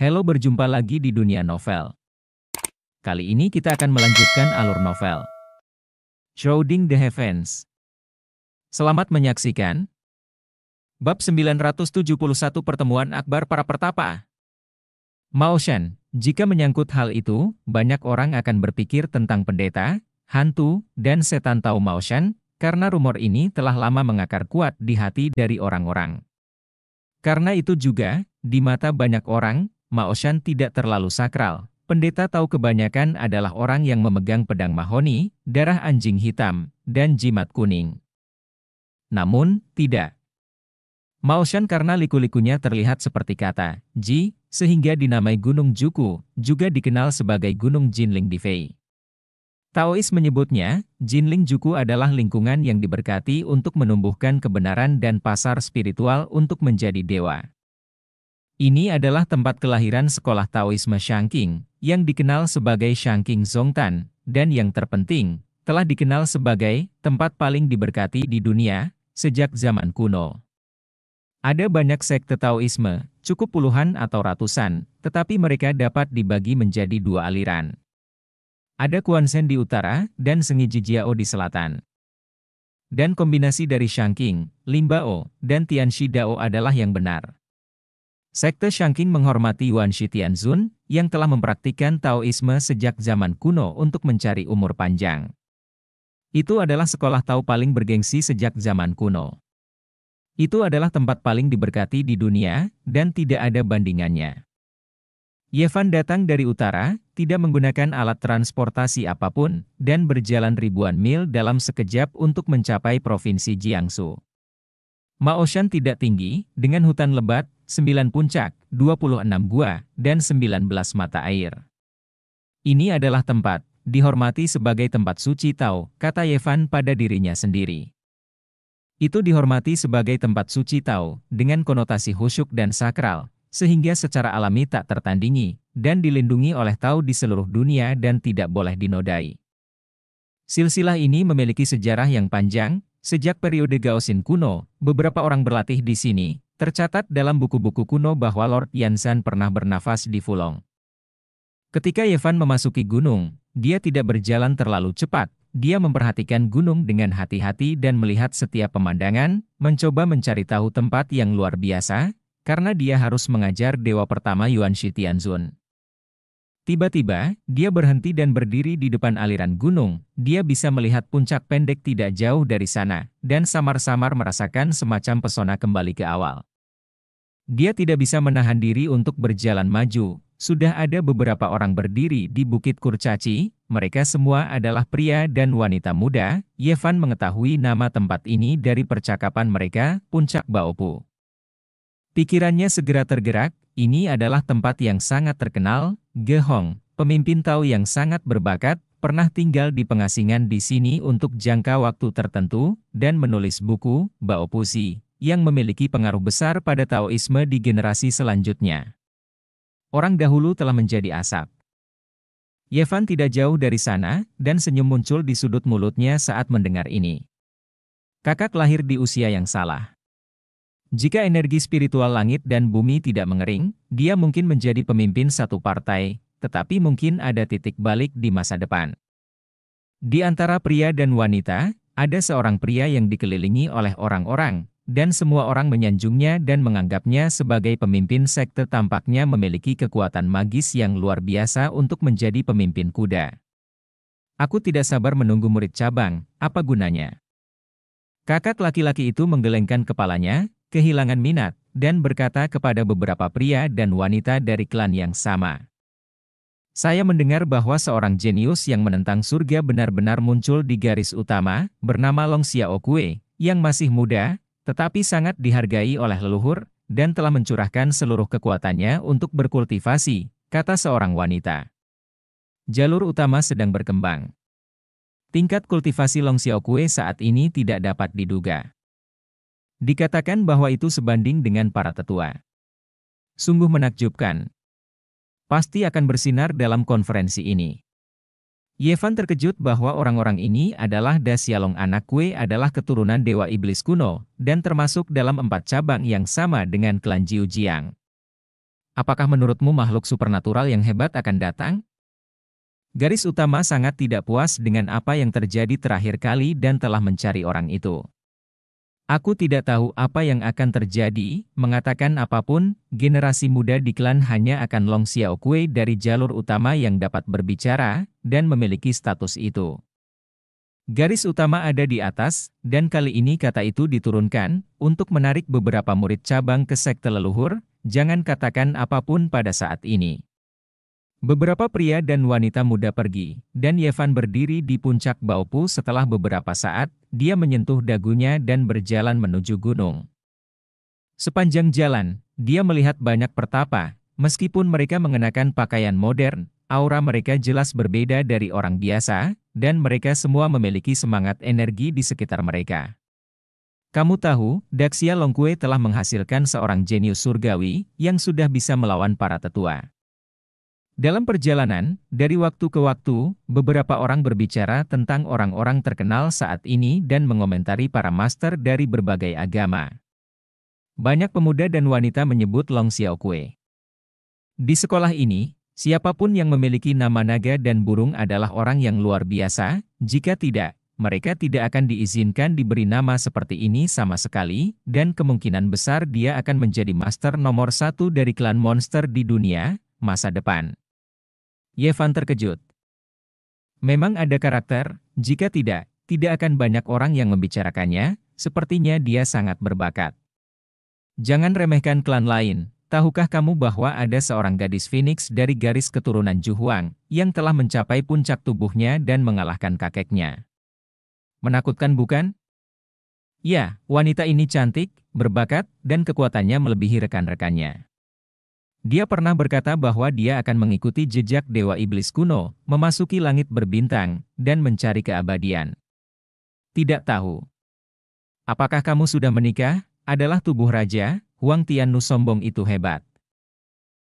Halo berjumpa lagi di dunia novel. Kali ini kita akan melanjutkan alur novel. Shrouding the Heavens. Selamat menyaksikan. Bab 971 Pertemuan Akbar Para Pertapa. Maoshan, jika menyangkut hal itu, banyak orang akan berpikir tentang pendeta, hantu, dan setan tahu Maoshan, karena rumor ini telah lama mengakar kuat di hati dari orang-orang. Karena itu juga, di mata banyak orang, Maoshan tidak terlalu sakral. Pendeta tahu kebanyakan adalah orang yang memegang pedang mahoni, darah anjing hitam, dan jimat kuning. Namun, tidak. Maoshan karena liku-likunya terlihat seperti kata, Ji, sehingga dinamai Gunung Juku, juga dikenal sebagai Gunung Jinling di Fei. Taois menyebutnya, Jinling Juku adalah lingkungan yang diberkati untuk menumbuhkan kebenaran dan pasar spiritual untuk menjadi dewa. Ini adalah tempat kelahiran sekolah Taoisme Shangqing, yang dikenal sebagai Shangqing Zongtan, dan yang terpenting, telah dikenal sebagai tempat paling diberkati di dunia sejak zaman kuno. Ada banyak sekte Taoisme, cukup puluhan atau ratusan, tetapi mereka dapat dibagi menjadi dua aliran. Ada Kuansen di utara dan Sengi Jijiao di selatan. Dan kombinasi dari Shangqing, Limbao, dan Tianxi Dao adalah yang benar. Sekte Shangqing menghormati Yuan Shi Tianzun, yang telah mempraktikkan Taoisme sejak zaman kuno untuk mencari umur panjang. Itu adalah sekolah Tao paling bergengsi sejak zaman kuno. Itu adalah tempat paling diberkati di dunia, dan tidak ada bandingannya. Yevan datang dari utara, tidak menggunakan alat transportasi apapun, dan berjalan ribuan mil dalam sekejap untuk mencapai provinsi Jiangsu. Maoshan tidak tinggi, dengan hutan lebat, 9 puncak, 26 gua, dan 19 mata air. Ini adalah tempat, dihormati sebagai tempat suci Tao, kata Yevan pada dirinya sendiri. Itu dihormati sebagai tempat suci Tao, dengan konotasi khusyuk dan sakral, sehingga secara alami tak tertandingi, dan dilindungi oleh Tao di seluruh dunia dan tidak boleh dinodai. Silsilah ini memiliki sejarah yang panjang, sejak periode Gaosin kuno, beberapa orang berlatih di sini, Tercatat dalam buku-buku kuno bahwa Lord Yansan pernah bernafas di Fulong. Ketika Yevan memasuki gunung, dia tidak berjalan terlalu cepat. Dia memperhatikan gunung dengan hati-hati dan melihat setiap pemandangan, mencoba mencari tahu tempat yang luar biasa, karena dia harus mengajar dewa pertama Yuan Shi Tianzun. Tiba-tiba, dia berhenti dan berdiri di depan aliran gunung. Dia bisa melihat puncak pendek tidak jauh dari sana, dan samar-samar merasakan semacam pesona kembali ke awal. Dia tidak bisa menahan diri untuk berjalan maju. Sudah ada beberapa orang berdiri di Bukit Kurcaci, mereka semua adalah pria dan wanita muda. Yevan mengetahui nama tempat ini dari percakapan mereka, Puncak Baopu. Pikirannya segera tergerak, ini adalah tempat yang sangat terkenal, Gehong, pemimpin Tao yang sangat berbakat, pernah tinggal di pengasingan di sini untuk jangka waktu tertentu, dan menulis buku, Si, yang memiliki pengaruh besar pada Taoisme di generasi selanjutnya. Orang dahulu telah menjadi asap. Yevan tidak jauh dari sana, dan senyum muncul di sudut mulutnya saat mendengar ini. Kakak lahir di usia yang salah. Jika energi spiritual langit dan bumi tidak mengering, dia mungkin menjadi pemimpin satu partai, tetapi mungkin ada titik balik di masa depan. Di antara pria dan wanita, ada seorang pria yang dikelilingi oleh orang-orang, dan semua orang menyanjungnya dan menganggapnya sebagai pemimpin sekte tampaknya memiliki kekuatan magis yang luar biasa untuk menjadi pemimpin kuda. Aku tidak sabar menunggu murid cabang, apa gunanya? Kakak laki-laki itu menggelengkan kepalanya, kehilangan minat, dan berkata kepada beberapa pria dan wanita dari klan yang sama. Saya mendengar bahwa seorang jenius yang menentang surga benar-benar muncul di garis utama, bernama Long Xiaokui, yang masih muda, tetapi sangat dihargai oleh leluhur, dan telah mencurahkan seluruh kekuatannya untuk berkultivasi, kata seorang wanita. Jalur utama sedang berkembang. Tingkat kultivasi Long Xiaokue saat ini tidak dapat diduga. Dikatakan bahwa itu sebanding dengan para tetua. Sungguh menakjubkan. Pasti akan bersinar dalam konferensi ini. Yevan terkejut bahwa orang-orang ini adalah Dasyalong anak kue adalah keturunan Dewa Iblis kuno, dan termasuk dalam empat cabang yang sama dengan klan Jiu Jiang. Apakah menurutmu makhluk supernatural yang hebat akan datang? Garis utama sangat tidak puas dengan apa yang terjadi terakhir kali dan telah mencari orang itu. Aku tidak tahu apa yang akan terjadi, mengatakan apapun, generasi muda di klan hanya akan Long Xiao Kui dari jalur utama yang dapat berbicara, dan memiliki status itu. Garis utama ada di atas, dan kali ini kata itu diturunkan, untuk menarik beberapa murid cabang ke sekte leluhur, jangan katakan apapun pada saat ini. Beberapa pria dan wanita muda pergi, dan Yevan berdiri di puncak Baopu setelah beberapa saat, dia menyentuh dagunya dan berjalan menuju gunung. Sepanjang jalan, dia melihat banyak pertapa, meskipun mereka mengenakan pakaian modern, aura mereka jelas berbeda dari orang biasa, dan mereka semua memiliki semangat energi di sekitar mereka. Kamu tahu, Daxia Longkue telah menghasilkan seorang jenius surgawi yang sudah bisa melawan para tetua. Dalam perjalanan, dari waktu ke waktu, beberapa orang berbicara tentang orang-orang terkenal saat ini dan mengomentari para master dari berbagai agama. Banyak pemuda dan wanita menyebut Long Xiaokui. Di sekolah ini, siapapun yang memiliki nama naga dan burung adalah orang yang luar biasa, jika tidak, mereka tidak akan diizinkan diberi nama seperti ini sama sekali, dan kemungkinan besar dia akan menjadi master nomor satu dari klan monster di dunia, masa depan. Yevan terkejut. Memang ada karakter, jika tidak, tidak akan banyak orang yang membicarakannya, sepertinya dia sangat berbakat. Jangan remehkan klan lain, tahukah kamu bahwa ada seorang gadis Phoenix dari garis keturunan Juhuang, yang telah mencapai puncak tubuhnya dan mengalahkan kakeknya. Menakutkan bukan? Ya, wanita ini cantik, berbakat, dan kekuatannya melebihi rekan-rekannya. Dia pernah berkata bahwa dia akan mengikuti jejak Dewa Iblis kuno, memasuki langit berbintang, dan mencari keabadian. Tidak tahu. Apakah kamu sudah menikah? Adalah tubuh raja, Huang Tiannu sombong itu hebat.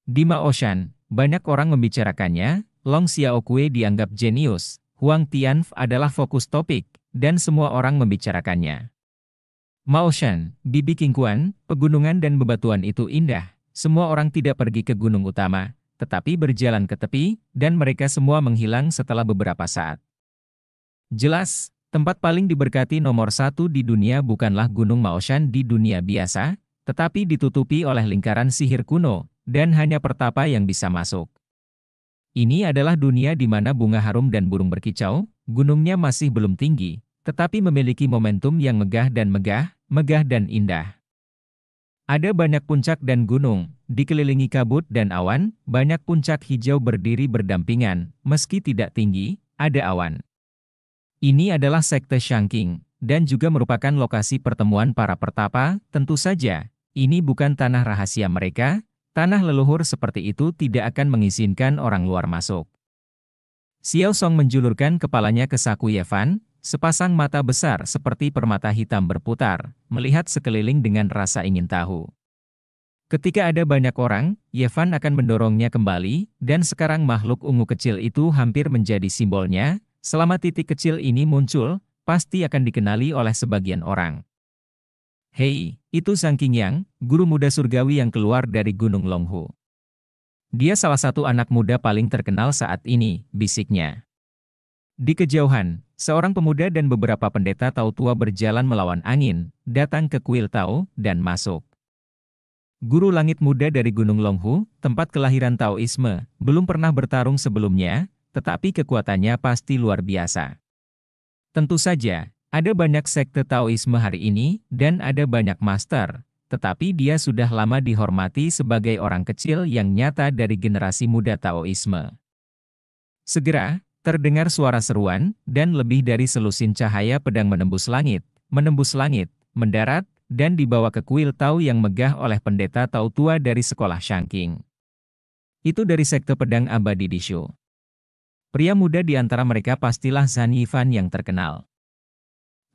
Di Maoshan, banyak orang membicarakannya, Long Xiaokui dianggap jenius, Huang Tianf adalah fokus topik, dan semua orang membicarakannya. Maoshan, Bibi Kingkuan, pegunungan dan bebatuan itu indah. Semua orang tidak pergi ke gunung utama, tetapi berjalan ke tepi, dan mereka semua menghilang setelah beberapa saat. Jelas, tempat paling diberkati nomor satu di dunia bukanlah Gunung Maoshan di dunia biasa, tetapi ditutupi oleh lingkaran sihir kuno, dan hanya pertapa yang bisa masuk. Ini adalah dunia di mana bunga harum dan burung berkicau, gunungnya masih belum tinggi, tetapi memiliki momentum yang megah dan megah, megah dan indah. Ada banyak puncak dan gunung, dikelilingi kabut dan awan, banyak puncak hijau berdiri berdampingan, meski tidak tinggi, ada awan. Ini adalah sekte Shangqing, dan juga merupakan lokasi pertemuan para pertapa, tentu saja, ini bukan tanah rahasia mereka, tanah leluhur seperti itu tidak akan mengizinkan orang luar masuk. Xiao Song menjulurkan kepalanya ke saku Yevan. Sepasang mata besar seperti permata hitam berputar, melihat sekeliling dengan rasa ingin tahu. Ketika ada banyak orang, Yevan akan mendorongnya kembali, dan sekarang makhluk ungu kecil itu hampir menjadi simbolnya, selama titik kecil ini muncul, pasti akan dikenali oleh sebagian orang. Hei, itu Sang Yang, guru muda surgawi yang keluar dari Gunung Longhu. Dia salah satu anak muda paling terkenal saat ini, bisiknya. Di kejauhan, seorang pemuda dan beberapa pendeta Tao tua berjalan melawan angin, datang ke kuil Tao, dan masuk. Guru langit muda dari Gunung Longhu, tempat kelahiran Taoisme, belum pernah bertarung sebelumnya, tetapi kekuatannya pasti luar biasa. Tentu saja, ada banyak sekte Taoisme hari ini, dan ada banyak master, tetapi dia sudah lama dihormati sebagai orang kecil yang nyata dari generasi muda Taoisme. Segera, Terdengar suara seruan, dan lebih dari selusin cahaya pedang menembus langit, menembus langit, mendarat, dan dibawa ke kuil Tau yang megah oleh pendeta Tau tua dari sekolah Shangking. Itu dari sekte pedang abadi di Shu. Pria muda di antara mereka pastilah Zhan Yifan yang terkenal.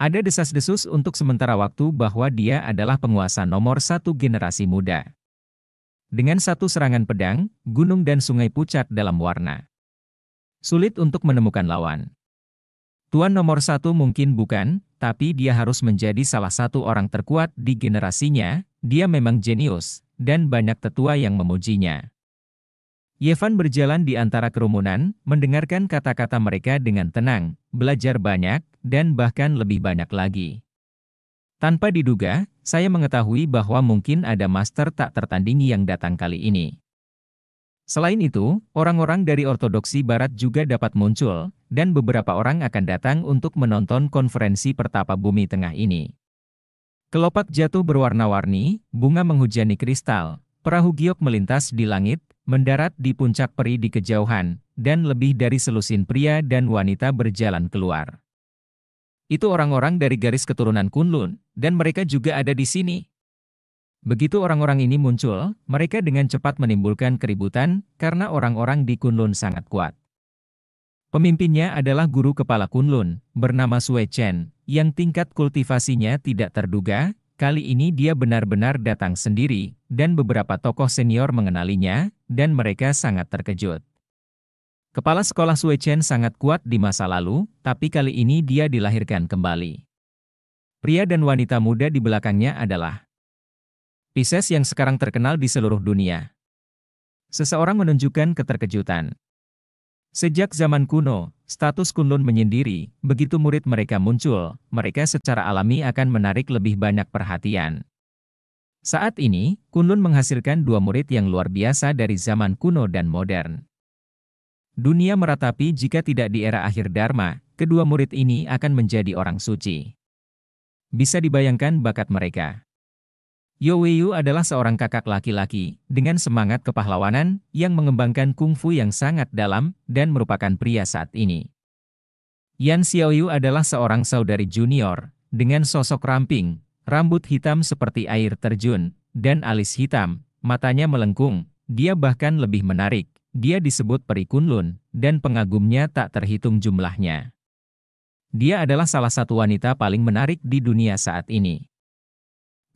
Ada desas-desus untuk sementara waktu bahwa dia adalah penguasa nomor satu generasi muda. Dengan satu serangan pedang, gunung dan sungai pucat dalam warna. Sulit untuk menemukan lawan. Tuan nomor satu mungkin bukan, tapi dia harus menjadi salah satu orang terkuat di generasinya, dia memang jenius, dan banyak tetua yang memujinya. Yevan berjalan di antara kerumunan, mendengarkan kata-kata mereka dengan tenang, belajar banyak, dan bahkan lebih banyak lagi. Tanpa diduga, saya mengetahui bahwa mungkin ada master tak tertandingi yang datang kali ini. Selain itu, orang-orang dari ortodoksi barat juga dapat muncul, dan beberapa orang akan datang untuk menonton konferensi pertapa bumi tengah ini. Kelopak jatuh berwarna-warni, bunga menghujani kristal, perahu giok melintas di langit, mendarat di puncak peri di kejauhan, dan lebih dari selusin pria dan wanita berjalan keluar. Itu orang-orang dari garis keturunan Kunlun, dan mereka juga ada di sini, Begitu orang-orang ini muncul, mereka dengan cepat menimbulkan keributan karena orang-orang di Kunlun sangat kuat. Pemimpinnya adalah guru kepala Kunlun, bernama Sue Chen, yang tingkat kultivasinya tidak terduga, kali ini dia benar-benar datang sendiri, dan beberapa tokoh senior mengenalinya, dan mereka sangat terkejut. Kepala sekolah Sue Chen sangat kuat di masa lalu, tapi kali ini dia dilahirkan kembali. Pria dan wanita muda di belakangnya adalah Pisces yang sekarang terkenal di seluruh dunia. Seseorang menunjukkan keterkejutan. Sejak zaman kuno, status kunlun menyendiri, begitu murid mereka muncul, mereka secara alami akan menarik lebih banyak perhatian. Saat ini, kunlun menghasilkan dua murid yang luar biasa dari zaman kuno dan modern. Dunia meratapi jika tidak di era akhir Dharma, kedua murid ini akan menjadi orang suci. Bisa dibayangkan bakat mereka. Yu adalah seorang kakak laki-laki dengan semangat kepahlawanan yang mengembangkan kungfu yang sangat dalam dan merupakan pria saat ini. Yan Xiaoyu adalah seorang saudari junior dengan sosok ramping, rambut hitam seperti air terjun, dan alis hitam, matanya melengkung, dia bahkan lebih menarik. Dia disebut peri kunlun, dan pengagumnya tak terhitung jumlahnya. Dia adalah salah satu wanita paling menarik di dunia saat ini.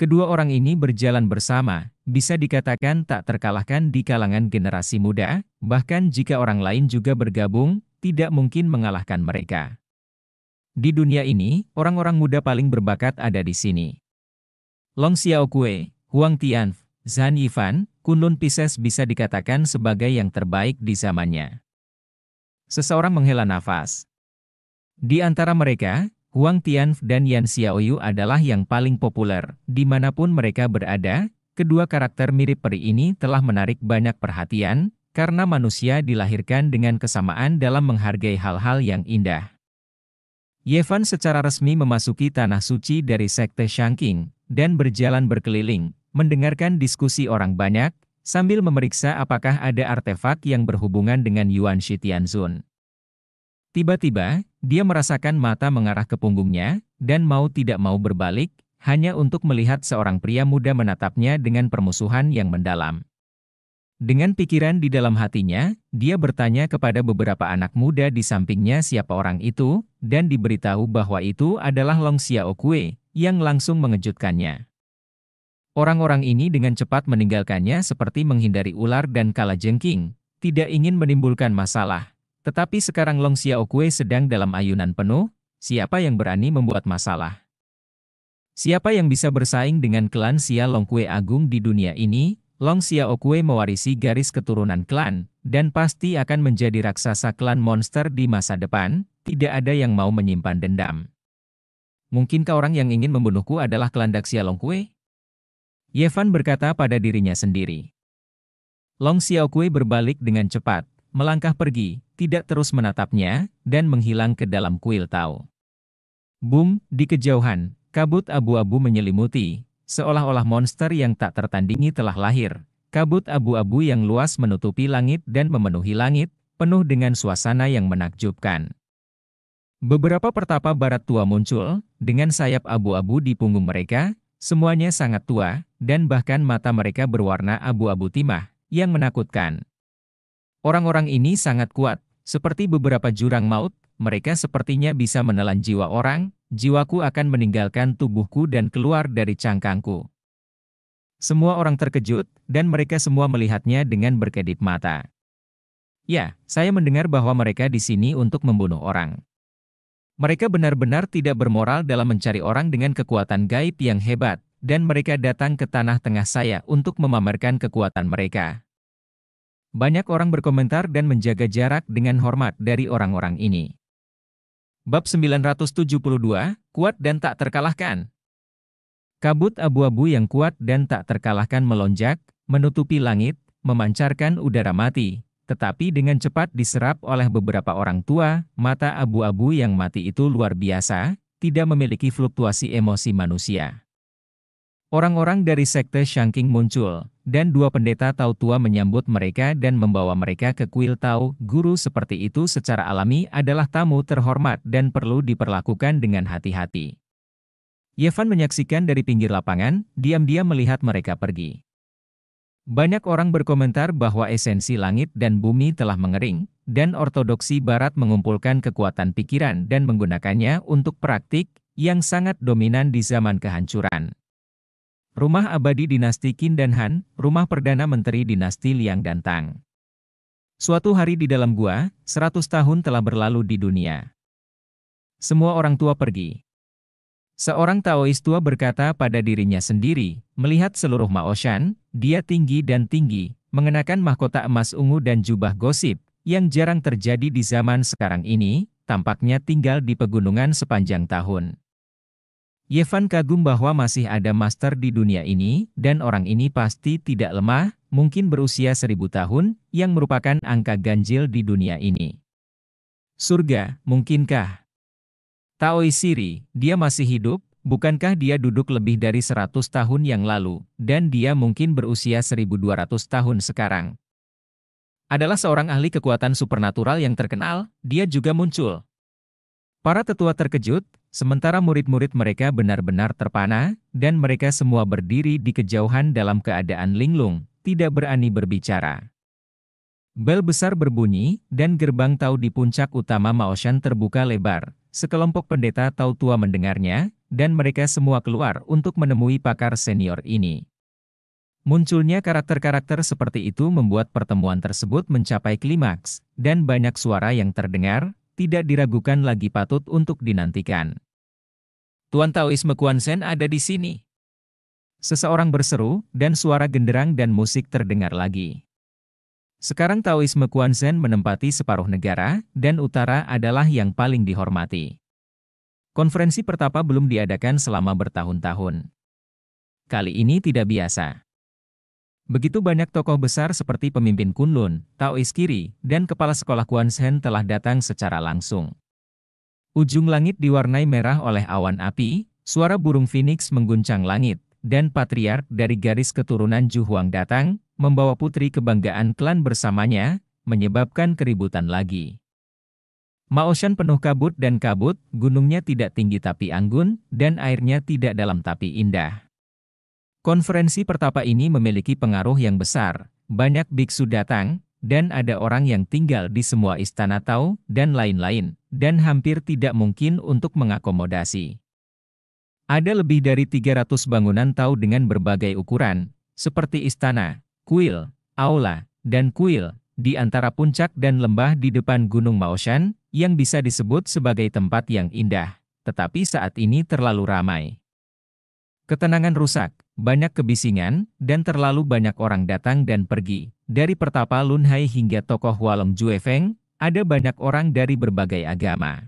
Kedua orang ini berjalan bersama, bisa dikatakan tak terkalahkan di kalangan generasi muda, bahkan jika orang lain juga bergabung, tidak mungkin mengalahkan mereka. Di dunia ini, orang-orang muda paling berbakat ada di sini. Long Kue, Huang Tian, Zhan Yifan, Kunlun Pisces bisa dikatakan sebagai yang terbaik di zamannya. Seseorang menghela nafas. Di antara mereka, Huang Tian dan Yan Xiaoyu adalah yang paling populer. Dimanapun mereka berada, kedua karakter mirip peri ini telah menarik banyak perhatian, karena manusia dilahirkan dengan kesamaan dalam menghargai hal-hal yang indah. Yevan secara resmi memasuki tanah suci dari Sekte Shangqing, dan berjalan berkeliling, mendengarkan diskusi orang banyak, sambil memeriksa apakah ada artefak yang berhubungan dengan Yuan Shi Tianzun. Tiba-tiba, dia merasakan mata mengarah ke punggungnya, dan mau tidak mau berbalik, hanya untuk melihat seorang pria muda menatapnya dengan permusuhan yang mendalam. Dengan pikiran di dalam hatinya, dia bertanya kepada beberapa anak muda di sampingnya siapa orang itu, dan diberitahu bahwa itu adalah Long Xiao Kue, yang langsung mengejutkannya. Orang-orang ini dengan cepat meninggalkannya seperti menghindari ular dan kala jengking, tidak ingin menimbulkan masalah. Tetapi sekarang Long Xiaokui sedang dalam ayunan penuh, siapa yang berani membuat masalah? Siapa yang bisa bersaing dengan klan Xia Longkue Agung di dunia ini? Long Xiaokui mewarisi garis keturunan klan, dan pasti akan menjadi raksasa klan monster di masa depan, tidak ada yang mau menyimpan dendam. Mungkinkah orang yang ingin membunuhku adalah klan Daxia Longkue? Yevan berkata pada dirinya sendiri. Long Xiaokui berbalik dengan cepat, melangkah pergi, tidak terus menatapnya, dan menghilang ke dalam kuil Tao. Boom, di kejauhan, kabut abu-abu menyelimuti, seolah-olah monster yang tak tertandingi telah lahir. Kabut abu-abu yang luas menutupi langit dan memenuhi langit, penuh dengan suasana yang menakjubkan. Beberapa pertapa barat tua muncul, dengan sayap abu-abu di punggung mereka, semuanya sangat tua, dan bahkan mata mereka berwarna abu-abu timah, yang menakutkan. Orang-orang ini sangat kuat, seperti beberapa jurang maut, mereka sepertinya bisa menelan jiwa orang, jiwaku akan meninggalkan tubuhku dan keluar dari cangkangku. Semua orang terkejut, dan mereka semua melihatnya dengan berkedip mata. Ya, saya mendengar bahwa mereka di sini untuk membunuh orang. Mereka benar-benar tidak bermoral dalam mencari orang dengan kekuatan gaib yang hebat, dan mereka datang ke tanah tengah saya untuk memamerkan kekuatan mereka. Banyak orang berkomentar dan menjaga jarak dengan hormat dari orang-orang ini. Bab 972, kuat dan tak terkalahkan. Kabut abu-abu yang kuat dan tak terkalahkan melonjak, menutupi langit, memancarkan udara mati, tetapi dengan cepat diserap oleh beberapa orang tua, mata abu-abu yang mati itu luar biasa, tidak memiliki fluktuasi emosi manusia. Orang-orang dari sekte Shangking muncul, dan dua pendeta Tao tua menyambut mereka dan membawa mereka ke kuil Tao. Guru seperti itu secara alami adalah tamu terhormat dan perlu diperlakukan dengan hati-hati. Yevan menyaksikan dari pinggir lapangan, diam-diam melihat mereka pergi. Banyak orang berkomentar bahwa esensi langit dan bumi telah mengering, dan ortodoksi barat mengumpulkan kekuatan pikiran dan menggunakannya untuk praktik yang sangat dominan di zaman kehancuran. Rumah abadi dinasti Qin dan Han, rumah Perdana Menteri dinasti Liang dan Tang. Suatu hari di dalam gua, 100 tahun telah berlalu di dunia. Semua orang tua pergi. Seorang Taois tua berkata pada dirinya sendiri, melihat seluruh Maoshan, dia tinggi dan tinggi, mengenakan mahkota emas ungu dan jubah gosip, yang jarang terjadi di zaman sekarang ini, tampaknya tinggal di pegunungan sepanjang tahun. Yevan kagum bahwa masih ada master di dunia ini, dan orang ini pasti tidak lemah, mungkin berusia seribu tahun, yang merupakan angka ganjil di dunia ini. Surga, mungkinkah? Taoi Siri, dia masih hidup, bukankah dia duduk lebih dari seratus tahun yang lalu, dan dia mungkin berusia seribu dua ratus tahun sekarang. Adalah seorang ahli kekuatan supernatural yang terkenal, dia juga muncul, Para tetua terkejut, sementara murid-murid mereka benar-benar terpana, dan mereka semua berdiri di kejauhan dalam keadaan linglung, tidak berani berbicara. Bel besar berbunyi, dan gerbang tau di puncak utama Maoshan terbuka lebar. Sekelompok pendeta tau tua mendengarnya, dan mereka semua keluar untuk menemui pakar senior ini. Munculnya karakter-karakter seperti itu membuat pertemuan tersebut mencapai klimaks, dan banyak suara yang terdengar, tidak diragukan lagi patut untuk dinantikan. Tuan Taoisme Kuan Sen ada di sini. Seseorang berseru, dan suara genderang dan musik terdengar lagi. Sekarang Taoisme Kuan Sen menempati separuh negara, dan utara adalah yang paling dihormati. Konferensi pertapa belum diadakan selama bertahun-tahun. Kali ini tidak biasa. Begitu banyak tokoh besar seperti pemimpin Kunlun, Taois Kiri, dan kepala sekolah Shen telah datang secara langsung. Ujung langit diwarnai merah oleh awan api, suara burung phoenix mengguncang langit, dan patriark dari garis keturunan Huang datang, membawa putri kebanggaan klan bersamanya, menyebabkan keributan lagi. Maoshan penuh kabut dan kabut, gunungnya tidak tinggi tapi anggun, dan airnya tidak dalam tapi indah. Konferensi pertapa ini memiliki pengaruh yang besar, banyak biksu datang, dan ada orang yang tinggal di semua istana Tao dan lain-lain, dan hampir tidak mungkin untuk mengakomodasi. Ada lebih dari 300 bangunan Tao dengan berbagai ukuran, seperti istana, kuil, aula, dan kuil, di antara puncak dan lembah di depan Gunung Maoshan, yang bisa disebut sebagai tempat yang indah, tetapi saat ini terlalu ramai. Ketenangan rusak, banyak kebisingan, dan terlalu banyak orang datang dan pergi. Dari pertapa Lunhai hingga tokoh Walem Juefeng, ada banyak orang dari berbagai agama.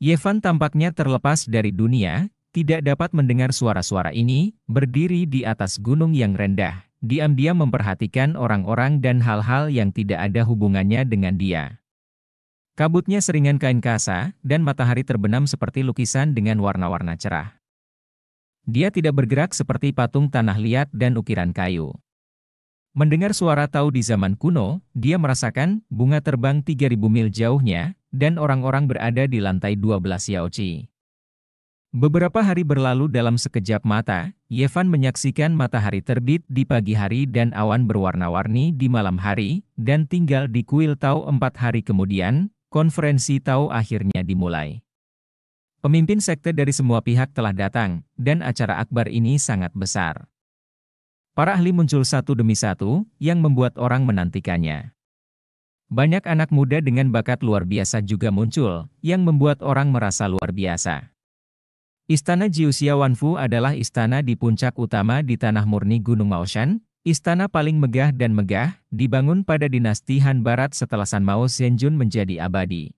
Yevan tampaknya terlepas dari dunia, tidak dapat mendengar suara-suara ini, berdiri di atas gunung yang rendah, diam-diam memperhatikan orang-orang dan hal-hal yang tidak ada hubungannya dengan dia. Kabutnya seringan kain kasa, dan matahari terbenam seperti lukisan dengan warna-warna cerah. Dia tidak bergerak seperti patung tanah liat dan ukiran kayu. Mendengar suara tahu di zaman kuno, dia merasakan bunga terbang 3000 mil jauhnya, dan orang-orang berada di lantai 12 Yaochi. Beberapa hari berlalu dalam sekejap mata, Yevan menyaksikan matahari terbit di pagi hari dan awan berwarna-warni di malam hari, dan tinggal di kuil Tau empat hari kemudian, konferensi Tau akhirnya dimulai. Pemimpin sekte dari semua pihak telah datang, dan acara akbar ini sangat besar. Para ahli muncul satu demi satu, yang membuat orang menantikannya. Banyak anak muda dengan bakat luar biasa juga muncul, yang membuat orang merasa luar biasa. Istana Jiuxia Wanfu adalah istana di puncak utama di tanah murni Gunung Maoshan, Istana paling megah dan megah dibangun pada dinasti Han Barat setelah San Mao Zhenjun menjadi abadi.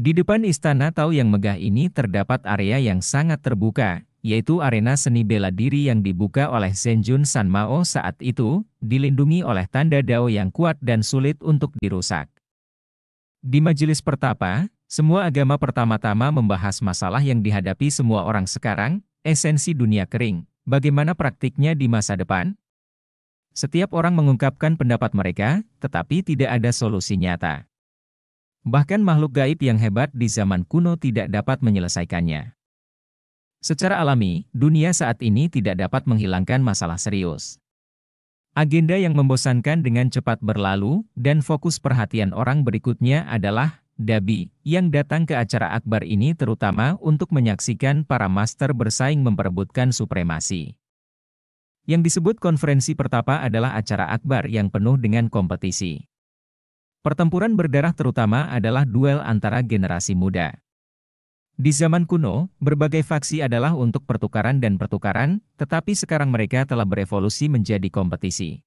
Di depan istana Tau yang megah ini terdapat area yang sangat terbuka, yaitu arena seni bela diri yang dibuka oleh Zenjun Sanmao saat itu, dilindungi oleh tanda Dao yang kuat dan sulit untuk dirusak. Di majelis pertapa, semua agama pertama-tama membahas masalah yang dihadapi semua orang sekarang, esensi dunia kering, bagaimana praktiknya di masa depan. Setiap orang mengungkapkan pendapat mereka, tetapi tidak ada solusi nyata. Bahkan makhluk gaib yang hebat di zaman kuno tidak dapat menyelesaikannya. Secara alami, dunia saat ini tidak dapat menghilangkan masalah serius. Agenda yang membosankan dengan cepat berlalu, dan fokus perhatian orang berikutnya adalah Dabi, yang datang ke acara akbar ini terutama untuk menyaksikan para master bersaing memperebutkan supremasi. Yang disebut konferensi pertapa adalah acara akbar yang penuh dengan kompetisi. Pertempuran berdarah terutama adalah duel antara generasi muda. Di zaman kuno, berbagai faksi adalah untuk pertukaran dan pertukaran, tetapi sekarang mereka telah berevolusi menjadi kompetisi.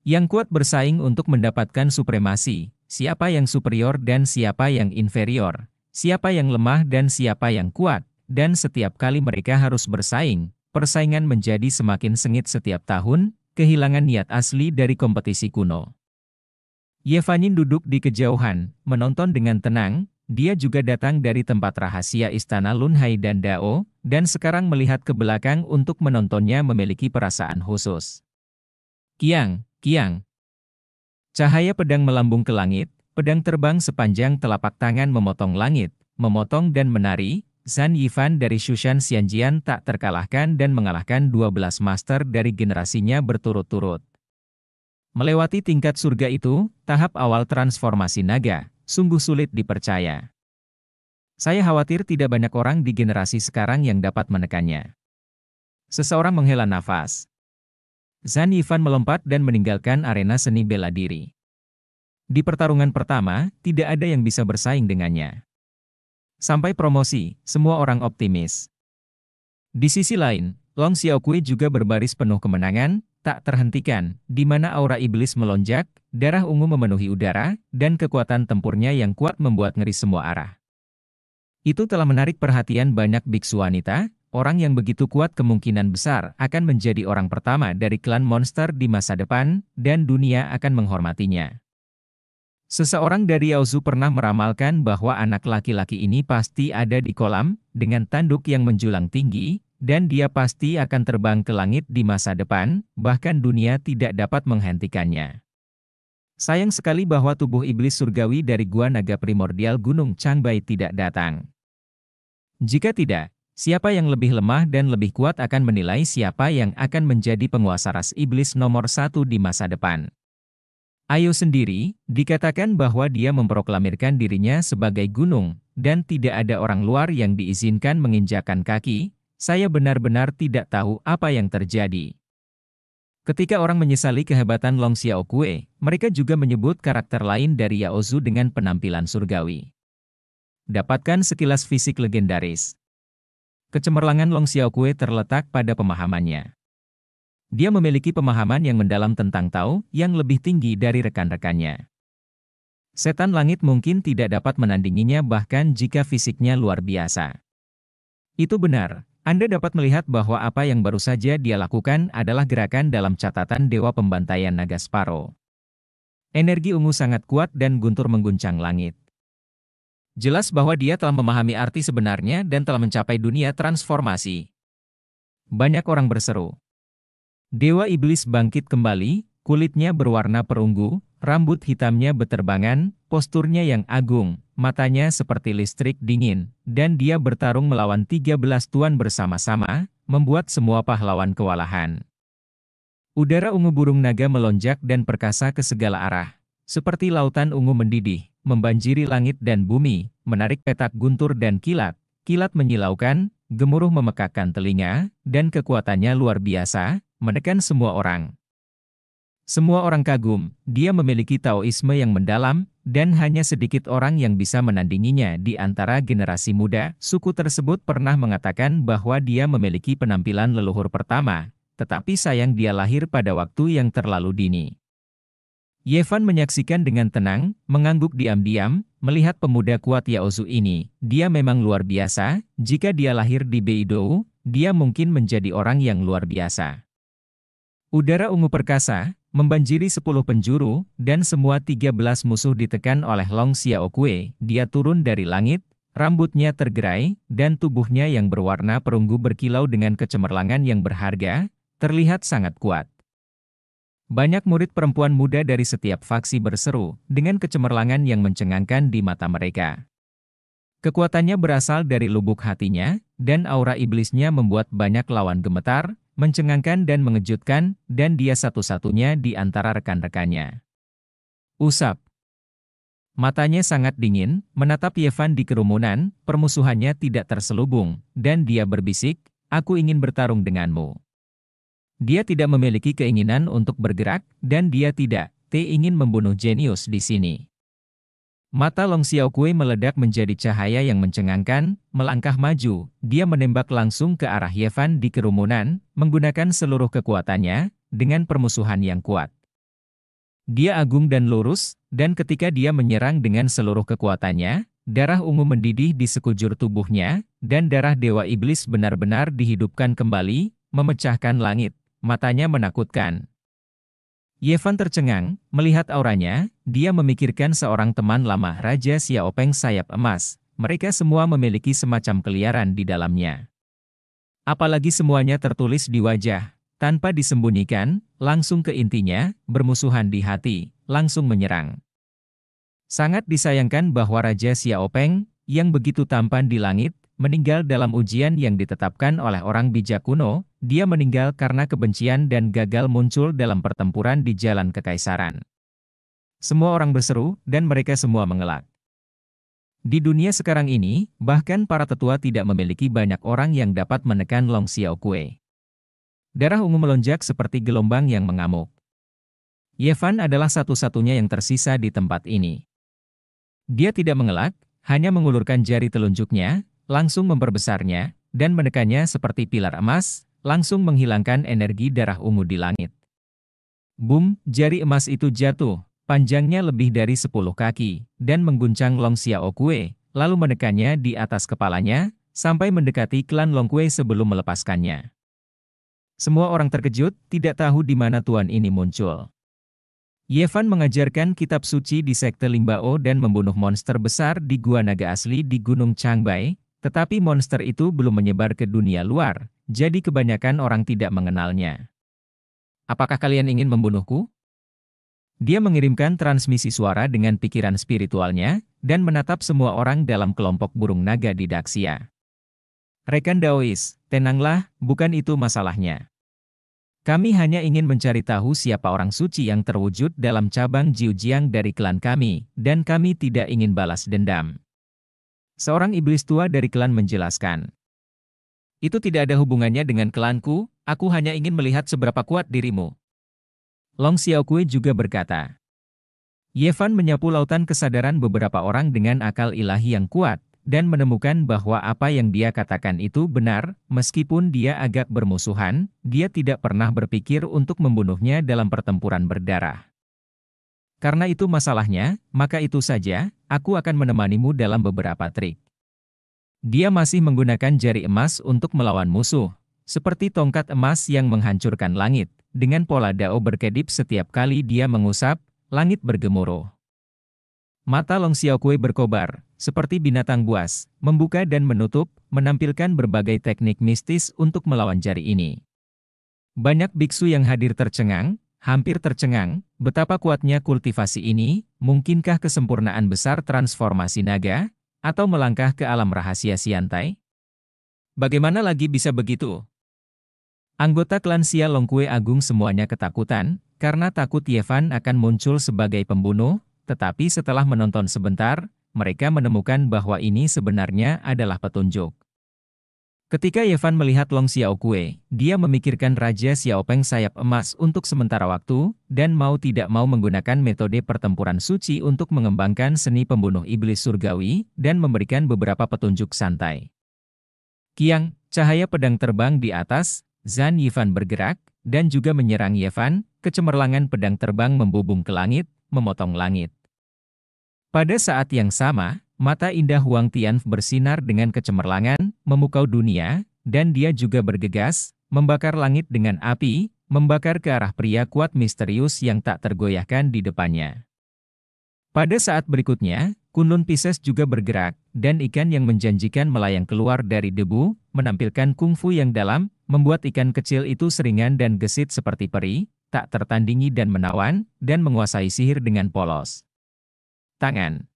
Yang kuat bersaing untuk mendapatkan supremasi, siapa yang superior dan siapa yang inferior, siapa yang lemah dan siapa yang kuat, dan setiap kali mereka harus bersaing, persaingan menjadi semakin sengit setiap tahun, kehilangan niat asli dari kompetisi kuno. Yevanin duduk di kejauhan, menonton dengan tenang, dia juga datang dari tempat rahasia istana Lunhai dan Dao, dan sekarang melihat ke belakang untuk menontonnya memiliki perasaan khusus. Kiang, kiang. Cahaya pedang melambung ke langit, pedang terbang sepanjang telapak tangan memotong langit, memotong dan menari, Zan Yifan dari Shushan Xianjian tak terkalahkan dan mengalahkan 12 master dari generasinya berturut-turut. Melewati tingkat surga itu, tahap awal transformasi naga, sungguh sulit dipercaya. Saya khawatir tidak banyak orang di generasi sekarang yang dapat menekannya. Seseorang menghela nafas. Zan Yifan melompat dan meninggalkan arena seni bela diri. Di pertarungan pertama, tidak ada yang bisa bersaing dengannya. Sampai promosi, semua orang optimis. Di sisi lain, Long Xiaokui juga berbaris penuh kemenangan, tak terhentikan, di mana aura iblis melonjak, darah ungu memenuhi udara, dan kekuatan tempurnya yang kuat membuat ngeri semua arah. Itu telah menarik perhatian banyak biksu wanita, orang yang begitu kuat kemungkinan besar akan menjadi orang pertama dari klan monster di masa depan, dan dunia akan menghormatinya. Seseorang dari Yaozu pernah meramalkan bahwa anak laki-laki ini pasti ada di kolam, dengan tanduk yang menjulang tinggi, dan dia pasti akan terbang ke langit di masa depan, bahkan dunia tidak dapat menghentikannya. Sayang sekali bahwa tubuh iblis surgawi dari gua naga primordial Gunung Changbai tidak datang. Jika tidak, siapa yang lebih lemah dan lebih kuat akan menilai siapa yang akan menjadi penguasa ras iblis nomor satu di masa depan. Ayo sendiri, dikatakan bahwa dia memproklamirkan dirinya sebagai gunung, dan tidak ada orang luar yang diizinkan menginjakan kaki, saya benar-benar tidak tahu apa yang terjadi. Ketika orang menyesali kehebatan Long Xiao Xiaokue, mereka juga menyebut karakter lain dari Yaozu dengan penampilan surgawi. Dapatkan sekilas fisik legendaris. Kecemerlangan Long Xiao Xiaokue terletak pada pemahamannya. Dia memiliki pemahaman yang mendalam tentang Tao yang lebih tinggi dari rekan-rekannya. Setan langit mungkin tidak dapat menandinginya bahkan jika fisiknya luar biasa. Itu benar, anda dapat melihat bahwa apa yang baru saja dia lakukan adalah gerakan dalam catatan Dewa Pembantaian Naga Sparrow. Energi ungu sangat kuat dan guntur mengguncang langit. Jelas bahwa dia telah memahami arti sebenarnya dan telah mencapai dunia transformasi. Banyak orang berseru. Dewa Iblis bangkit kembali, kulitnya berwarna perunggu, rambut hitamnya beterbangan, posturnya yang agung, matanya seperti listrik dingin, dan dia bertarung melawan 13 tuan bersama-sama, membuat semua pahlawan kewalahan. Udara ungu burung naga melonjak dan perkasa ke segala arah. Seperti lautan ungu mendidih, membanjiri langit dan bumi, menarik petak guntur dan kilat, kilat menyilaukan, gemuruh memekakkan telinga, dan kekuatannya luar biasa, menekan semua orang. Semua orang kagum, dia memiliki Taoisme yang mendalam, dan hanya sedikit orang yang bisa menandinginya di antara generasi muda. Suku tersebut pernah mengatakan bahwa dia memiliki penampilan leluhur pertama, tetapi sayang dia lahir pada waktu yang terlalu dini. Yevan menyaksikan dengan tenang, mengangguk diam-diam, melihat pemuda kuat Yaozu ini. Dia memang luar biasa, jika dia lahir di Beidou, dia mungkin menjadi orang yang luar biasa. Udara ungu perkasa, membanjiri 10 penjuru, dan semua 13 musuh ditekan oleh Long Xiaokui, dia turun dari langit, rambutnya tergerai, dan tubuhnya yang berwarna perunggu berkilau dengan kecemerlangan yang berharga, terlihat sangat kuat. Banyak murid perempuan muda dari setiap faksi berseru, dengan kecemerlangan yang mencengangkan di mata mereka. Kekuatannya berasal dari lubuk hatinya, dan aura iblisnya membuat banyak lawan gemetar, mencengangkan dan mengejutkan, dan dia satu-satunya di antara rekan-rekannya. Usap. Matanya sangat dingin, menatap Yevan di kerumunan, permusuhannya tidak terselubung, dan dia berbisik, aku ingin bertarung denganmu. Dia tidak memiliki keinginan untuk bergerak, dan dia tidak, T ingin membunuh jenius di sini. Mata Long Xiao Kui meledak menjadi cahaya yang mencengangkan, melangkah maju, dia menembak langsung ke arah Yevan di kerumunan, menggunakan seluruh kekuatannya, dengan permusuhan yang kuat. Dia agung dan lurus, dan ketika dia menyerang dengan seluruh kekuatannya, darah ungu mendidih di sekujur tubuhnya, dan darah Dewa Iblis benar-benar dihidupkan kembali, memecahkan langit, matanya menakutkan, Yevan tercengang, melihat auranya, dia memikirkan seorang teman lama Raja Xiaopeng sayap emas, mereka semua memiliki semacam keliaran di dalamnya. Apalagi semuanya tertulis di wajah, tanpa disembunyikan, langsung ke intinya, bermusuhan di hati, langsung menyerang. Sangat disayangkan bahwa Raja Xiaopeng, yang begitu tampan di langit, meninggal dalam ujian yang ditetapkan oleh orang bijak kuno, dia meninggal karena kebencian dan gagal muncul dalam pertempuran di jalan kekaisaran. Semua orang berseru, dan mereka semua mengelak. Di dunia sekarang ini, bahkan para tetua tidak memiliki banyak orang yang dapat menekan Long Xiao Kue. Darah ungu melonjak seperti gelombang yang mengamuk. Yevan adalah satu-satunya yang tersisa di tempat ini. Dia tidak mengelak, hanya mengulurkan jari telunjuknya, langsung memperbesarnya, dan menekannya seperti pilar emas, langsung menghilangkan energi darah ungu di langit. Boom, jari emas itu jatuh, panjangnya lebih dari 10 kaki, dan mengguncang Long Xiao Kue, lalu menekannya di atas kepalanya, sampai mendekati klan Long Kue sebelum melepaskannya. Semua orang terkejut, tidak tahu di mana Tuan ini muncul. Yevan mengajarkan kitab suci di Sekte Limbao dan membunuh monster besar di Gua Naga Asli di Gunung Changbai, tetapi monster itu belum menyebar ke dunia luar, jadi kebanyakan orang tidak mengenalnya. Apakah kalian ingin membunuhku? Dia mengirimkan transmisi suara dengan pikiran spiritualnya dan menatap semua orang dalam kelompok burung naga di Daxia. Rekan Daois, tenanglah, bukan itu masalahnya. Kami hanya ingin mencari tahu siapa orang suci yang terwujud dalam cabang Jiujiang dari klan kami, dan kami tidak ingin balas dendam. Seorang iblis tua dari klan menjelaskan. Itu tidak ada hubungannya dengan klanku, aku hanya ingin melihat seberapa kuat dirimu. Long Xiaokui juga berkata. Yevan menyapu lautan kesadaran beberapa orang dengan akal ilahi yang kuat, dan menemukan bahwa apa yang dia katakan itu benar, meskipun dia agak bermusuhan, dia tidak pernah berpikir untuk membunuhnya dalam pertempuran berdarah. Karena itu masalahnya, maka itu saja, aku akan menemanimu dalam beberapa trik. Dia masih menggunakan jari emas untuk melawan musuh, seperti tongkat emas yang menghancurkan langit, dengan pola dao berkedip setiap kali dia mengusap, langit bergemuruh. Mata Long Xiaokui berkobar, seperti binatang buas, membuka dan menutup, menampilkan berbagai teknik mistis untuk melawan jari ini. Banyak biksu yang hadir tercengang, Hampir tercengang, betapa kuatnya kultivasi ini, mungkinkah kesempurnaan besar transformasi naga, atau melangkah ke alam rahasia Siantai? Bagaimana lagi bisa begitu? Anggota klan Sia Longkue Agung semuanya ketakutan, karena takut Yevan akan muncul sebagai pembunuh, tetapi setelah menonton sebentar, mereka menemukan bahwa ini sebenarnya adalah petunjuk. Ketika Yevan melihat Long Xiaokue, dia memikirkan Raja Xiao Peng sayap emas untuk sementara waktu, dan mau tidak mau menggunakan metode pertempuran suci untuk mengembangkan seni pembunuh iblis surgawi, dan memberikan beberapa petunjuk santai. Kiang, cahaya pedang terbang di atas, Zan Yevan bergerak, dan juga menyerang Yevan. kecemerlangan pedang terbang membubung ke langit, memotong langit. Pada saat yang sama, Mata indah Huang Tianf bersinar dengan kecemerlangan, memukau dunia, dan dia juga bergegas, membakar langit dengan api, membakar ke arah pria kuat misterius yang tak tergoyahkan di depannya. Pada saat berikutnya, Kunlun Pisces juga bergerak, dan ikan yang menjanjikan melayang keluar dari debu, menampilkan kungfu yang dalam, membuat ikan kecil itu seringan dan gesit seperti peri, tak tertandingi dan menawan, dan menguasai sihir dengan polos. Tangan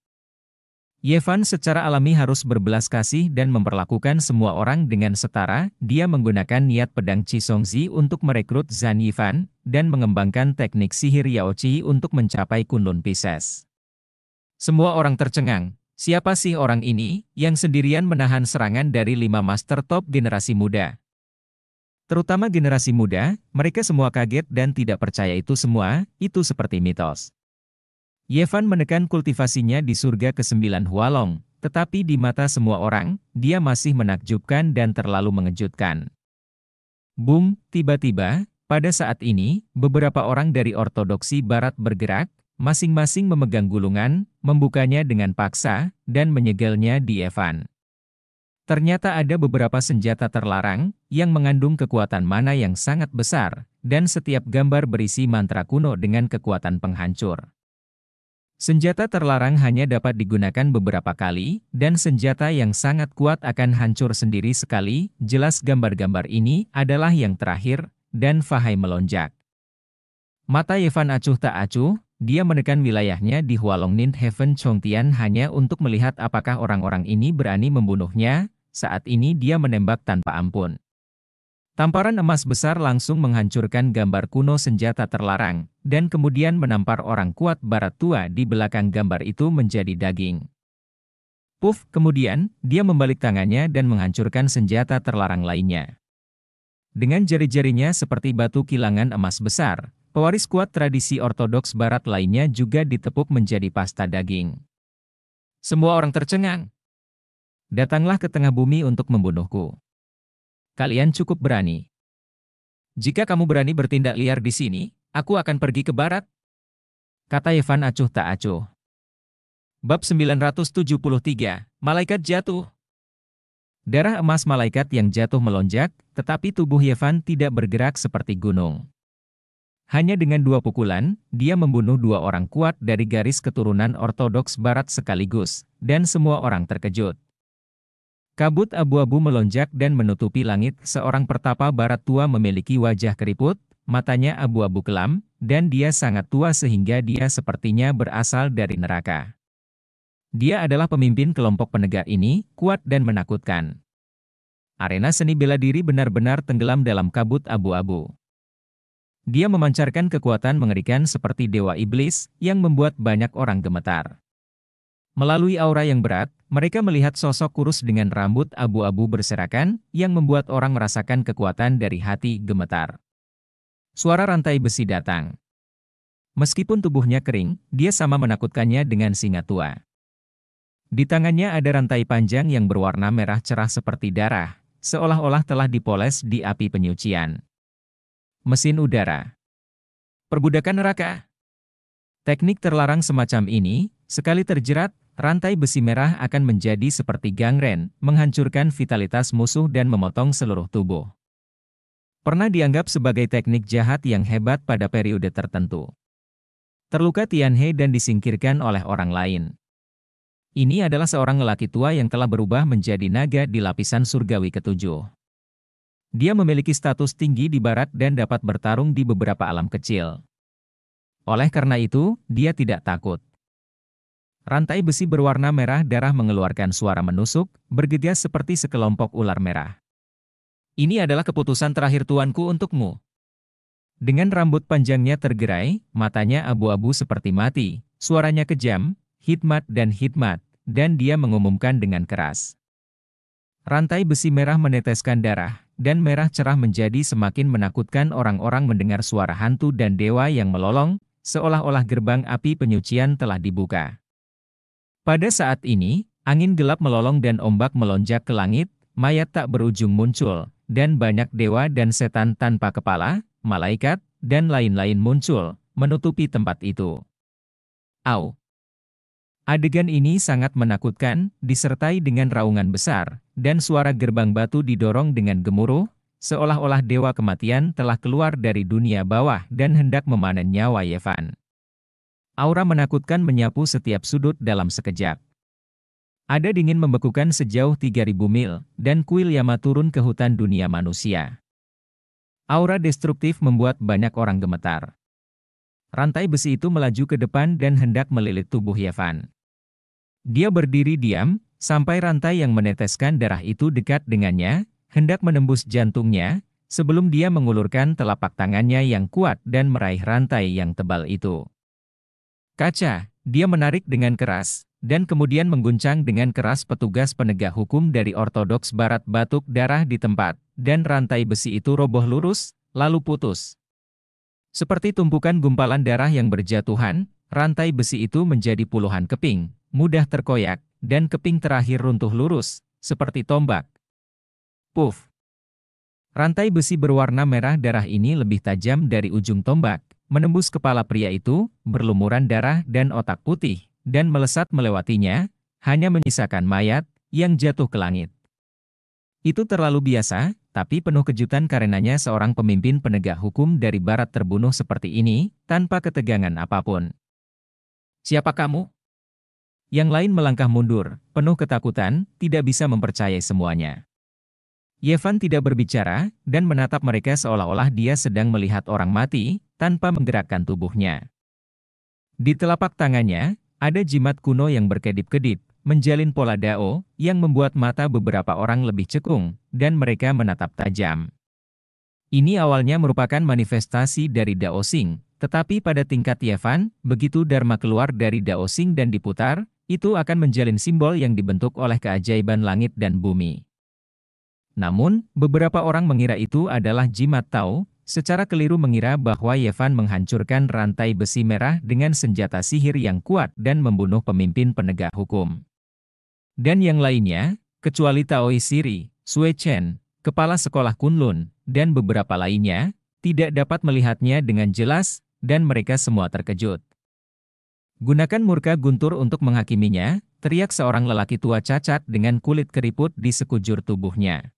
Yevan secara alami harus berbelas kasih dan memperlakukan semua orang dengan setara, dia menggunakan niat pedang Chisongzi untuk merekrut Zhan Yifan, dan mengembangkan teknik sihir Yaochi untuk mencapai kunlun Pisces. Semua orang tercengang, siapa sih orang ini, yang sendirian menahan serangan dari lima master top generasi muda. Terutama generasi muda, mereka semua kaget dan tidak percaya itu semua, itu seperti mitos. Yevan menekan kultivasinya di surga ke-9 Hualong, tetapi di mata semua orang, dia masih menakjubkan dan terlalu mengejutkan. Boom, tiba-tiba, pada saat ini, beberapa orang dari ortodoksi barat bergerak, masing-masing memegang gulungan, membukanya dengan paksa, dan menyegelnya di Evan. Ternyata ada beberapa senjata terlarang, yang mengandung kekuatan mana yang sangat besar, dan setiap gambar berisi mantra kuno dengan kekuatan penghancur. Senjata terlarang hanya dapat digunakan beberapa kali, dan senjata yang sangat kuat akan hancur sendiri sekali. Jelas gambar-gambar ini adalah yang terakhir, dan Fahai melonjak. Mata Yevan acuh tak acuh, dia menekan wilayahnya di Hualong Hualongnin Heaven Chongtian hanya untuk melihat apakah orang-orang ini berani membunuhnya, saat ini dia menembak tanpa ampun. Tamparan emas besar langsung menghancurkan gambar kuno senjata terlarang, dan kemudian menampar orang kuat barat tua di belakang gambar itu menjadi daging. Puff, kemudian, dia membalik tangannya dan menghancurkan senjata terlarang lainnya. Dengan jari-jarinya seperti batu kilangan emas besar, pewaris kuat tradisi ortodoks barat lainnya juga ditepuk menjadi pasta daging. Semua orang tercengang. Datanglah ke tengah bumi untuk membunuhku kalian cukup berani. Jika kamu berani bertindak liar di sini, aku akan pergi ke barat. Kata Yevan acuh tak acuh. Bab 973, Malaikat Jatuh Darah emas malaikat yang jatuh melonjak, tetapi tubuh Yevan tidak bergerak seperti gunung. Hanya dengan dua pukulan, dia membunuh dua orang kuat dari garis keturunan Ortodoks Barat sekaligus, dan semua orang terkejut. Kabut abu-abu melonjak dan menutupi langit. Seorang pertapa barat tua memiliki wajah keriput, matanya abu-abu kelam, dan dia sangat tua sehingga dia sepertinya berasal dari neraka. Dia adalah pemimpin kelompok penegak ini, kuat dan menakutkan. Arena seni bela diri benar-benar tenggelam dalam kabut abu-abu. Dia memancarkan kekuatan mengerikan seperti dewa iblis, yang membuat banyak orang gemetar. Melalui aura yang berat, mereka melihat sosok kurus dengan rambut abu-abu berserakan yang membuat orang merasakan kekuatan dari hati gemetar. Suara rantai besi datang. Meskipun tubuhnya kering, dia sama menakutkannya dengan singa tua. Di tangannya ada rantai panjang yang berwarna merah cerah seperti darah, seolah-olah telah dipoles di api penyucian. Mesin udara. Perbudakan neraka. Teknik terlarang semacam ini, sekali terjerat, Rantai besi merah akan menjadi seperti gangren, menghancurkan vitalitas musuh dan memotong seluruh tubuh. Pernah dianggap sebagai teknik jahat yang hebat pada periode tertentu. Terluka Tianhe dan disingkirkan oleh orang lain. Ini adalah seorang lelaki tua yang telah berubah menjadi naga di lapisan surgawi ketujuh. Dia memiliki status tinggi di barat dan dapat bertarung di beberapa alam kecil. Oleh karena itu, dia tidak takut. Rantai besi berwarna merah darah mengeluarkan suara menusuk, bergegas seperti sekelompok ular merah. Ini adalah keputusan terakhir tuanku untukmu. Dengan rambut panjangnya tergerai, matanya abu-abu seperti mati, suaranya kejam, hikmat dan hikmat, dan dia mengumumkan dengan keras. Rantai besi merah meneteskan darah, dan merah cerah menjadi semakin menakutkan orang-orang mendengar suara hantu dan dewa yang melolong, seolah-olah gerbang api penyucian telah dibuka. Pada saat ini, angin gelap melolong dan ombak melonjak ke langit, mayat tak berujung muncul, dan banyak dewa dan setan tanpa kepala, malaikat, dan lain-lain muncul, menutupi tempat itu. Au. Adegan ini sangat menakutkan, disertai dengan raungan besar, dan suara gerbang batu didorong dengan gemuruh, seolah-olah dewa kematian telah keluar dari dunia bawah dan hendak memanen nyawa Yevan. Aura menakutkan menyapu setiap sudut dalam sekejap. Ada dingin membekukan sejauh 3000 mil, dan kuil Yama turun ke hutan dunia manusia. Aura destruktif membuat banyak orang gemetar. Rantai besi itu melaju ke depan dan hendak melilit tubuh Yevan. Dia berdiri diam, sampai rantai yang meneteskan darah itu dekat dengannya, hendak menembus jantungnya, sebelum dia mengulurkan telapak tangannya yang kuat dan meraih rantai yang tebal itu. Kaca, dia menarik dengan keras, dan kemudian mengguncang dengan keras petugas penegak hukum dari Ortodoks Barat batuk darah di tempat, dan rantai besi itu roboh lurus, lalu putus. Seperti tumpukan gumpalan darah yang berjatuhan, rantai besi itu menjadi puluhan keping, mudah terkoyak, dan keping terakhir runtuh lurus, seperti tombak. Puff! Rantai besi berwarna merah darah ini lebih tajam dari ujung tombak, menembus kepala pria itu, berlumuran darah dan otak putih, dan melesat melewatinya, hanya menyisakan mayat yang jatuh ke langit. Itu terlalu biasa, tapi penuh kejutan karenanya seorang pemimpin penegak hukum dari barat terbunuh seperti ini, tanpa ketegangan apapun. Siapa kamu? Yang lain melangkah mundur, penuh ketakutan, tidak bisa mempercayai semuanya. Yevan tidak berbicara, dan menatap mereka seolah-olah dia sedang melihat orang mati, tanpa menggerakkan tubuhnya. Di telapak tangannya, ada jimat kuno yang berkedip-kedip, menjalin pola dao, yang membuat mata beberapa orang lebih cekung, dan mereka menatap tajam. Ini awalnya merupakan manifestasi dari Dao Sing, tetapi pada tingkat Yevan, begitu Dharma keluar dari Dao Sing dan diputar, itu akan menjalin simbol yang dibentuk oleh keajaiban langit dan bumi. Namun, beberapa orang mengira itu adalah jimat Tao, secara keliru mengira bahwa Yevan menghancurkan rantai besi merah dengan senjata sihir yang kuat dan membunuh pemimpin penegak hukum. Dan yang lainnya, kecuali Taoi Siri, Sui Chen, kepala sekolah Kunlun, dan beberapa lainnya, tidak dapat melihatnya dengan jelas, dan mereka semua terkejut. Gunakan murka guntur untuk menghakiminya, teriak seorang lelaki tua cacat dengan kulit keriput di sekujur tubuhnya.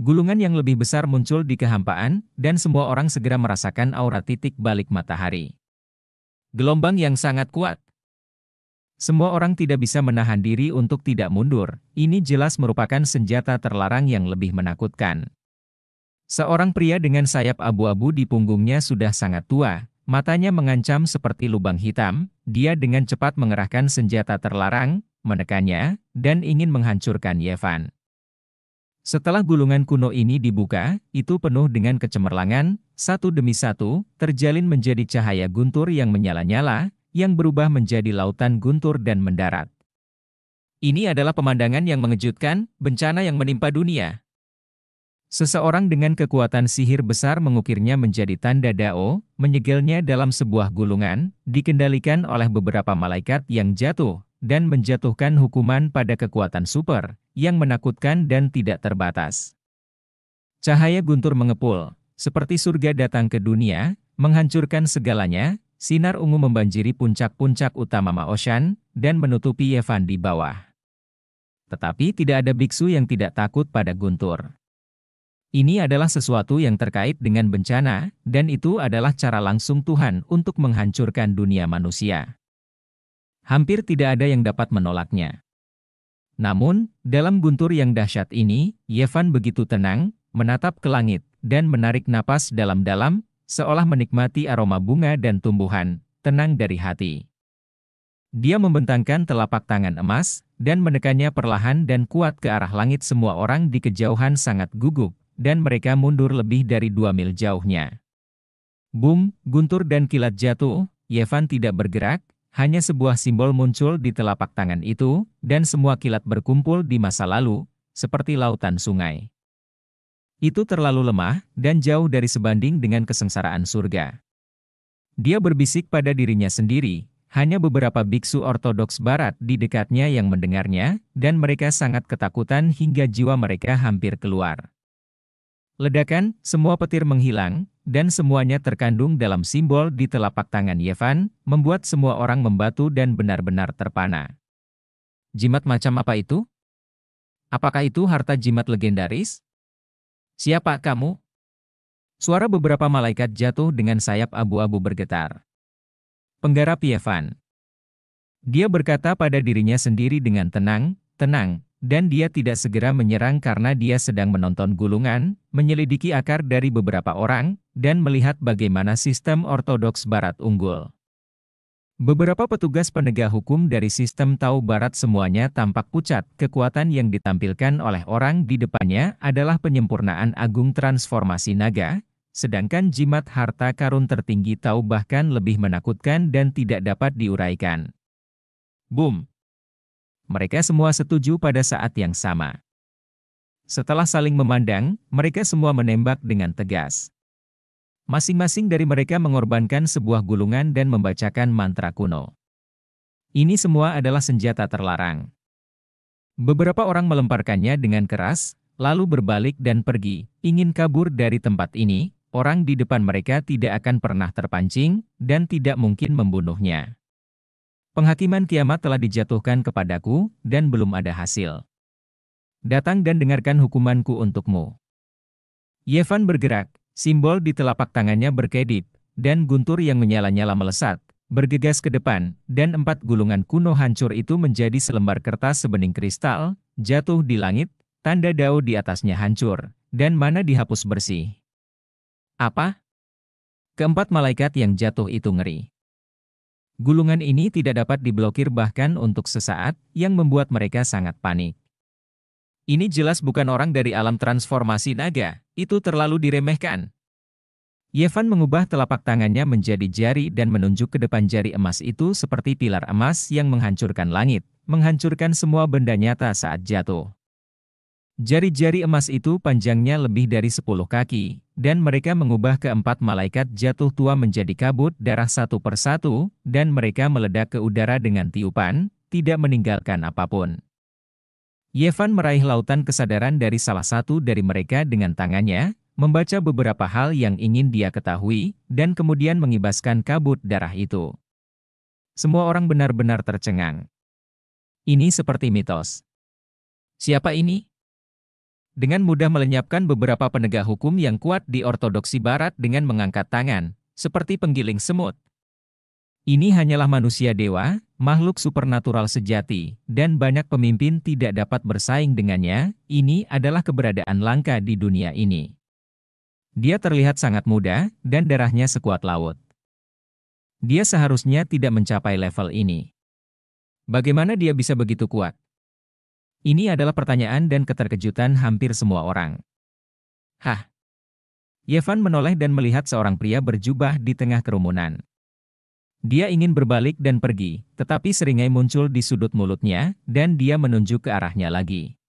Gulungan yang lebih besar muncul di kehampaan, dan semua orang segera merasakan aura titik balik matahari. Gelombang yang sangat kuat. Semua orang tidak bisa menahan diri untuk tidak mundur, ini jelas merupakan senjata terlarang yang lebih menakutkan. Seorang pria dengan sayap abu-abu di punggungnya sudah sangat tua, matanya mengancam seperti lubang hitam, dia dengan cepat mengerahkan senjata terlarang, menekannya, dan ingin menghancurkan Yevan. Setelah gulungan kuno ini dibuka, itu penuh dengan kecemerlangan, satu demi satu, terjalin menjadi cahaya guntur yang menyala-nyala, yang berubah menjadi lautan guntur dan mendarat. Ini adalah pemandangan yang mengejutkan, bencana yang menimpa dunia. Seseorang dengan kekuatan sihir besar mengukirnya menjadi tanda dao, menyegelnya dalam sebuah gulungan, dikendalikan oleh beberapa malaikat yang jatuh, dan menjatuhkan hukuman pada kekuatan super, yang menakutkan dan tidak terbatas. Cahaya guntur mengepul, seperti surga datang ke dunia, menghancurkan segalanya, sinar ungu membanjiri puncak-puncak utama Maoshan, dan menutupi Yevan di bawah. Tetapi tidak ada biksu yang tidak takut pada guntur. Ini adalah sesuatu yang terkait dengan bencana, dan itu adalah cara langsung Tuhan untuk menghancurkan dunia manusia hampir tidak ada yang dapat menolaknya. Namun, dalam guntur yang dahsyat ini, Yevan begitu tenang, menatap ke langit, dan menarik napas dalam-dalam, seolah menikmati aroma bunga dan tumbuhan, tenang dari hati. Dia membentangkan telapak tangan emas, dan menekannya perlahan dan kuat ke arah langit semua orang di kejauhan sangat gugup, dan mereka mundur lebih dari dua mil jauhnya. Bum, guntur dan kilat jatuh, Yevan tidak bergerak, hanya sebuah simbol muncul di telapak tangan itu, dan semua kilat berkumpul di masa lalu, seperti lautan sungai. Itu terlalu lemah, dan jauh dari sebanding dengan kesengsaraan surga. Dia berbisik pada dirinya sendiri, hanya beberapa biksu ortodoks barat di dekatnya yang mendengarnya, dan mereka sangat ketakutan hingga jiwa mereka hampir keluar. Ledakan, semua petir menghilang, dan semuanya terkandung dalam simbol di telapak tangan Yevan, membuat semua orang membatu dan benar-benar terpana. Jimat macam apa itu? Apakah itu harta jimat legendaris? Siapa kamu? Suara beberapa malaikat jatuh dengan sayap abu-abu bergetar. Penggarap Yevan. Dia berkata pada dirinya sendiri dengan tenang, tenang, dan dia tidak segera menyerang karena dia sedang menonton gulungan, menyelidiki akar dari beberapa orang, dan melihat bagaimana sistem ortodoks barat unggul. Beberapa petugas penegak hukum dari sistem tahu Barat semuanya tampak pucat. Kekuatan yang ditampilkan oleh orang di depannya adalah penyempurnaan agung transformasi naga, sedangkan jimat harta karun tertinggi tahu bahkan lebih menakutkan dan tidak dapat diuraikan. Boom! mereka semua setuju pada saat yang sama. Setelah saling memandang, mereka semua menembak dengan tegas. Masing-masing dari mereka mengorbankan sebuah gulungan dan membacakan mantra kuno. Ini semua adalah senjata terlarang. Beberapa orang melemparkannya dengan keras, lalu berbalik dan pergi, ingin kabur dari tempat ini, orang di depan mereka tidak akan pernah terpancing, dan tidak mungkin membunuhnya. Penghakiman kiamat telah dijatuhkan kepadaku, dan belum ada hasil. Datang dan dengarkan hukumanku untukmu. Yevan bergerak, simbol di telapak tangannya berkedip, dan guntur yang menyala-nyala melesat, bergegas ke depan, dan empat gulungan kuno hancur itu menjadi selembar kertas sebening kristal, jatuh di langit, tanda dao di atasnya hancur, dan mana dihapus bersih. Apa? Keempat malaikat yang jatuh itu ngeri. Gulungan ini tidak dapat diblokir bahkan untuk sesaat, yang membuat mereka sangat panik. Ini jelas bukan orang dari alam transformasi naga, itu terlalu diremehkan. Yevan mengubah telapak tangannya menjadi jari dan menunjuk ke depan jari emas itu seperti pilar emas yang menghancurkan langit, menghancurkan semua benda nyata saat jatuh. Jari-jari emas itu panjangnya lebih dari sepuluh kaki, dan mereka mengubah keempat malaikat jatuh tua menjadi kabut darah satu persatu, dan mereka meledak ke udara dengan tiupan, tidak meninggalkan apapun. Yevan meraih lautan kesadaran dari salah satu dari mereka dengan tangannya, membaca beberapa hal yang ingin dia ketahui, dan kemudian mengibaskan kabut darah itu. Semua orang benar-benar tercengang. Ini seperti mitos. Siapa ini? dengan mudah melenyapkan beberapa penegak hukum yang kuat di ortodoksi barat dengan mengangkat tangan, seperti penggiling semut. Ini hanyalah manusia dewa, makhluk supernatural sejati, dan banyak pemimpin tidak dapat bersaing dengannya, ini adalah keberadaan langka di dunia ini. Dia terlihat sangat muda, dan darahnya sekuat laut. Dia seharusnya tidak mencapai level ini. Bagaimana dia bisa begitu kuat? Ini adalah pertanyaan dan keterkejutan hampir semua orang. Hah? Yevan menoleh dan melihat seorang pria berjubah di tengah kerumunan. Dia ingin berbalik dan pergi, tetapi seringai muncul di sudut mulutnya, dan dia menunjuk ke arahnya lagi.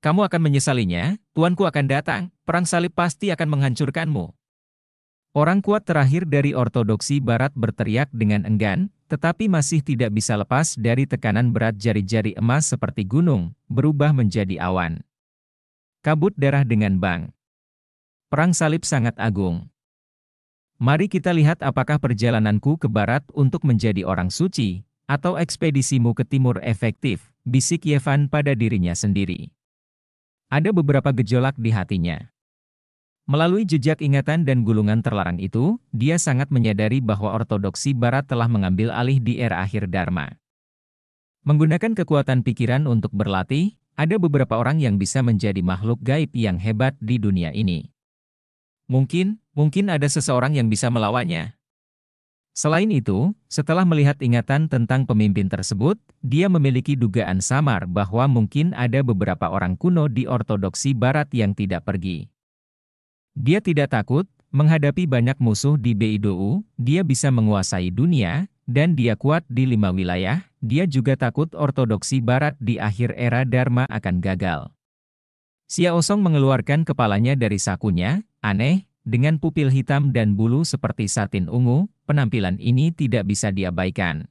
Kamu akan menyesalinya, tuanku akan datang, perang salib pasti akan menghancurkanmu. Orang kuat terakhir dari ortodoksi barat berteriak dengan enggan, tetapi masih tidak bisa lepas dari tekanan berat jari-jari emas seperti gunung, berubah menjadi awan. Kabut darah dengan bang. Perang salib sangat agung. Mari kita lihat apakah perjalananku ke barat untuk menjadi orang suci, atau ekspedisimu ke timur efektif, bisik Yevan pada dirinya sendiri. Ada beberapa gejolak di hatinya. Melalui jejak ingatan dan gulungan terlarang itu, dia sangat menyadari bahwa ortodoksi barat telah mengambil alih di era akhir Dharma. Menggunakan kekuatan pikiran untuk berlatih, ada beberapa orang yang bisa menjadi makhluk gaib yang hebat di dunia ini. Mungkin, mungkin ada seseorang yang bisa melawannya. Selain itu, setelah melihat ingatan tentang pemimpin tersebut, dia memiliki dugaan samar bahwa mungkin ada beberapa orang kuno di ortodoksi barat yang tidak pergi. Dia tidak takut menghadapi banyak musuh di Beidou, dia bisa menguasai dunia, dan dia kuat di lima wilayah, dia juga takut ortodoksi barat di akhir era Dharma akan gagal. Xiaosong mengeluarkan kepalanya dari sakunya, aneh, dengan pupil hitam dan bulu seperti satin ungu, penampilan ini tidak bisa diabaikan.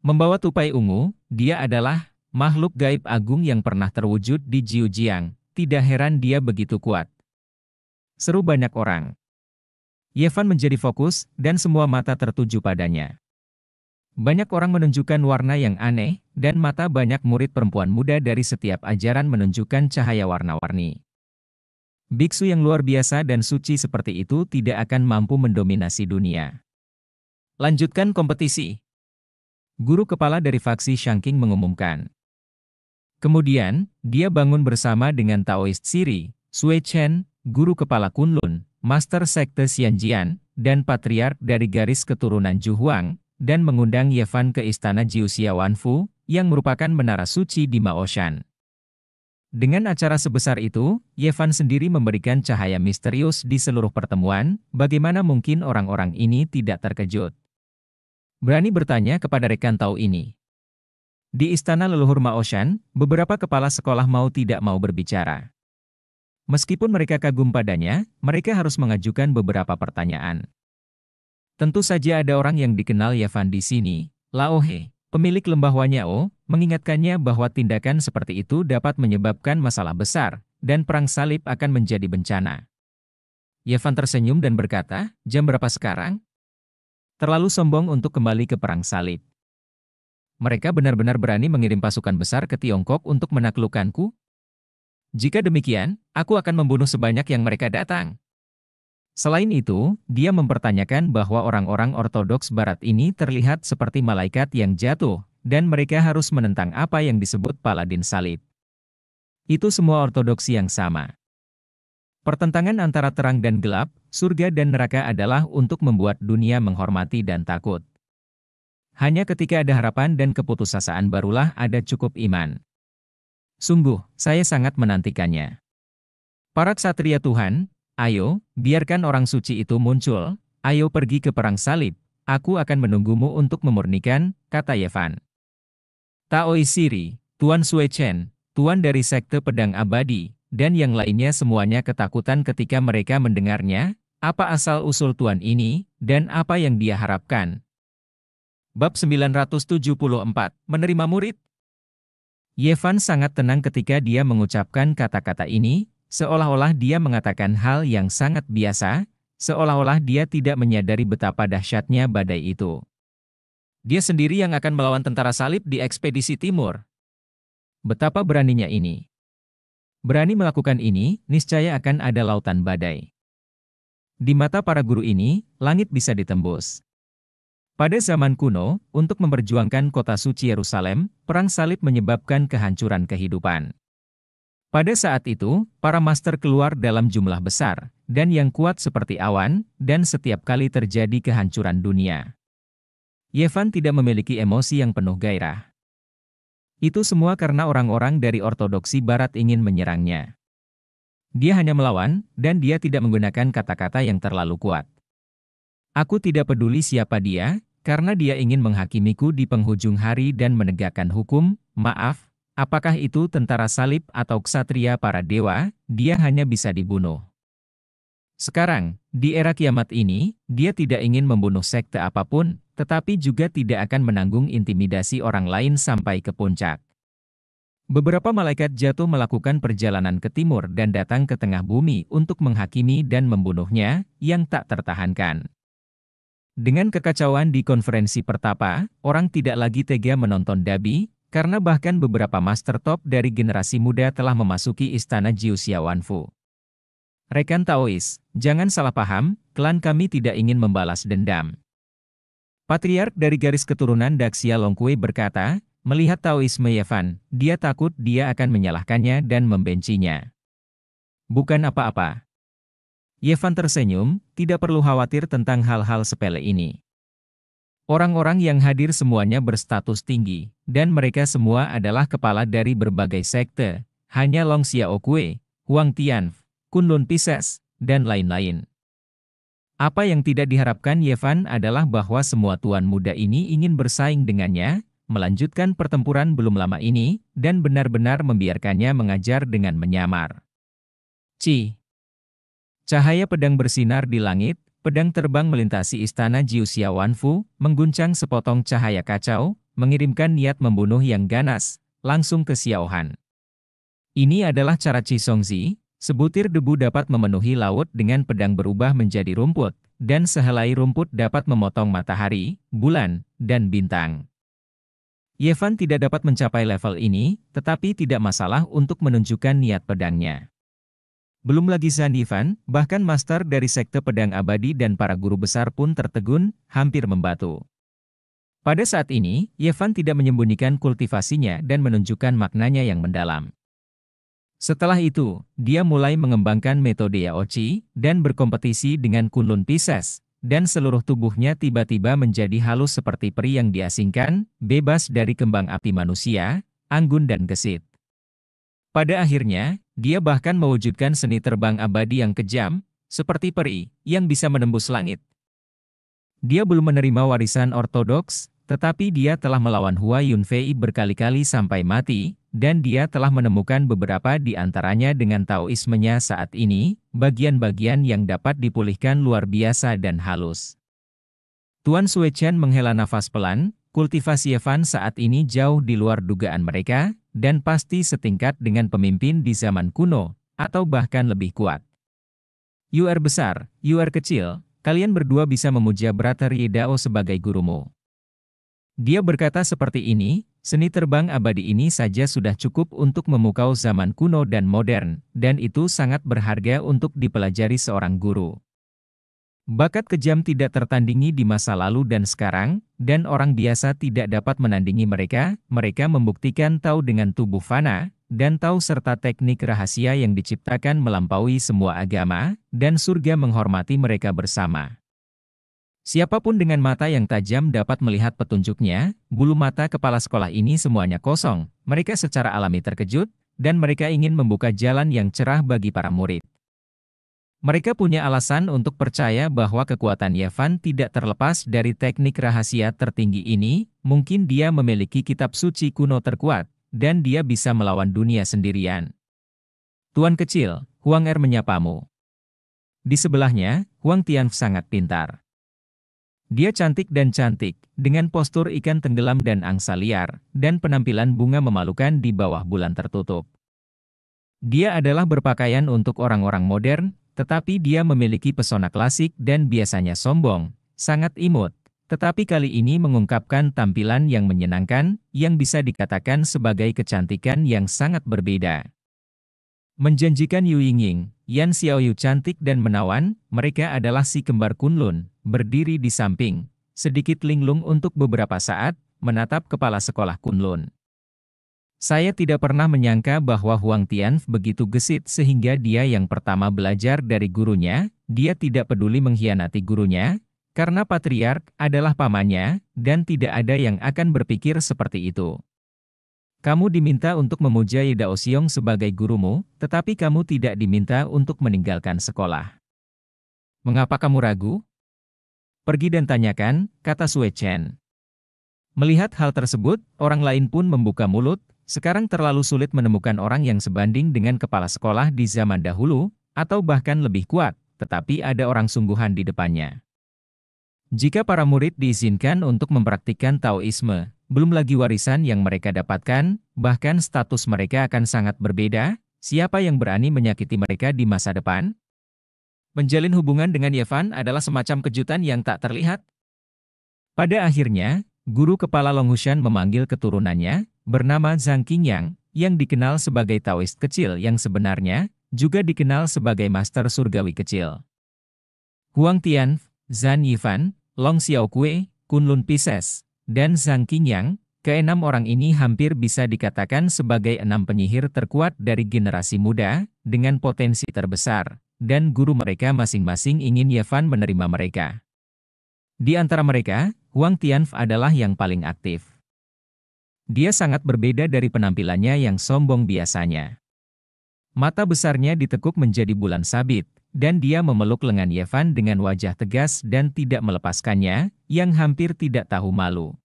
Membawa tupai ungu, dia adalah makhluk gaib agung yang pernah terwujud di Jiujiang. Tidak heran dia begitu kuat seru banyak orang. Yevan menjadi fokus, dan semua mata tertuju padanya. Banyak orang menunjukkan warna yang aneh, dan mata banyak murid perempuan muda dari setiap ajaran menunjukkan cahaya warna-warni. Biksu yang luar biasa dan suci seperti itu tidak akan mampu mendominasi dunia. Lanjutkan kompetisi. Guru kepala dari faksi Shangking mengumumkan. Kemudian, dia bangun bersama dengan Taoist Siri, Sui Chen, guru kepala Kunlun, master sekte Xianjian, dan patriark dari garis keturunan Juhuang, dan mengundang Yevan ke istana Jiuxia Wanfu, yang merupakan menara suci di Maoshan. Dengan acara sebesar itu, Yevan sendiri memberikan cahaya misterius di seluruh pertemuan, bagaimana mungkin orang-orang ini tidak terkejut. Berani bertanya kepada rekan tahu ini. Di istana leluhur Maoshan, beberapa kepala sekolah mau tidak mau berbicara. Meskipun mereka kagum padanya, mereka harus mengajukan beberapa pertanyaan. Tentu saja ada orang yang dikenal Yavan di sini, Laohe, pemilik lembah Wanyao, mengingatkannya bahwa tindakan seperti itu dapat menyebabkan masalah besar, dan perang salib akan menjadi bencana. Yavan tersenyum dan berkata, jam berapa sekarang? Terlalu sombong untuk kembali ke perang salib. Mereka benar-benar berani mengirim pasukan besar ke Tiongkok untuk menaklukkanku, jika demikian, aku akan membunuh sebanyak yang mereka datang. Selain itu, dia mempertanyakan bahwa orang-orang ortodoks barat ini terlihat seperti malaikat yang jatuh, dan mereka harus menentang apa yang disebut paladin salib. Itu semua ortodoksi yang sama. Pertentangan antara terang dan gelap, surga dan neraka adalah untuk membuat dunia menghormati dan takut. Hanya ketika ada harapan dan keputusasaan barulah ada cukup iman. Sungguh, saya sangat menantikannya. Para ksatria Tuhan, ayo, biarkan orang suci itu muncul, ayo pergi ke perang salib, aku akan menunggumu untuk memurnikan, kata Yevan. Taoi Siri, Tuan Sui Chen, Tuan dari Sekte Pedang Abadi, dan yang lainnya semuanya ketakutan ketika mereka mendengarnya, apa asal-usul Tuan ini, dan apa yang dia harapkan. Bab 974, Menerima Murid Yevan sangat tenang ketika dia mengucapkan kata-kata ini, seolah-olah dia mengatakan hal yang sangat biasa, seolah-olah dia tidak menyadari betapa dahsyatnya badai itu. Dia sendiri yang akan melawan tentara salib di ekspedisi timur. Betapa beraninya ini. Berani melakukan ini, niscaya akan ada lautan badai. Di mata para guru ini, langit bisa ditembus. Pada zaman kuno, untuk memperjuangkan kota suci Yerusalem, perang salib menyebabkan kehancuran kehidupan. Pada saat itu, para master keluar dalam jumlah besar, dan yang kuat seperti awan, dan setiap kali terjadi kehancuran dunia. Yevan tidak memiliki emosi yang penuh gairah. Itu semua karena orang-orang dari ortodoksi barat ingin menyerangnya. Dia hanya melawan, dan dia tidak menggunakan kata-kata yang terlalu kuat. Aku tidak peduli siapa dia, karena dia ingin menghakimiku di penghujung hari dan menegakkan hukum, maaf, apakah itu tentara salib atau ksatria para dewa, dia hanya bisa dibunuh. Sekarang, di era kiamat ini, dia tidak ingin membunuh sekte apapun, tetapi juga tidak akan menanggung intimidasi orang lain sampai ke puncak. Beberapa malaikat jatuh melakukan perjalanan ke timur dan datang ke tengah bumi untuk menghakimi dan membunuhnya yang tak tertahankan. Dengan kekacauan di konferensi pertapa, orang tidak lagi tega menonton Dabi, karena bahkan beberapa master top dari generasi muda telah memasuki istana Jiuxia Wanfu. Rekan Taois, jangan salah paham, klan kami tidak ingin membalas dendam. Patriark dari garis keturunan Daxia Longkui berkata, melihat Taoisme Yevan, dia takut dia akan menyalahkannya dan membencinya. Bukan apa-apa. Yevan tersenyum, tidak perlu khawatir tentang hal-hal sepele ini. Orang-orang yang hadir semuanya berstatus tinggi, dan mereka semua adalah kepala dari berbagai sekte, hanya Long Xiaokui, Huang Tianf, Kunlun Pisces, dan lain-lain. Apa yang tidak diharapkan Yevan adalah bahwa semua tuan muda ini ingin bersaing dengannya, melanjutkan pertempuran belum lama ini, dan benar-benar membiarkannya mengajar dengan menyamar. Cih! Cahaya pedang bersinar di langit, pedang terbang melintasi istana Jiuxia Wanfu, mengguncang sepotong cahaya kacau, mengirimkan niat membunuh yang ganas, langsung ke Xiaohan. Ini adalah cara Songzi, sebutir debu dapat memenuhi laut dengan pedang berubah menjadi rumput, dan sehelai rumput dapat memotong matahari, bulan, dan bintang. Yevan tidak dapat mencapai level ini, tetapi tidak masalah untuk menunjukkan niat pedangnya. Belum lagi Zan Ivan, bahkan master dari sekte pedang abadi dan para guru besar pun tertegun, hampir membatu. Pada saat ini, Yevan tidak menyembunyikan kultivasinya dan menunjukkan maknanya yang mendalam. Setelah itu, dia mulai mengembangkan metode Yaochi dan berkompetisi dengan Kunlun Pisces, dan seluruh tubuhnya tiba-tiba menjadi halus seperti peri yang diasingkan, bebas dari kembang api manusia, anggun dan gesit. Pada akhirnya, dia bahkan mewujudkan seni terbang abadi yang kejam, seperti peri, yang bisa menembus langit. Dia belum menerima warisan ortodoks, tetapi dia telah melawan Hua Yunfei berkali-kali sampai mati, dan dia telah menemukan beberapa di antaranya dengan Taoismenya saat ini, bagian-bagian yang dapat dipulihkan luar biasa dan halus. Tuan Sui Chen menghela nafas pelan, kultivasi Evan saat ini jauh di luar dugaan mereka, dan pasti setingkat dengan pemimpin di zaman kuno, atau bahkan lebih kuat. You are besar, you are kecil, kalian berdua bisa memuja Brother Dao sebagai gurumu. Dia berkata seperti ini, seni terbang abadi ini saja sudah cukup untuk memukau zaman kuno dan modern, dan itu sangat berharga untuk dipelajari seorang guru. Bakat kejam tidak tertandingi di masa lalu dan sekarang, dan orang biasa tidak dapat menandingi mereka. Mereka membuktikan tahu dengan tubuh fana, dan tahu serta teknik rahasia yang diciptakan melampaui semua agama, dan surga menghormati mereka bersama. Siapapun dengan mata yang tajam dapat melihat petunjuknya, bulu mata kepala sekolah ini semuanya kosong, mereka secara alami terkejut, dan mereka ingin membuka jalan yang cerah bagi para murid. Mereka punya alasan untuk percaya bahwa kekuatan Yevan tidak terlepas dari teknik rahasia tertinggi ini, mungkin dia memiliki kitab suci kuno terkuat, dan dia bisa melawan dunia sendirian. Tuan kecil, Huang Er menyapamu. Di sebelahnya, Huang Tian sangat pintar. Dia cantik dan cantik, dengan postur ikan tenggelam dan angsa liar, dan penampilan bunga memalukan di bawah bulan tertutup. Dia adalah berpakaian untuk orang-orang modern, tetapi dia memiliki pesona klasik dan biasanya sombong, sangat imut. Tetapi kali ini mengungkapkan tampilan yang menyenangkan, yang bisa dikatakan sebagai kecantikan yang sangat berbeda. Menjanjikan Yu Yingying, Yan Xiaoyu cantik dan menawan, mereka adalah si kembar Kunlun, berdiri di samping, sedikit linglung untuk beberapa saat, menatap kepala sekolah Kunlun. Saya tidak pernah menyangka bahwa Huang Tian begitu gesit sehingga dia yang pertama belajar dari gurunya, dia tidak peduli mengkhianati gurunya, karena patriark adalah pamannya, dan tidak ada yang akan berpikir seperti itu. Kamu diminta untuk memuja Yida Xiong sebagai gurumu, tetapi kamu tidak diminta untuk meninggalkan sekolah. Mengapa kamu ragu? Pergi dan tanyakan, kata Sue Chen. Melihat hal tersebut, orang lain pun membuka mulut, sekarang terlalu sulit menemukan orang yang sebanding dengan kepala sekolah di zaman dahulu, atau bahkan lebih kuat, tetapi ada orang sungguhan di depannya. Jika para murid diizinkan untuk mempraktikkan Taoisme, belum lagi warisan yang mereka dapatkan, bahkan status mereka akan sangat berbeda, siapa yang berani menyakiti mereka di masa depan? Menjalin hubungan dengan Yevan adalah semacam kejutan yang tak terlihat. Pada akhirnya, guru kepala Longhushan memanggil keturunannya, bernama Zhang Qingyang, yang dikenal sebagai Taoist kecil yang sebenarnya, juga dikenal sebagai Master Surgawi kecil. Huang Tian, Zhan Yifan, Long Xiaokui, Kunlun Pisces, dan Zhang Qingyang, keenam orang ini hampir bisa dikatakan sebagai enam penyihir terkuat dari generasi muda, dengan potensi terbesar, dan guru mereka masing-masing ingin Yifan menerima mereka. Di antara mereka, Huang Tianf adalah yang paling aktif. Dia sangat berbeda dari penampilannya yang sombong biasanya. Mata besarnya ditekuk menjadi bulan sabit, dan dia memeluk lengan Yevan dengan wajah tegas dan tidak melepaskannya, yang hampir tidak tahu malu.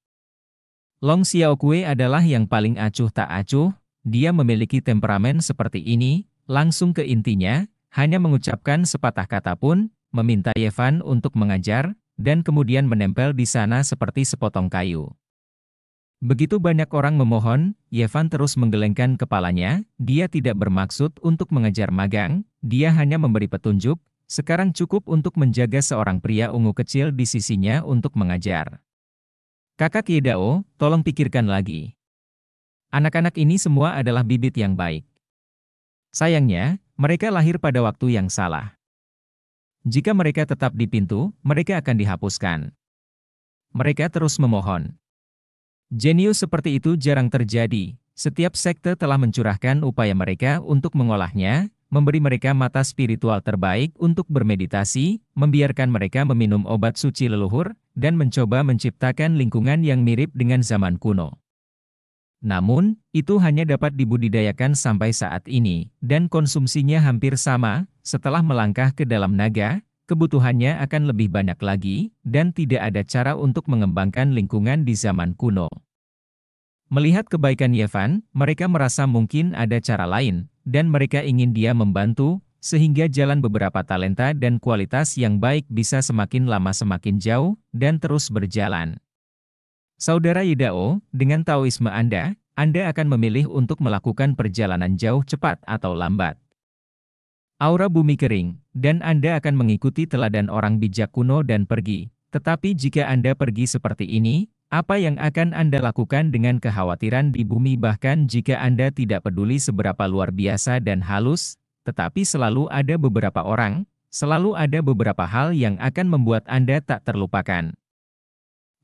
Long Xiaokui adalah yang paling acuh tak acuh, dia memiliki temperamen seperti ini, langsung ke intinya, hanya mengucapkan sepatah kata pun, meminta Yevan untuk mengajar, dan kemudian menempel di sana seperti sepotong kayu. Begitu banyak orang memohon, Yevan terus menggelengkan kepalanya, dia tidak bermaksud untuk mengejar magang, dia hanya memberi petunjuk, sekarang cukup untuk menjaga seorang pria ungu kecil di sisinya untuk mengajar. Kakak Yedao, tolong pikirkan lagi. Anak-anak ini semua adalah bibit yang baik. Sayangnya, mereka lahir pada waktu yang salah. Jika mereka tetap di pintu, mereka akan dihapuskan. Mereka terus memohon. Jenius seperti itu jarang terjadi. Setiap sekte telah mencurahkan upaya mereka untuk mengolahnya, memberi mereka mata spiritual terbaik untuk bermeditasi, membiarkan mereka meminum obat suci leluhur, dan mencoba menciptakan lingkungan yang mirip dengan zaman kuno. Namun, itu hanya dapat dibudidayakan sampai saat ini, dan konsumsinya hampir sama, setelah melangkah ke dalam naga, kebutuhannya akan lebih banyak lagi dan tidak ada cara untuk mengembangkan lingkungan di zaman kuno. Melihat kebaikan Yevan, mereka merasa mungkin ada cara lain, dan mereka ingin dia membantu, sehingga jalan beberapa talenta dan kualitas yang baik bisa semakin lama semakin jauh, dan terus berjalan. Saudara Yidao, dengan Taoisme Anda, Anda akan memilih untuk melakukan perjalanan jauh cepat atau lambat aura bumi kering, dan Anda akan mengikuti teladan orang bijak kuno dan pergi. Tetapi jika Anda pergi seperti ini, apa yang akan Anda lakukan dengan kekhawatiran di bumi bahkan jika Anda tidak peduli seberapa luar biasa dan halus, tetapi selalu ada beberapa orang, selalu ada beberapa hal yang akan membuat Anda tak terlupakan.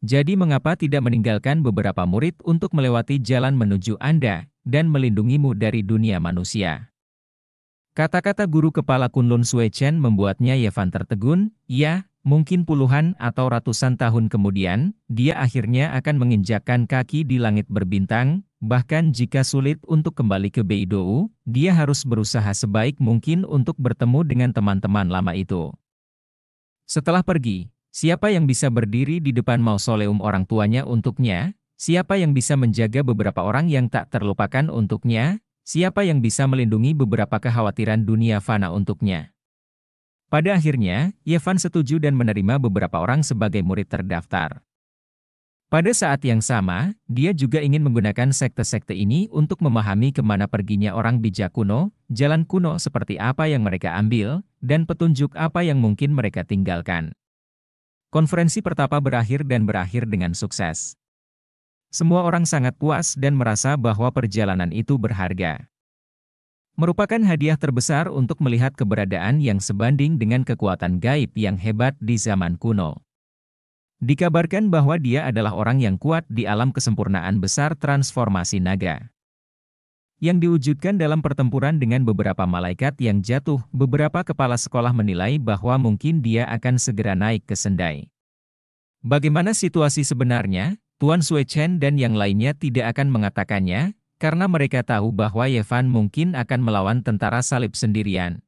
Jadi mengapa tidak meninggalkan beberapa murid untuk melewati jalan menuju Anda, dan melindungimu dari dunia manusia? Kata-kata guru kepala Kunlun Sui Chen membuatnya Yevan tertegun, ya, mungkin puluhan atau ratusan tahun kemudian, dia akhirnya akan menginjakkan kaki di langit berbintang, bahkan jika sulit untuk kembali ke Beidou, dia harus berusaha sebaik mungkin untuk bertemu dengan teman-teman lama itu. Setelah pergi, siapa yang bisa berdiri di depan mausoleum orang tuanya untuknya, siapa yang bisa menjaga beberapa orang yang tak terlupakan untuknya, Siapa yang bisa melindungi beberapa kekhawatiran dunia fana untuknya? Pada akhirnya, Yevan setuju dan menerima beberapa orang sebagai murid terdaftar. Pada saat yang sama, dia juga ingin menggunakan sekte-sekte ini untuk memahami kemana perginya orang bijak kuno, jalan kuno seperti apa yang mereka ambil, dan petunjuk apa yang mungkin mereka tinggalkan. Konferensi pertapa berakhir dan berakhir dengan sukses. Semua orang sangat puas dan merasa bahwa perjalanan itu berharga. Merupakan hadiah terbesar untuk melihat keberadaan yang sebanding dengan kekuatan gaib yang hebat di zaman kuno. Dikabarkan bahwa dia adalah orang yang kuat di alam kesempurnaan besar transformasi naga. Yang diwujudkan dalam pertempuran dengan beberapa malaikat yang jatuh, beberapa kepala sekolah menilai bahwa mungkin dia akan segera naik ke sendai. Bagaimana situasi sebenarnya? Tuan Sui Chen dan yang lainnya tidak akan mengatakannya, karena mereka tahu bahwa Yevan mungkin akan melawan tentara salib sendirian.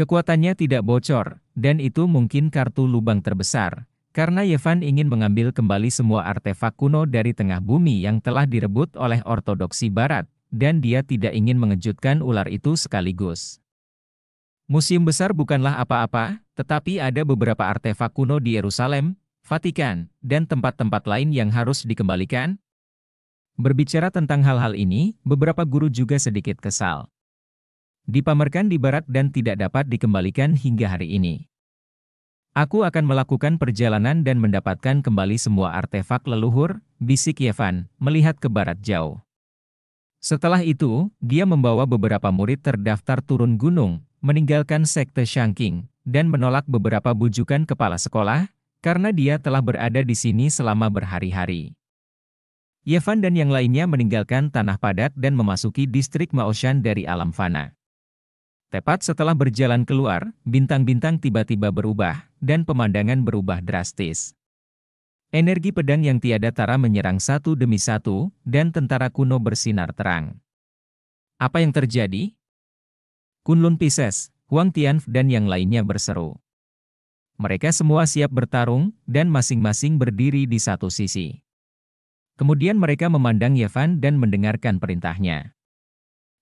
Kekuatannya tidak bocor, dan itu mungkin kartu lubang terbesar, karena Yevan ingin mengambil kembali semua artefak kuno dari tengah bumi yang telah direbut oleh ortodoksi barat, dan dia tidak ingin mengejutkan ular itu sekaligus. Museum besar bukanlah apa-apa, tetapi ada beberapa artefak kuno di Yerusalem, Vatikan, dan tempat-tempat lain yang harus dikembalikan? Berbicara tentang hal-hal ini, beberapa guru juga sedikit kesal. Dipamerkan di barat dan tidak dapat dikembalikan hingga hari ini. Aku akan melakukan perjalanan dan mendapatkan kembali semua artefak leluhur, bisik Yevan, melihat ke barat jauh. Setelah itu, dia membawa beberapa murid terdaftar turun gunung, meninggalkan sekte Shangqing, dan menolak beberapa bujukan kepala sekolah, karena dia telah berada di sini selama berhari-hari. Yevan dan yang lainnya meninggalkan tanah padat dan memasuki distrik Maoshan dari alam fana. Tepat setelah berjalan keluar, bintang-bintang tiba-tiba berubah, dan pemandangan berubah drastis. Energi pedang yang tiada tara menyerang satu demi satu, dan tentara kuno bersinar terang. Apa yang terjadi? Kunlun Pisces, Huang Tianf dan yang lainnya berseru. Mereka semua siap bertarung, dan masing-masing berdiri di satu sisi. Kemudian mereka memandang Yevan dan mendengarkan perintahnya.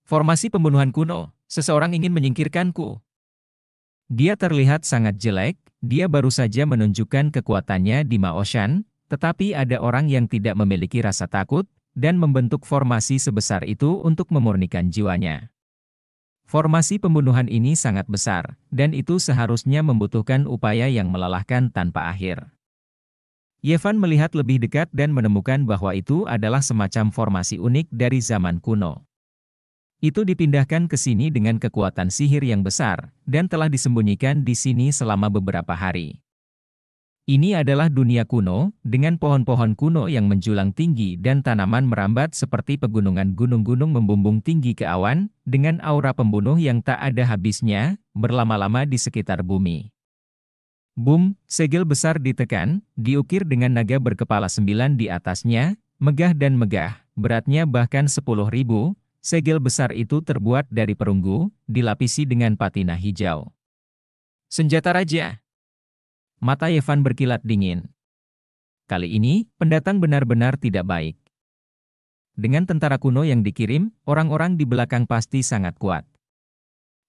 Formasi pembunuhan kuno, seseorang ingin menyingkirkanku. Dia terlihat sangat jelek, dia baru saja menunjukkan kekuatannya di Maoshan, tetapi ada orang yang tidak memiliki rasa takut, dan membentuk formasi sebesar itu untuk memurnikan jiwanya. Formasi pembunuhan ini sangat besar, dan itu seharusnya membutuhkan upaya yang melelahkan tanpa akhir. Yevan melihat lebih dekat dan menemukan bahwa itu adalah semacam formasi unik dari zaman kuno. Itu dipindahkan ke sini dengan kekuatan sihir yang besar, dan telah disembunyikan di sini selama beberapa hari. Ini adalah dunia kuno, dengan pohon-pohon kuno yang menjulang tinggi dan tanaman merambat seperti pegunungan gunung-gunung membumbung tinggi ke awan, dengan aura pembunuh yang tak ada habisnya, berlama-lama di sekitar bumi. Boom, segel besar ditekan, diukir dengan naga berkepala sembilan di atasnya, megah dan megah, beratnya bahkan sepuluh ribu, segel besar itu terbuat dari perunggu, dilapisi dengan patina hijau. Senjata Raja Mata Yevan berkilat dingin. Kali ini, pendatang benar-benar tidak baik. Dengan tentara kuno yang dikirim, orang-orang di belakang pasti sangat kuat.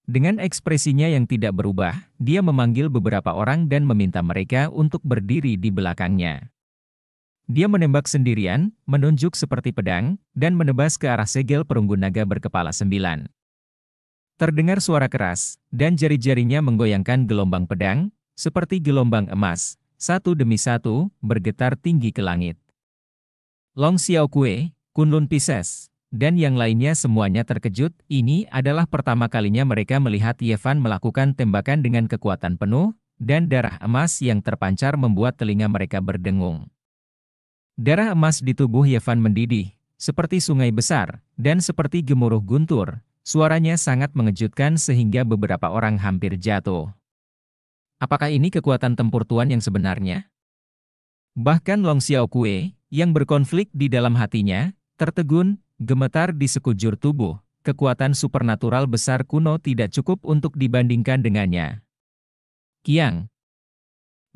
Dengan ekspresinya yang tidak berubah, dia memanggil beberapa orang dan meminta mereka untuk berdiri di belakangnya. Dia menembak sendirian, menunjuk seperti pedang, dan menebas ke arah segel perunggu naga berkepala sembilan. Terdengar suara keras, dan jari-jarinya menggoyangkan gelombang pedang, seperti gelombang emas, satu demi satu, bergetar tinggi ke langit. Long Xiao Kue, Kunlun Pisces, dan yang lainnya semuanya terkejut, ini adalah pertama kalinya mereka melihat Yevan melakukan tembakan dengan kekuatan penuh, dan darah emas yang terpancar membuat telinga mereka berdengung. Darah emas di tubuh Yevan mendidih, seperti sungai besar, dan seperti gemuruh guntur, suaranya sangat mengejutkan sehingga beberapa orang hampir jatuh. Apakah ini kekuatan tempur Tuan yang sebenarnya? Bahkan Long Xiao Kue, yang berkonflik di dalam hatinya, tertegun, gemetar di sekujur tubuh. Kekuatan supernatural besar kuno tidak cukup untuk dibandingkan dengannya. Kiang.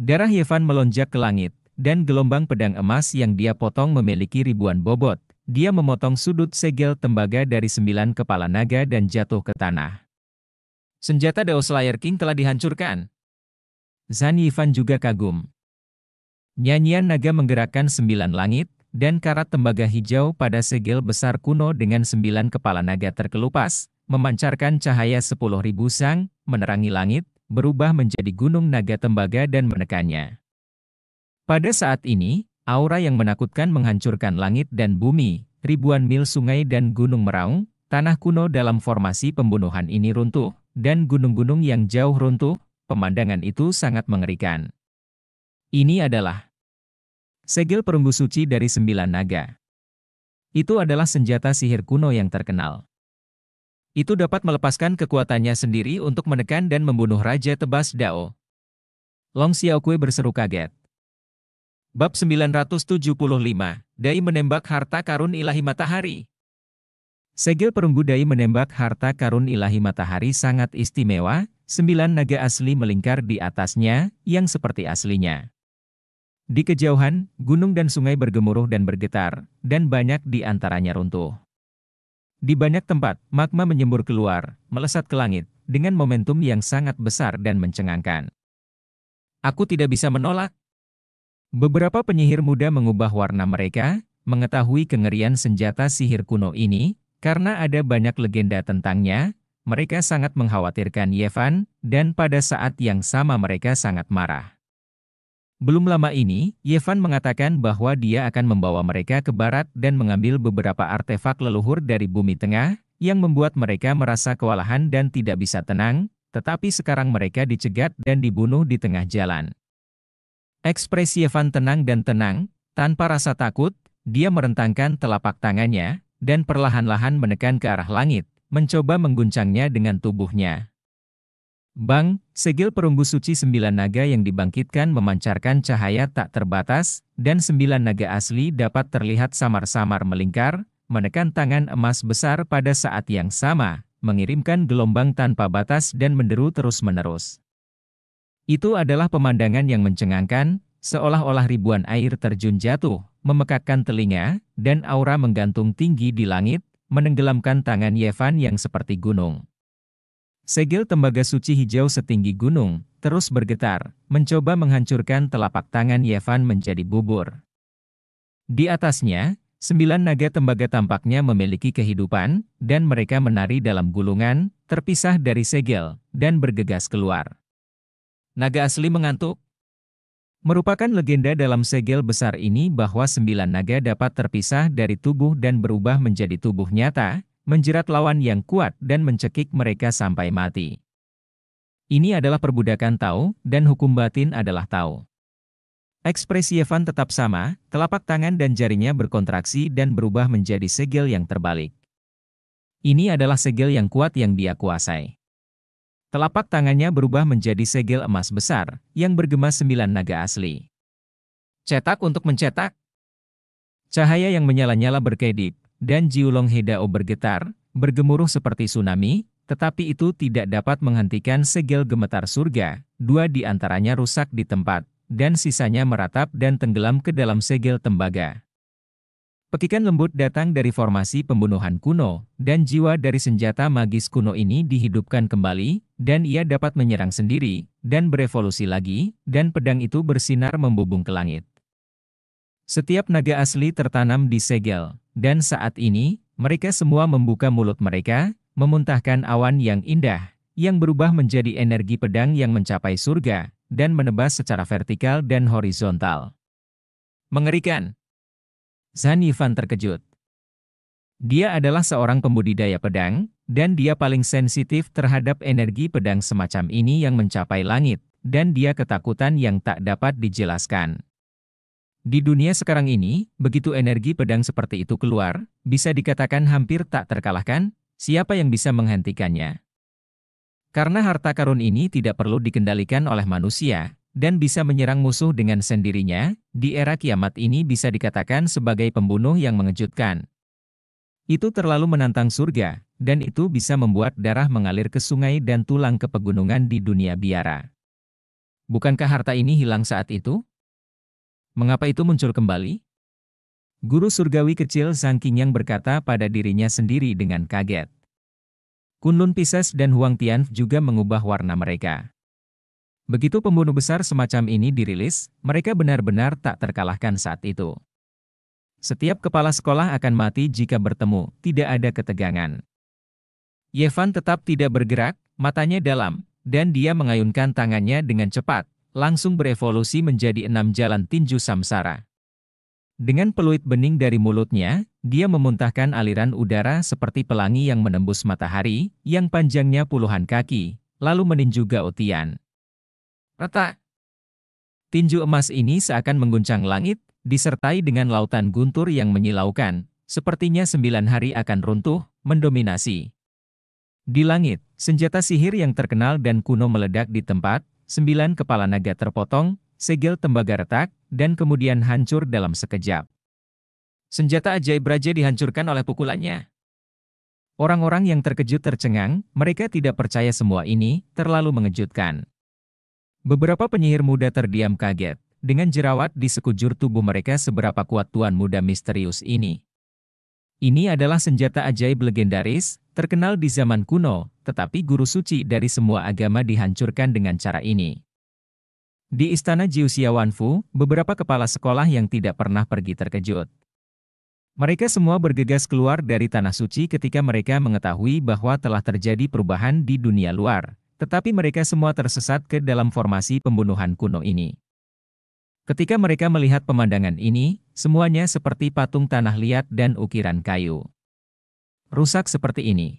Darah Yevan melonjak ke langit, dan gelombang pedang emas yang dia potong memiliki ribuan bobot. Dia memotong sudut segel tembaga dari sembilan kepala naga dan jatuh ke tanah. Senjata Dao Slayer King telah dihancurkan. Zhan Yifan juga kagum. Nyanyian naga menggerakkan sembilan langit, dan karat tembaga hijau pada segel besar kuno dengan sembilan kepala naga terkelupas, memancarkan cahaya sepuluh ribu sang, menerangi langit, berubah menjadi gunung naga tembaga dan menekannya. Pada saat ini, aura yang menakutkan menghancurkan langit dan bumi, ribuan mil sungai dan gunung meraung, tanah kuno dalam formasi pembunuhan ini runtuh, dan gunung-gunung yang jauh runtuh, pemandangan itu sangat mengerikan. Ini adalah segel perunggu suci dari sembilan naga. Itu adalah senjata sihir kuno yang terkenal. Itu dapat melepaskan kekuatannya sendiri untuk menekan dan membunuh Raja Tebas Dao. Long Xiaokui berseru kaget. Bab 975, Dai menembak harta karun ilahi matahari. Segel perunggu Dai menembak harta karun ilahi matahari sangat istimewa, Sembilan naga asli melingkar di atasnya, yang seperti aslinya. Di kejauhan, gunung dan sungai bergemuruh dan bergetar, dan banyak di antaranya runtuh. Di banyak tempat, magma menyembur keluar, melesat ke langit, dengan momentum yang sangat besar dan mencengangkan. Aku tidak bisa menolak. Beberapa penyihir muda mengubah warna mereka, mengetahui kengerian senjata sihir kuno ini, karena ada banyak legenda tentangnya, mereka sangat mengkhawatirkan Yevan, dan pada saat yang sama mereka sangat marah. Belum lama ini, Yevan mengatakan bahwa dia akan membawa mereka ke barat dan mengambil beberapa artefak leluhur dari bumi tengah, yang membuat mereka merasa kewalahan dan tidak bisa tenang, tetapi sekarang mereka dicegat dan dibunuh di tengah jalan. Ekspresi Yevan tenang dan tenang, tanpa rasa takut, dia merentangkan telapak tangannya, dan perlahan-lahan menekan ke arah langit, mencoba mengguncangnya dengan tubuhnya. Bang, segel perunggu suci sembilan naga yang dibangkitkan memancarkan cahaya tak terbatas, dan sembilan naga asli dapat terlihat samar-samar melingkar, menekan tangan emas besar pada saat yang sama, mengirimkan gelombang tanpa batas dan menderu terus-menerus. Itu adalah pemandangan yang mencengangkan, seolah-olah ribuan air terjun jatuh, memekakkan telinga, dan aura menggantung tinggi di langit, menenggelamkan tangan Yevan yang seperti gunung. Segel tembaga suci hijau setinggi gunung, terus bergetar, mencoba menghancurkan telapak tangan Yevan menjadi bubur. Di atasnya, sembilan naga tembaga tampaknya memiliki kehidupan, dan mereka menari dalam gulungan, terpisah dari segel, dan bergegas keluar. Naga asli mengantuk, Merupakan legenda dalam segel besar ini bahwa sembilan naga dapat terpisah dari tubuh dan berubah menjadi tubuh nyata, menjerat lawan yang kuat dan mencekik mereka sampai mati. Ini adalah perbudakan Tao, dan hukum batin adalah Tao. Ekspresi Evan tetap sama, telapak tangan dan jarinya berkontraksi dan berubah menjadi segel yang terbalik. Ini adalah segel yang kuat yang dia kuasai. Telapak tangannya berubah menjadi segel emas besar, yang bergema sembilan naga asli. Cetak untuk mencetak. Cahaya yang menyala-nyala berkedip, dan Jiulong Hedao bergetar, bergemuruh seperti tsunami, tetapi itu tidak dapat menghentikan segel gemetar surga, dua di antaranya rusak di tempat, dan sisanya meratap dan tenggelam ke dalam segel tembaga. Pekikan lembut datang dari formasi pembunuhan kuno, dan jiwa dari senjata magis kuno ini dihidupkan kembali, dan ia dapat menyerang sendiri, dan berevolusi lagi, dan pedang itu bersinar membubung ke langit. Setiap naga asli tertanam di segel, dan saat ini, mereka semua membuka mulut mereka, memuntahkan awan yang indah, yang berubah menjadi energi pedang yang mencapai surga, dan menebas secara vertikal dan horizontal. Mengerikan, Zhan Yifan terkejut. Dia adalah seorang pembudidaya pedang, dan dia paling sensitif terhadap energi pedang semacam ini yang mencapai langit, dan dia ketakutan yang tak dapat dijelaskan. Di dunia sekarang ini, begitu energi pedang seperti itu keluar, bisa dikatakan hampir tak terkalahkan, siapa yang bisa menghentikannya? Karena harta karun ini tidak perlu dikendalikan oleh manusia, dan bisa menyerang musuh dengan sendirinya, di era kiamat ini bisa dikatakan sebagai pembunuh yang mengejutkan. Itu terlalu menantang surga, dan itu bisa membuat darah mengalir ke sungai dan tulang ke pegunungan di dunia biara. Bukankah harta ini hilang saat itu? Mengapa itu muncul kembali? Guru surgawi kecil Sang Yang berkata pada dirinya sendiri dengan kaget. Kunlun Pisces dan Huang Tian juga mengubah warna mereka. Begitu pembunuh besar semacam ini dirilis, mereka benar-benar tak terkalahkan saat itu. Setiap kepala sekolah akan mati jika bertemu, tidak ada ketegangan. Yevan tetap tidak bergerak, matanya dalam, dan dia mengayunkan tangannya dengan cepat, langsung berevolusi menjadi enam jalan tinju samsara. Dengan peluit bening dari mulutnya, dia memuntahkan aliran udara seperti pelangi yang menembus matahari, yang panjangnya puluhan kaki, lalu meninju Gautian. Retak. Tinju emas ini seakan mengguncang langit, disertai dengan lautan guntur yang menyilaukan, sepertinya sembilan hari akan runtuh, mendominasi. Di langit, senjata sihir yang terkenal dan kuno meledak di tempat, sembilan kepala naga terpotong, segel tembaga retak, dan kemudian hancur dalam sekejap. Senjata ajaib raja dihancurkan oleh pukulannya. Orang-orang yang terkejut tercengang, mereka tidak percaya semua ini, terlalu mengejutkan. Beberapa penyihir muda terdiam kaget, dengan jerawat di sekujur tubuh mereka seberapa kuat tuan muda misterius ini. Ini adalah senjata ajaib legendaris, terkenal di zaman kuno, tetapi guru suci dari semua agama dihancurkan dengan cara ini. Di istana Jiuxia Wanfu, beberapa kepala sekolah yang tidak pernah pergi terkejut. Mereka semua bergegas keluar dari tanah suci ketika mereka mengetahui bahwa telah terjadi perubahan di dunia luar, tetapi mereka semua tersesat ke dalam formasi pembunuhan kuno ini. Ketika mereka melihat pemandangan ini, semuanya seperti patung tanah liat dan ukiran kayu. Rusak seperti ini.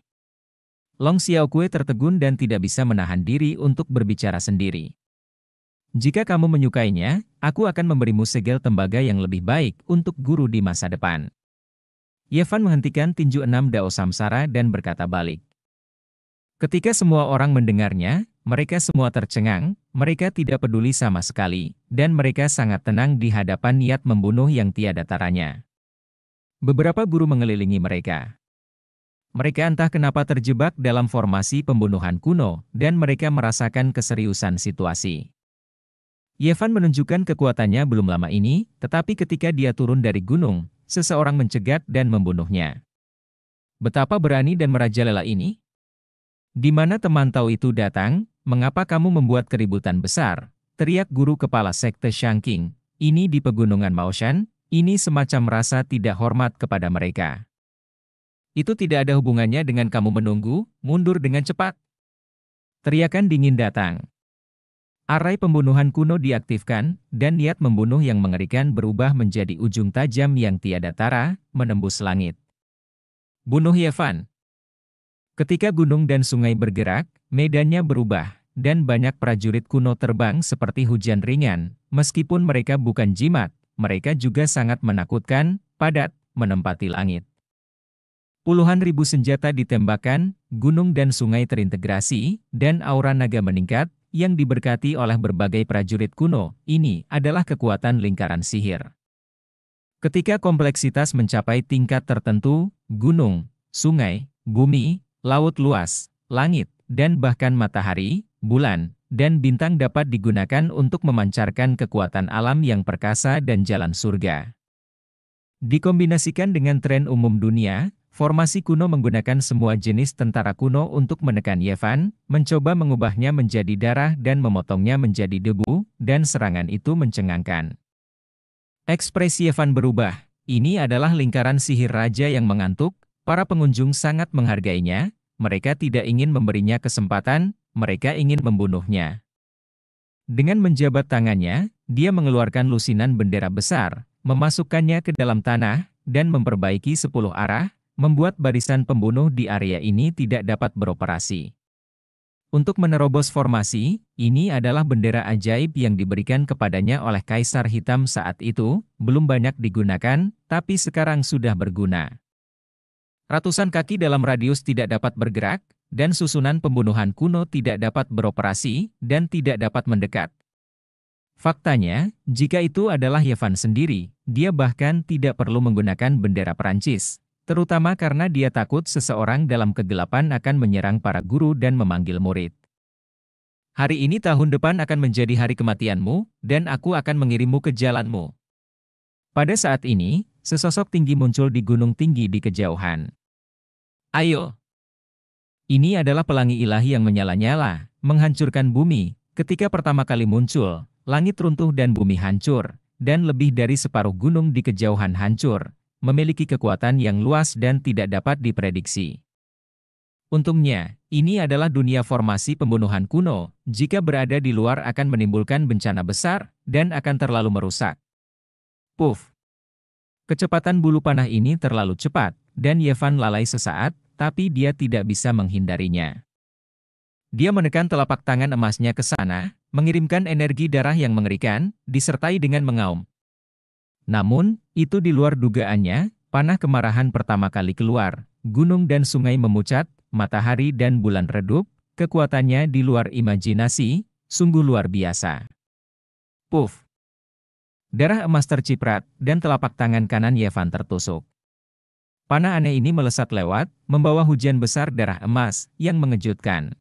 Long Xiaokui tertegun dan tidak bisa menahan diri untuk berbicara sendiri. Jika kamu menyukainya, aku akan memberimu segel tembaga yang lebih baik untuk guru di masa depan. Yevan menghentikan tinju enam Dao Samsara dan berkata balik. Ketika semua orang mendengarnya, mereka semua tercengang, mereka tidak peduli sama sekali, dan mereka sangat tenang di hadapan niat membunuh yang tiada taranya. Beberapa guru mengelilingi mereka. Mereka entah kenapa terjebak dalam formasi pembunuhan kuno, dan mereka merasakan keseriusan situasi. Yevan menunjukkan kekuatannya belum lama ini, tetapi ketika dia turun dari gunung, seseorang mencegat dan membunuhnya. Betapa berani dan merajalela ini? Di mana teman tahu itu datang, mengapa kamu membuat keributan besar? Teriak guru kepala sekte Shangqing. Ini di pegunungan Maoshan, ini semacam rasa tidak hormat kepada mereka. Itu tidak ada hubungannya dengan kamu menunggu, mundur dengan cepat. Teriakan dingin datang. Arai pembunuhan kuno diaktifkan, dan niat membunuh yang mengerikan berubah menjadi ujung tajam yang tiada tara, menembus langit. Bunuh Yevan, Ketika gunung dan sungai bergerak, medannya berubah, dan banyak prajurit kuno terbang seperti hujan ringan. Meskipun mereka bukan jimat, mereka juga sangat menakutkan, padat, menempati langit. Puluhan ribu senjata ditembakkan, gunung dan sungai terintegrasi, dan aura naga meningkat, yang diberkati oleh berbagai prajurit kuno, ini adalah kekuatan lingkaran sihir. Ketika kompleksitas mencapai tingkat tertentu, gunung, sungai, bumi, laut luas, langit, dan bahkan matahari, bulan, dan bintang dapat digunakan untuk memancarkan kekuatan alam yang perkasa dan jalan surga. Dikombinasikan dengan tren umum dunia, formasi kuno menggunakan semua jenis tentara kuno untuk menekan Yevan, mencoba mengubahnya menjadi darah dan memotongnya menjadi debu, dan serangan itu mencengangkan. Ekspresi Yevan berubah. Ini adalah lingkaran sihir raja yang mengantuk, Para pengunjung sangat menghargainya, mereka tidak ingin memberinya kesempatan, mereka ingin membunuhnya. Dengan menjabat tangannya, dia mengeluarkan lusinan bendera besar, memasukkannya ke dalam tanah, dan memperbaiki sepuluh arah, membuat barisan pembunuh di area ini tidak dapat beroperasi. Untuk menerobos formasi, ini adalah bendera ajaib yang diberikan kepadanya oleh Kaisar Hitam saat itu, belum banyak digunakan, tapi sekarang sudah berguna. Ratusan kaki dalam radius tidak dapat bergerak, dan susunan pembunuhan kuno tidak dapat beroperasi dan tidak dapat mendekat. Faktanya, jika itu adalah Yevan sendiri, dia bahkan tidak perlu menggunakan bendera Perancis, terutama karena dia takut seseorang dalam kegelapan akan menyerang para guru dan memanggil murid. Hari ini tahun depan akan menjadi hari kematianmu, dan aku akan mengirimmu ke jalanmu. Pada saat ini, sesosok tinggi muncul di gunung tinggi di kejauhan. Ayo. Ini adalah pelangi ilahi yang menyala-nyala, menghancurkan bumi. Ketika pertama kali muncul, langit runtuh dan bumi hancur, dan lebih dari separuh gunung di kejauhan hancur, memiliki kekuatan yang luas dan tidak dapat diprediksi. Untungnya, ini adalah dunia formasi pembunuhan kuno, jika berada di luar akan menimbulkan bencana besar, dan akan terlalu merusak. Puff! Kecepatan bulu panah ini terlalu cepat, dan Yevan lalai sesaat, tapi dia tidak bisa menghindarinya. Dia menekan telapak tangan emasnya ke sana, mengirimkan energi darah yang mengerikan, disertai dengan mengaum. Namun, itu di luar dugaannya, panah kemarahan pertama kali keluar, gunung dan sungai memucat, matahari dan bulan redup, kekuatannya di luar imajinasi, sungguh luar biasa. Puff! Darah emas terciprat, dan telapak tangan kanan Yevan tertusuk. Panah aneh ini melesat lewat, membawa hujan besar darah emas, yang mengejutkan.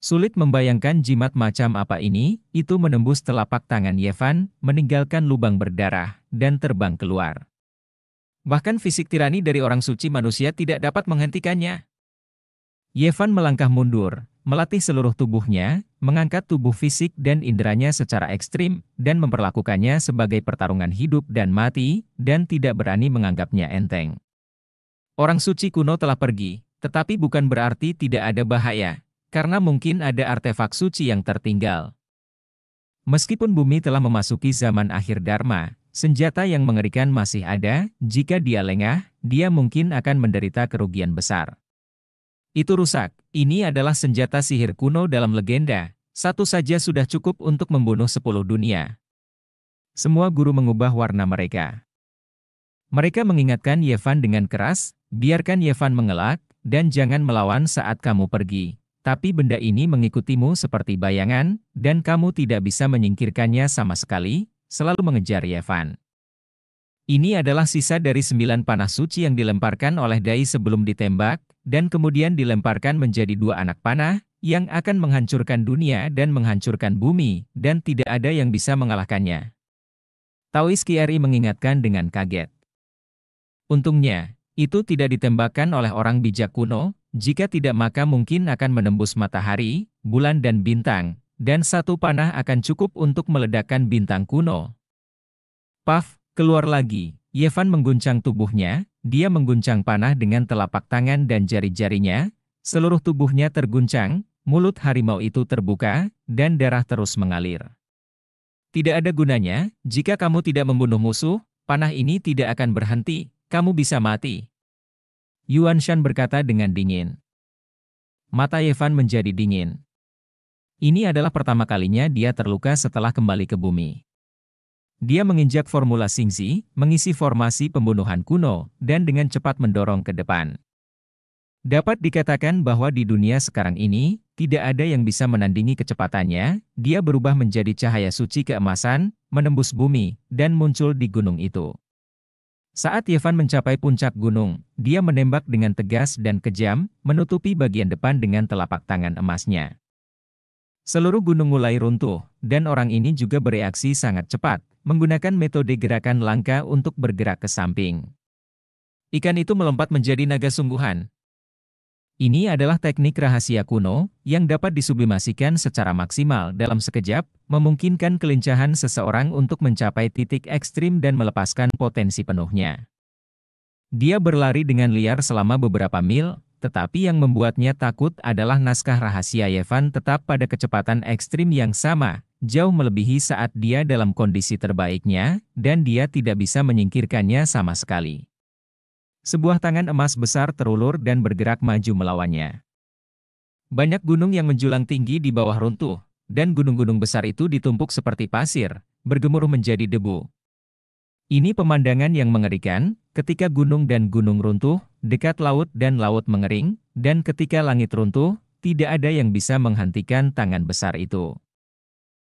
Sulit membayangkan jimat macam apa ini, itu menembus telapak tangan Yevan, meninggalkan lubang berdarah, dan terbang keluar. Bahkan fisik tirani dari orang suci manusia tidak dapat menghentikannya. Yevan melangkah mundur, melatih seluruh tubuhnya, mengangkat tubuh fisik dan inderanya secara ekstrim, dan memperlakukannya sebagai pertarungan hidup dan mati, dan tidak berani menganggapnya enteng. Orang suci kuno telah pergi, tetapi bukan berarti tidak ada bahaya, karena mungkin ada artefak suci yang tertinggal. Meskipun bumi telah memasuki zaman akhir Dharma, senjata yang mengerikan masih ada, jika dia lengah, dia mungkin akan menderita kerugian besar. Itu rusak, ini adalah senjata sihir kuno dalam legenda, satu saja sudah cukup untuk membunuh sepuluh dunia. Semua guru mengubah warna mereka. Mereka mengingatkan Yevan dengan keras, Biarkan Yevan mengelak, dan jangan melawan saat kamu pergi. Tapi benda ini mengikutimu seperti bayangan, dan kamu tidak bisa menyingkirkannya sama sekali, selalu mengejar Yevan. Ini adalah sisa dari sembilan panah suci yang dilemparkan oleh Dai sebelum ditembak, dan kemudian dilemparkan menjadi dua anak panah, yang akan menghancurkan dunia dan menghancurkan bumi, dan tidak ada yang bisa mengalahkannya. Taois Kiari mengingatkan dengan kaget. Untungnya, itu tidak ditembakkan oleh orang bijak kuno, jika tidak maka mungkin akan menembus matahari, bulan dan bintang, dan satu panah akan cukup untuk meledakkan bintang kuno. Puff, keluar lagi. Yevan mengguncang tubuhnya, dia mengguncang panah dengan telapak tangan dan jari-jarinya, seluruh tubuhnya terguncang, mulut harimau itu terbuka, dan darah terus mengalir. Tidak ada gunanya, jika kamu tidak membunuh musuh, panah ini tidak akan berhenti, kamu bisa mati. Yuan Shan berkata dengan dingin. Mata Yevan menjadi dingin. Ini adalah pertama kalinya dia terluka setelah kembali ke bumi. Dia menginjak formula Xingzi, mengisi formasi pembunuhan kuno, dan dengan cepat mendorong ke depan. Dapat dikatakan bahwa di dunia sekarang ini, tidak ada yang bisa menandingi kecepatannya, dia berubah menjadi cahaya suci keemasan, menembus bumi, dan muncul di gunung itu. Saat Yevan mencapai puncak gunung, dia menembak dengan tegas dan kejam, menutupi bagian depan dengan telapak tangan emasnya. Seluruh gunung mulai runtuh, dan orang ini juga bereaksi sangat cepat, menggunakan metode gerakan langka untuk bergerak ke samping. Ikan itu melompat menjadi naga sungguhan, ini adalah teknik rahasia kuno yang dapat disublimasikan secara maksimal dalam sekejap, memungkinkan kelincahan seseorang untuk mencapai titik ekstrim dan melepaskan potensi penuhnya. Dia berlari dengan liar selama beberapa mil, tetapi yang membuatnya takut adalah naskah rahasia Yevan tetap pada kecepatan ekstrim yang sama, jauh melebihi saat dia dalam kondisi terbaiknya, dan dia tidak bisa menyingkirkannya sama sekali. Sebuah tangan emas besar terulur dan bergerak maju melawannya. Banyak gunung yang menjulang tinggi di bawah runtuh, dan gunung-gunung besar itu ditumpuk seperti pasir, bergemuruh menjadi debu. Ini pemandangan yang mengerikan, ketika gunung dan gunung runtuh, dekat laut dan laut mengering, dan ketika langit runtuh, tidak ada yang bisa menghentikan tangan besar itu.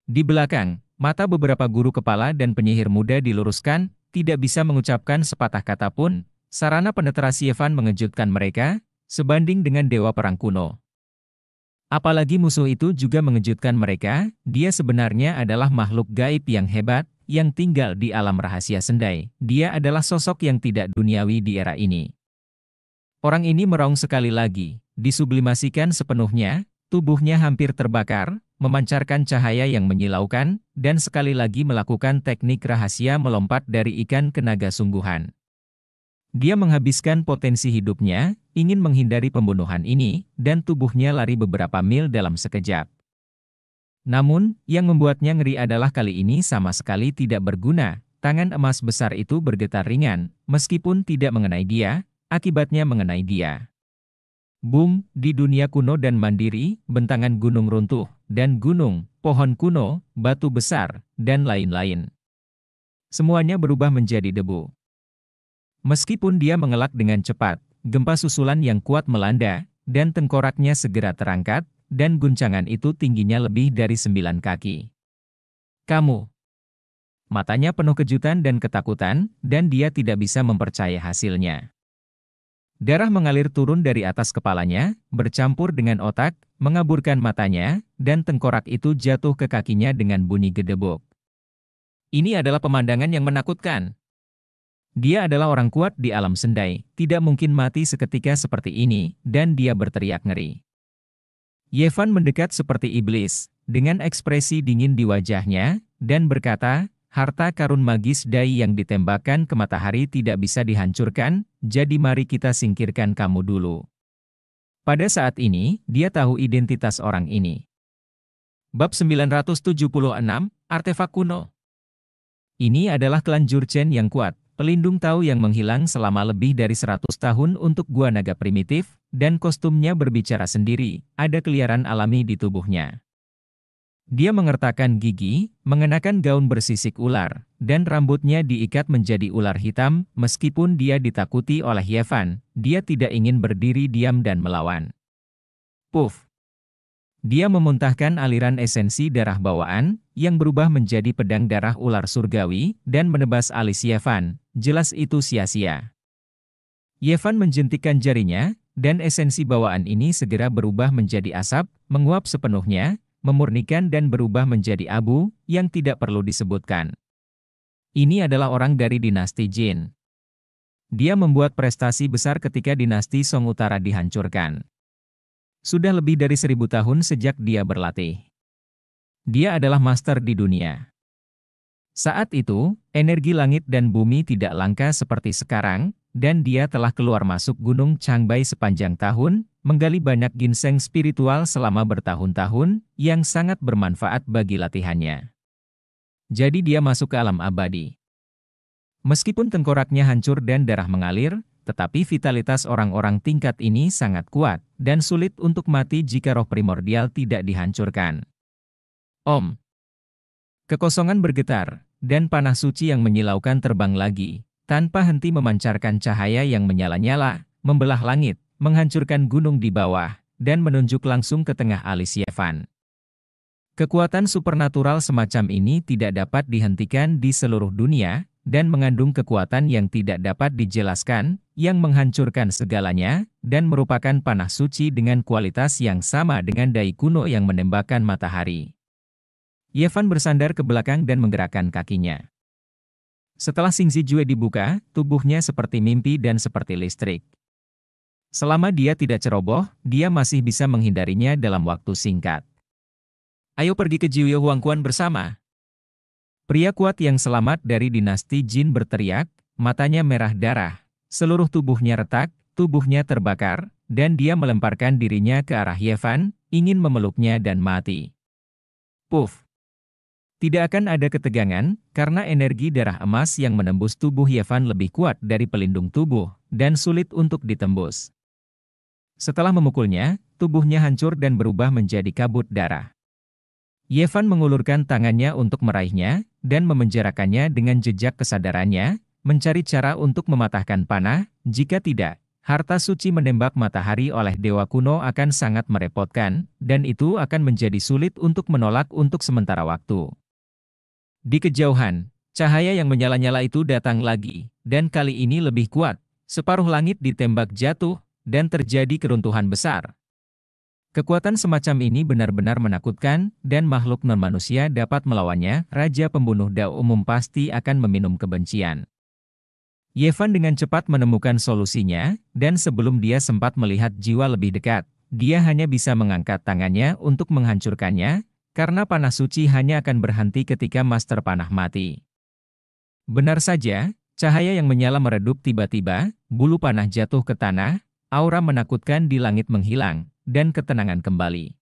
Di belakang, mata beberapa guru kepala dan penyihir muda diluruskan, tidak bisa mengucapkan sepatah kata pun, Sarana penetrasi Evan mengejutkan mereka, sebanding dengan dewa perang kuno. Apalagi musuh itu juga mengejutkan mereka, dia sebenarnya adalah makhluk gaib yang hebat, yang tinggal di alam rahasia sendai. Dia adalah sosok yang tidak duniawi di era ini. Orang ini meraung sekali lagi, disublimasikan sepenuhnya, tubuhnya hampir terbakar, memancarkan cahaya yang menyilaukan, dan sekali lagi melakukan teknik rahasia melompat dari ikan ke naga sungguhan. Dia menghabiskan potensi hidupnya, ingin menghindari pembunuhan ini, dan tubuhnya lari beberapa mil dalam sekejap. Namun, yang membuatnya ngeri adalah kali ini sama sekali tidak berguna, tangan emas besar itu bergetar ringan, meskipun tidak mengenai dia, akibatnya mengenai dia. Boom, di dunia kuno dan mandiri, bentangan gunung runtuh, dan gunung, pohon kuno, batu besar, dan lain-lain. Semuanya berubah menjadi debu. Meskipun dia mengelak dengan cepat, gempa susulan yang kuat melanda, dan tengkoraknya segera terangkat, dan guncangan itu tingginya lebih dari sembilan kaki. Kamu. Matanya penuh kejutan dan ketakutan, dan dia tidak bisa mempercaya hasilnya. Darah mengalir turun dari atas kepalanya, bercampur dengan otak, mengaburkan matanya, dan tengkorak itu jatuh ke kakinya dengan bunyi gedebuk. Ini adalah pemandangan yang menakutkan, dia adalah orang kuat di alam sendai, tidak mungkin mati seketika seperti ini, dan dia berteriak ngeri. Yevan mendekat seperti iblis, dengan ekspresi dingin di wajahnya, dan berkata, harta karun magis dai yang ditembakkan ke matahari tidak bisa dihancurkan, jadi mari kita singkirkan kamu dulu. Pada saat ini, dia tahu identitas orang ini. Bab 976, Artefak Kuno Ini adalah klan Jurchen yang kuat, Pelindung tahu yang menghilang selama lebih dari 100 tahun untuk gua naga primitif, dan kostumnya berbicara sendiri, ada keliaran alami di tubuhnya. Dia mengertakkan gigi, mengenakan gaun bersisik ular, dan rambutnya diikat menjadi ular hitam, meskipun dia ditakuti oleh Yevan, dia tidak ingin berdiri diam dan melawan. Puff, dia memuntahkan aliran esensi darah bawaan, yang berubah menjadi pedang darah ular surgawi, dan menebas alis Yevan, jelas itu sia-sia. Yevan menjentikan jarinya, dan esensi bawaan ini segera berubah menjadi asap, menguap sepenuhnya, memurnikan dan berubah menjadi abu, yang tidak perlu disebutkan. Ini adalah orang dari dinasti Jin. Dia membuat prestasi besar ketika dinasti Song Utara dihancurkan. Sudah lebih dari seribu tahun sejak dia berlatih. Dia adalah master di dunia. Saat itu, energi langit dan bumi tidak langka seperti sekarang, dan dia telah keluar masuk Gunung Changbai sepanjang tahun, menggali banyak ginseng spiritual selama bertahun-tahun, yang sangat bermanfaat bagi latihannya. Jadi dia masuk ke alam abadi. Meskipun tengkoraknya hancur dan darah mengalir, tetapi vitalitas orang-orang tingkat ini sangat kuat dan sulit untuk mati jika roh primordial tidak dihancurkan. Om. Kekosongan bergetar, dan panah suci yang menyilaukan terbang lagi, tanpa henti memancarkan cahaya yang menyala-nyala, membelah langit, menghancurkan gunung di bawah, dan menunjuk langsung ke tengah alis Yevan. Kekuatan supernatural semacam ini tidak dapat dihentikan di seluruh dunia, dan mengandung kekuatan yang tidak dapat dijelaskan, yang menghancurkan segalanya, dan merupakan panah suci dengan kualitas yang sama dengan dai kuno yang menembakkan matahari. Yevan bersandar ke belakang dan menggerakkan kakinya. Setelah Singzi Jue dibuka, tubuhnya seperti mimpi dan seperti listrik. Selama dia tidak ceroboh, dia masih bisa menghindarinya dalam waktu singkat. Ayo pergi ke Jiuyo Huangkuan bersama. Pria kuat yang selamat dari dinasti Jin berteriak, matanya merah darah, Seluruh tubuhnya retak, tubuhnya terbakar, dan dia melemparkan dirinya ke arah Yevan, ingin memeluknya dan mati. Puf! Tidak akan ada ketegangan, karena energi darah emas yang menembus tubuh Yevan lebih kuat dari pelindung tubuh, dan sulit untuk ditembus. Setelah memukulnya, tubuhnya hancur dan berubah menjadi kabut darah. Yevan mengulurkan tangannya untuk meraihnya, dan memenjarakannya dengan jejak kesadarannya, mencari cara untuk mematahkan panah, jika tidak, harta suci menembak matahari oleh dewa kuno akan sangat merepotkan, dan itu akan menjadi sulit untuk menolak untuk sementara waktu. Di kejauhan, cahaya yang menyala-nyala itu datang lagi, dan kali ini lebih kuat, separuh langit ditembak jatuh, dan terjadi keruntuhan besar. Kekuatan semacam ini benar-benar menakutkan, dan makhluk non-manusia dapat melawannya. Raja pembunuh Dao umum pasti akan meminum kebencian. Yevan dengan cepat menemukan solusinya, dan sebelum dia sempat melihat jiwa lebih dekat, dia hanya bisa mengangkat tangannya untuk menghancurkannya, karena panah suci hanya akan berhenti ketika master panah mati. Benar saja, cahaya yang menyala meredup tiba-tiba, bulu panah jatuh ke tanah, aura menakutkan di langit menghilang, dan ketenangan kembali.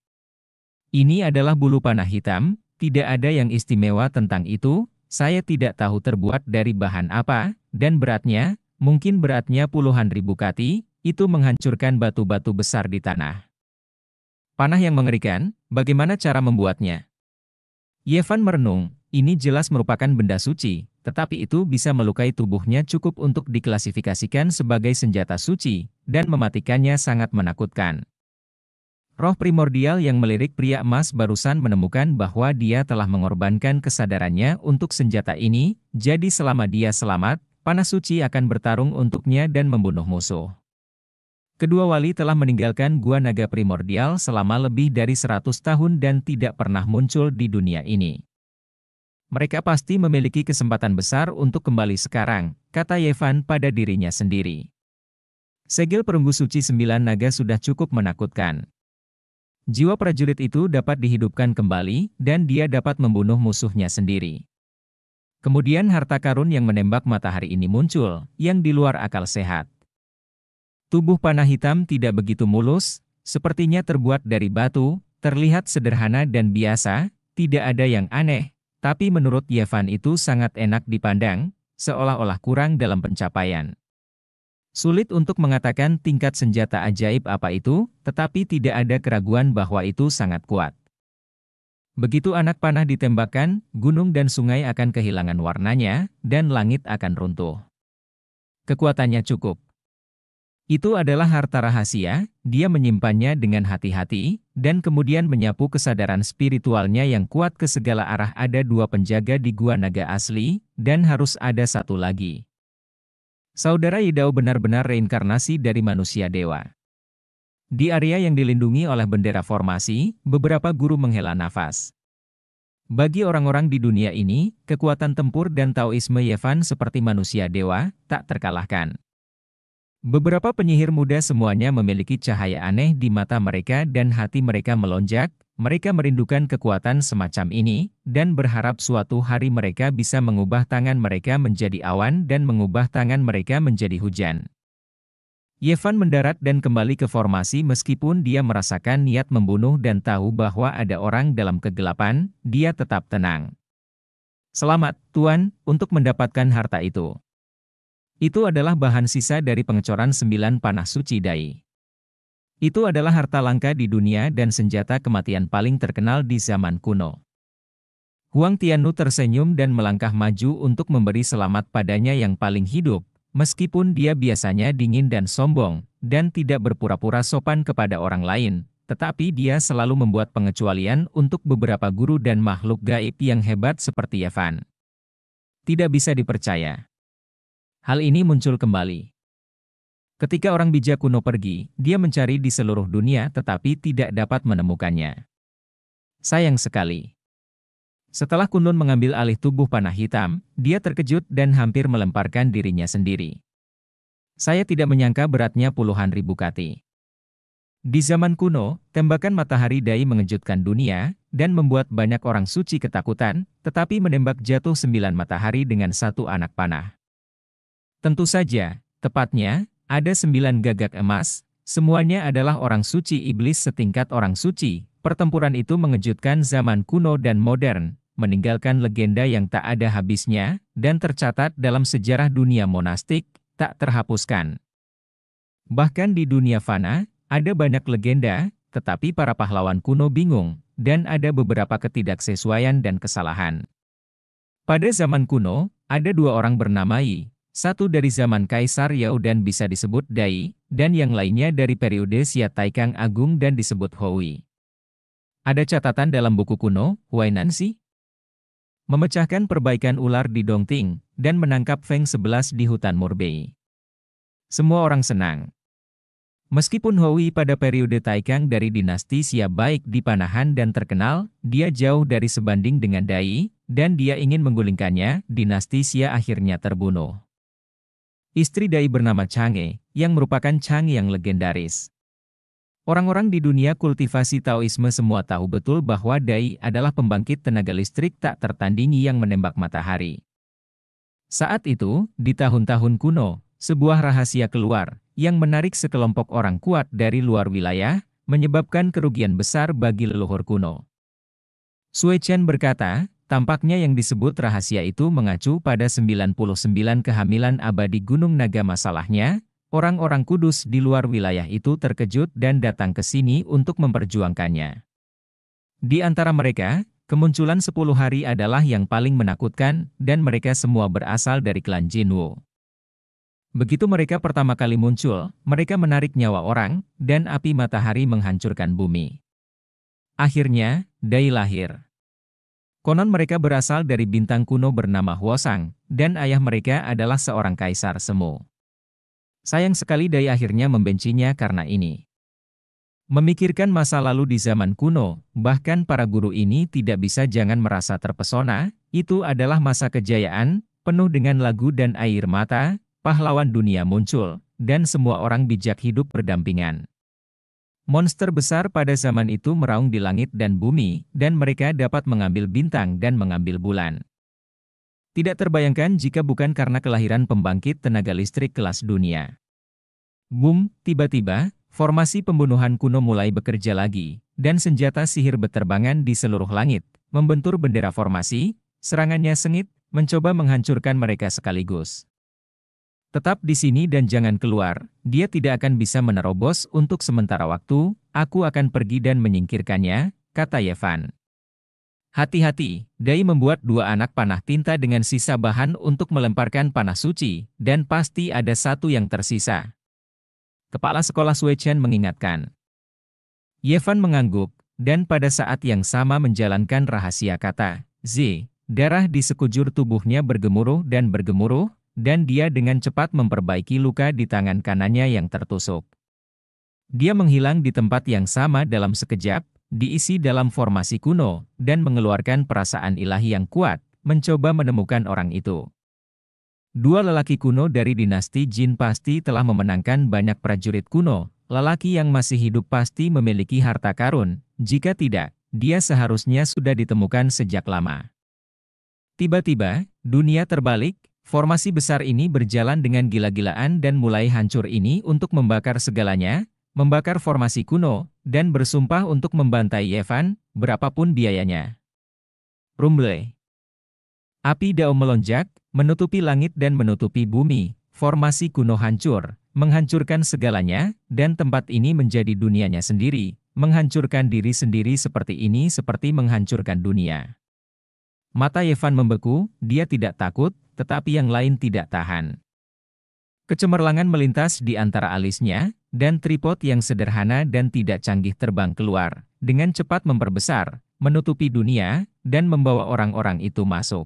Ini adalah bulu panah hitam, tidak ada yang istimewa tentang itu, saya tidak tahu terbuat dari bahan apa, dan beratnya, mungkin beratnya puluhan ribu kati, itu menghancurkan batu-batu besar di tanah. Panah yang mengerikan, bagaimana cara membuatnya? Yevan merenung, ini jelas merupakan benda suci, tetapi itu bisa melukai tubuhnya cukup untuk diklasifikasikan sebagai senjata suci, dan mematikannya sangat menakutkan. Roh primordial yang melirik pria emas barusan menemukan bahwa dia telah mengorbankan kesadarannya untuk senjata ini, jadi selama dia selamat, panas suci akan bertarung untuknya dan membunuh musuh. Kedua wali telah meninggalkan gua naga primordial selama lebih dari 100 tahun dan tidak pernah muncul di dunia ini. Mereka pasti memiliki kesempatan besar untuk kembali sekarang, kata Yevan pada dirinya sendiri. Segel perunggu suci sembilan naga sudah cukup menakutkan. Jiwa prajurit itu dapat dihidupkan kembali, dan dia dapat membunuh musuhnya sendiri. Kemudian harta karun yang menembak matahari ini muncul, yang di luar akal sehat. Tubuh panah hitam tidak begitu mulus, sepertinya terbuat dari batu, terlihat sederhana dan biasa, tidak ada yang aneh. Tapi menurut Yevan itu sangat enak dipandang, seolah-olah kurang dalam pencapaian. Sulit untuk mengatakan tingkat senjata ajaib apa itu, tetapi tidak ada keraguan bahwa itu sangat kuat. Begitu anak panah ditembakkan, gunung dan sungai akan kehilangan warnanya, dan langit akan runtuh. Kekuatannya cukup. Itu adalah harta rahasia, dia menyimpannya dengan hati-hati, dan kemudian menyapu kesadaran spiritualnya yang kuat ke segala arah ada dua penjaga di gua naga asli, dan harus ada satu lagi. Saudara Yidao benar-benar reinkarnasi dari manusia dewa. Di area yang dilindungi oleh bendera formasi, beberapa guru menghela nafas. Bagi orang-orang di dunia ini, kekuatan tempur dan Taoisme Yevan seperti manusia dewa, tak terkalahkan. Beberapa penyihir muda semuanya memiliki cahaya aneh di mata mereka dan hati mereka melonjak, mereka merindukan kekuatan semacam ini, dan berharap suatu hari mereka bisa mengubah tangan mereka menjadi awan dan mengubah tangan mereka menjadi hujan. Yevan mendarat dan kembali ke formasi meskipun dia merasakan niat membunuh dan tahu bahwa ada orang dalam kegelapan, dia tetap tenang. Selamat, Tuan, untuk mendapatkan harta itu. Itu adalah bahan sisa dari pengecoran sembilan panah suci Dai. Itu adalah harta langka di dunia dan senjata kematian paling terkenal di zaman kuno. Huang Tiannu tersenyum dan melangkah maju untuk memberi selamat padanya yang paling hidup, Meskipun dia biasanya dingin dan sombong, dan tidak berpura-pura sopan kepada orang lain, tetapi dia selalu membuat pengecualian untuk beberapa guru dan makhluk gaib yang hebat seperti Evan. Tidak bisa dipercaya. Hal ini muncul kembali. Ketika orang bijak kuno pergi, dia mencari di seluruh dunia tetapi tidak dapat menemukannya. Sayang sekali. Setelah Kunlun mengambil alih tubuh panah hitam, dia terkejut dan hampir melemparkan dirinya sendiri. Saya tidak menyangka beratnya puluhan ribu kati. Di zaman kuno, tembakan matahari dai mengejutkan dunia dan membuat banyak orang suci ketakutan, tetapi menembak jatuh sembilan matahari dengan satu anak panah. Tentu saja, tepatnya, ada sembilan gagak emas, semuanya adalah orang suci iblis setingkat orang suci, pertempuran itu mengejutkan zaman kuno dan modern, meninggalkan legenda yang tak ada habisnya dan tercatat dalam sejarah dunia monastik, tak terhapuskan. Bahkan di dunia fana, ada banyak legenda, tetapi para pahlawan kuno bingung, dan ada beberapa ketidaksesuaian dan kesalahan. Pada zaman kuno, ada dua orang bernama Yi, satu dari zaman Kaisar Yao dan bisa disebut Dai, dan yang lainnya dari periode Xia Taikang Agung dan disebut Hui. Ada catatan dalam buku kuno, Huainansi, memecahkan perbaikan ular di Dongting, dan menangkap Feng 11 di hutan Morbei. Semua orang senang. Meskipun Howi pada periode Taikang dari dinasti Xia baik di panahan dan terkenal, dia jauh dari sebanding dengan Dai, dan dia ingin menggulingkannya, dinasti Xia akhirnya terbunuh. Istri Dai bernama Chang'e, yang merupakan Chang yang legendaris. Orang-orang di dunia kultivasi Taoisme semua tahu betul bahwa Dai adalah pembangkit tenaga listrik tak tertandingi yang menembak matahari. Saat itu, di tahun-tahun kuno, sebuah rahasia keluar, yang menarik sekelompok orang kuat dari luar wilayah, menyebabkan kerugian besar bagi leluhur kuno. Sui Chen berkata, tampaknya yang disebut rahasia itu mengacu pada 99 kehamilan abadi Gunung Naga masalahnya, Orang-orang kudus di luar wilayah itu terkejut dan datang ke sini untuk memperjuangkannya. Di antara mereka, kemunculan sepuluh hari adalah yang paling menakutkan dan mereka semua berasal dari klan Jinwo. Begitu mereka pertama kali muncul, mereka menarik nyawa orang, dan api matahari menghancurkan bumi. Akhirnya, Dai lahir. Konon mereka berasal dari bintang kuno bernama Huosang, dan ayah mereka adalah seorang kaisar semu. Sayang sekali Dai akhirnya membencinya karena ini. Memikirkan masa lalu di zaman kuno, bahkan para guru ini tidak bisa jangan merasa terpesona, itu adalah masa kejayaan, penuh dengan lagu dan air mata, pahlawan dunia muncul, dan semua orang bijak hidup berdampingan. Monster besar pada zaman itu meraung di langit dan bumi, dan mereka dapat mengambil bintang dan mengambil bulan. Tidak terbayangkan jika bukan karena kelahiran pembangkit tenaga listrik kelas dunia. Boom, tiba-tiba, formasi pembunuhan kuno mulai bekerja lagi, dan senjata sihir beterbangan di seluruh langit, membentur bendera formasi, serangannya sengit, mencoba menghancurkan mereka sekaligus. Tetap di sini dan jangan keluar, dia tidak akan bisa menerobos untuk sementara waktu, aku akan pergi dan menyingkirkannya, kata Yevan. Hati-hati, Dai membuat dua anak panah tinta dengan sisa bahan untuk melemparkan panah suci, dan pasti ada satu yang tersisa. Kepala sekolah Suechen mengingatkan. Yevan mengangguk, dan pada saat yang sama menjalankan rahasia kata, Z, darah di sekujur tubuhnya bergemuruh dan bergemuruh, dan dia dengan cepat memperbaiki luka di tangan kanannya yang tertusuk. Dia menghilang di tempat yang sama dalam sekejap, diisi dalam formasi kuno, dan mengeluarkan perasaan ilahi yang kuat, mencoba menemukan orang itu. Dua lelaki kuno dari dinasti Jin pasti telah memenangkan banyak prajurit kuno, lelaki yang masih hidup pasti memiliki harta karun, jika tidak, dia seharusnya sudah ditemukan sejak lama. Tiba-tiba, dunia terbalik, formasi besar ini berjalan dengan gila-gilaan dan mulai hancur ini untuk membakar segalanya, membakar formasi kuno, dan bersumpah untuk membantai Yevan, berapapun biayanya. Rumble. Api Dao melonjak, menutupi langit dan menutupi bumi, formasi kuno hancur, menghancurkan segalanya, dan tempat ini menjadi dunianya sendiri, menghancurkan diri sendiri seperti ini seperti menghancurkan dunia. Mata Yevan membeku, dia tidak takut, tetapi yang lain tidak tahan. Kecemerlangan melintas di antara alisnya, dan tripod yang sederhana dan tidak canggih terbang keluar, dengan cepat memperbesar, menutupi dunia, dan membawa orang-orang itu masuk.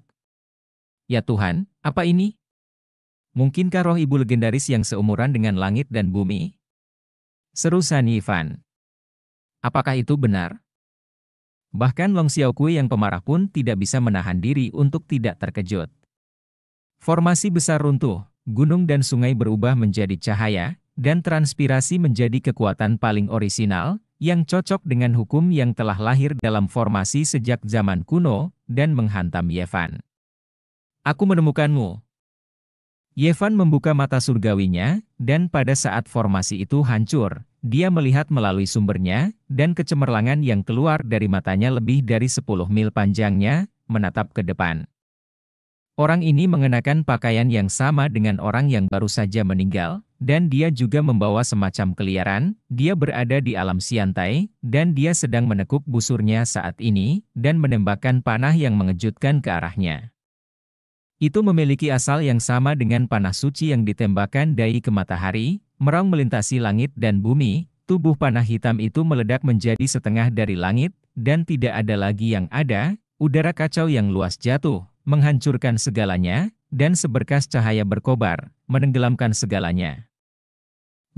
Ya Tuhan, apa ini? Mungkinkah roh ibu legendaris yang seumuran dengan langit dan bumi? Seru San Ivan. Apakah itu benar? Bahkan Long Xiaokui yang pemarah pun tidak bisa menahan diri untuk tidak terkejut. Formasi besar runtuh, gunung dan sungai berubah menjadi cahaya, dan transpirasi menjadi kekuatan paling orisinal, yang cocok dengan hukum yang telah lahir dalam formasi sejak zaman kuno, dan menghantam Yevan. Aku menemukanmu. Yevan membuka mata surgawinya, dan pada saat formasi itu hancur, dia melihat melalui sumbernya, dan kecemerlangan yang keluar dari matanya lebih dari 10 mil panjangnya, menatap ke depan. Orang ini mengenakan pakaian yang sama dengan orang yang baru saja meninggal, dan dia juga membawa semacam keliaran, dia berada di alam Siantai, dan dia sedang menekuk busurnya saat ini, dan menembakkan panah yang mengejutkan ke arahnya. Itu memiliki asal yang sama dengan panah suci yang ditembakkan dai ke matahari, merang melintasi langit dan bumi, tubuh panah hitam itu meledak menjadi setengah dari langit, dan tidak ada lagi yang ada, udara kacau yang luas jatuh, menghancurkan segalanya, dan seberkas cahaya berkobar, menenggelamkan segalanya.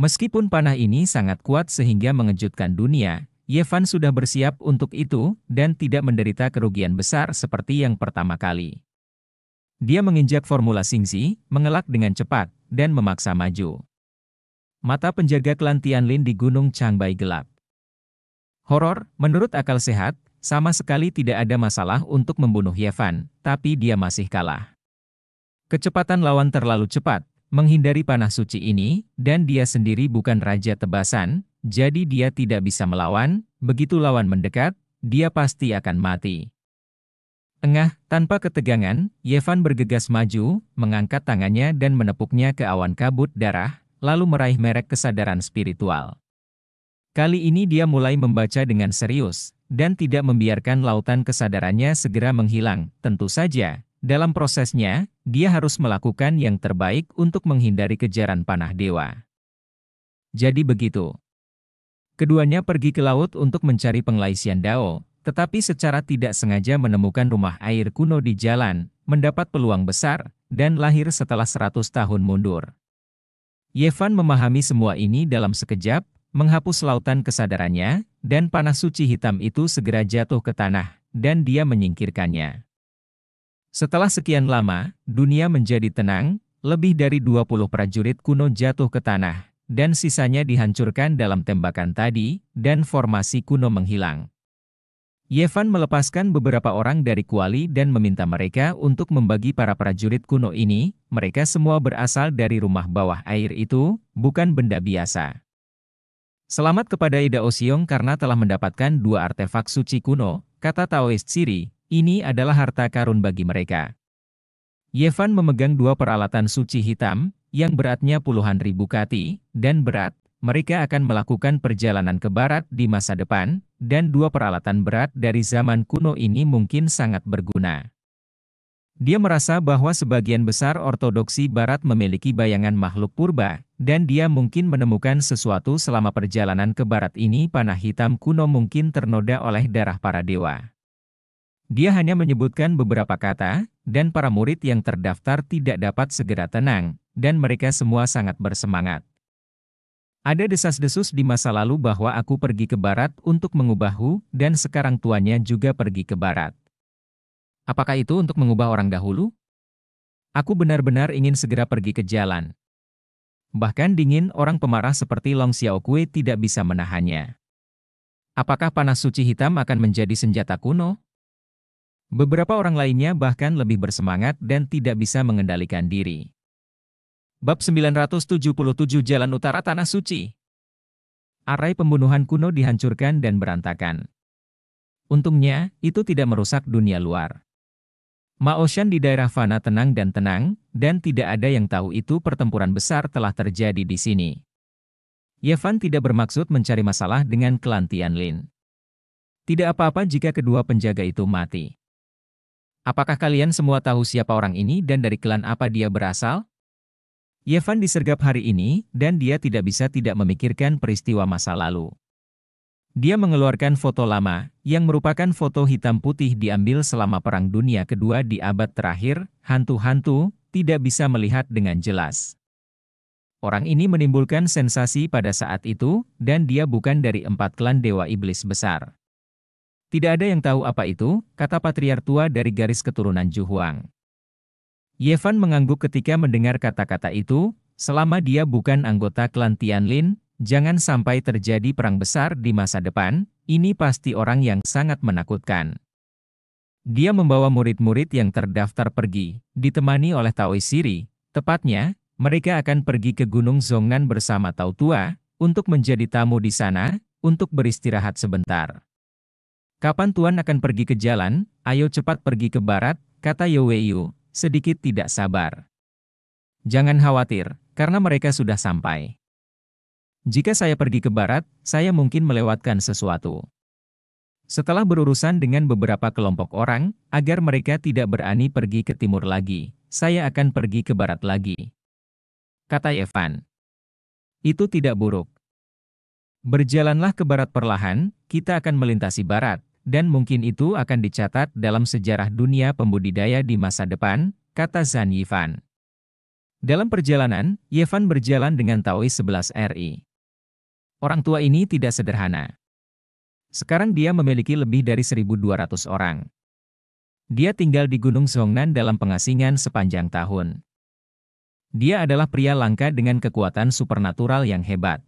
Meskipun panah ini sangat kuat sehingga mengejutkan dunia, Yevan sudah bersiap untuk itu dan tidak menderita kerugian besar seperti yang pertama kali. Dia menginjak formula Singsi, mengelak dengan cepat, dan memaksa maju. Mata penjaga klan Tianlin di Gunung Changbai gelap. Horor, menurut akal sehat, sama sekali tidak ada masalah untuk membunuh Yevan, tapi dia masih kalah. Kecepatan lawan terlalu cepat, menghindari panah suci ini, dan dia sendiri bukan raja tebasan, jadi dia tidak bisa melawan, begitu lawan mendekat, dia pasti akan mati. Tengah tanpa ketegangan, Yevan bergegas maju, mengangkat tangannya dan menepuknya ke awan kabut darah, lalu meraih merek kesadaran spiritual. Kali ini dia mulai membaca dengan serius, dan tidak membiarkan lautan kesadarannya segera menghilang, tentu saja, dalam prosesnya, dia harus melakukan yang terbaik untuk menghindari kejaran panah dewa. Jadi begitu. Keduanya pergi ke laut untuk mencari penglaisian Dao, tetapi secara tidak sengaja menemukan rumah air kuno di jalan, mendapat peluang besar, dan lahir setelah 100 tahun mundur. Yevan memahami semua ini dalam sekejap, menghapus lautan kesadarannya, dan panah suci hitam itu segera jatuh ke tanah, dan dia menyingkirkannya. Setelah sekian lama, dunia menjadi tenang, lebih dari 20 prajurit kuno jatuh ke tanah, dan sisanya dihancurkan dalam tembakan tadi, dan formasi kuno menghilang. Yevan melepaskan beberapa orang dari kuali dan meminta mereka untuk membagi para prajurit kuno ini, mereka semua berasal dari rumah bawah air itu, bukan benda biasa. Selamat kepada Ida Osiong karena telah mendapatkan dua artefak suci kuno, kata Taoist Siri, ini adalah harta karun bagi mereka. Yevan memegang dua peralatan suci hitam, yang beratnya puluhan ribu kati, dan berat, mereka akan melakukan perjalanan ke barat di masa depan, dan dua peralatan berat dari zaman kuno ini mungkin sangat berguna. Dia merasa bahwa sebagian besar ortodoksi barat memiliki bayangan makhluk purba, dan dia mungkin menemukan sesuatu selama perjalanan ke barat ini panah hitam kuno mungkin ternoda oleh darah para dewa. Dia hanya menyebutkan beberapa kata, dan para murid yang terdaftar tidak dapat segera tenang, dan mereka semua sangat bersemangat. Ada desas-desus di masa lalu bahwa aku pergi ke barat untuk mengubahku, dan sekarang tuannya juga pergi ke barat. Apakah itu untuk mengubah orang dahulu? Aku benar-benar ingin segera pergi ke jalan. Bahkan dingin orang pemarah seperti Long Xiaokui tidak bisa menahannya. Apakah panas suci hitam akan menjadi senjata kuno? Beberapa orang lainnya bahkan lebih bersemangat dan tidak bisa mengendalikan diri. Bab 977 Jalan Utara Tanah Suci Arai pembunuhan kuno dihancurkan dan berantakan. Untungnya, itu tidak merusak dunia luar. Maoshan di daerah Fana tenang dan tenang, dan tidak ada yang tahu itu pertempuran besar telah terjadi di sini. Yevan tidak bermaksud mencari masalah dengan Kelantian Lin. Tidak apa-apa jika kedua penjaga itu mati. Apakah kalian semua tahu siapa orang ini dan dari klan apa dia berasal? Yevan disergap hari ini, dan dia tidak bisa tidak memikirkan peristiwa masa lalu. Dia mengeluarkan foto lama, yang merupakan foto hitam putih diambil selama Perang Dunia Kedua di abad terakhir, hantu-hantu, tidak bisa melihat dengan jelas. Orang ini menimbulkan sensasi pada saat itu, dan dia bukan dari empat klan Dewa Iblis Besar. Tidak ada yang tahu apa itu, kata patriar tua dari garis keturunan Juhuang. Yevan mengangguk ketika mendengar kata-kata itu, selama dia bukan anggota klan Tianlin, jangan sampai terjadi perang besar di masa depan, ini pasti orang yang sangat menakutkan. Dia membawa murid-murid yang terdaftar pergi, ditemani oleh Taoi Siri, tepatnya, mereka akan pergi ke Gunung Zongnan bersama Tao Tua, untuk menjadi tamu di sana, untuk beristirahat sebentar. Kapan Tuan akan pergi ke jalan, ayo cepat pergi ke barat, kata Yoweyu, sedikit tidak sabar. Jangan khawatir, karena mereka sudah sampai. Jika saya pergi ke barat, saya mungkin melewatkan sesuatu. Setelah berurusan dengan beberapa kelompok orang, agar mereka tidak berani pergi ke timur lagi, saya akan pergi ke barat lagi. Kata Evan. Itu tidak buruk. Berjalanlah ke barat perlahan, kita akan melintasi barat, dan mungkin itu akan dicatat dalam sejarah dunia pembudidaya di masa depan, kata Zhan Yifan. Dalam perjalanan, Yifan berjalan dengan Taoi 11 RI. Orang tua ini tidak sederhana. Sekarang dia memiliki lebih dari 1.200 orang. Dia tinggal di Gunung Zhongnan dalam pengasingan sepanjang tahun. Dia adalah pria langka dengan kekuatan supernatural yang hebat.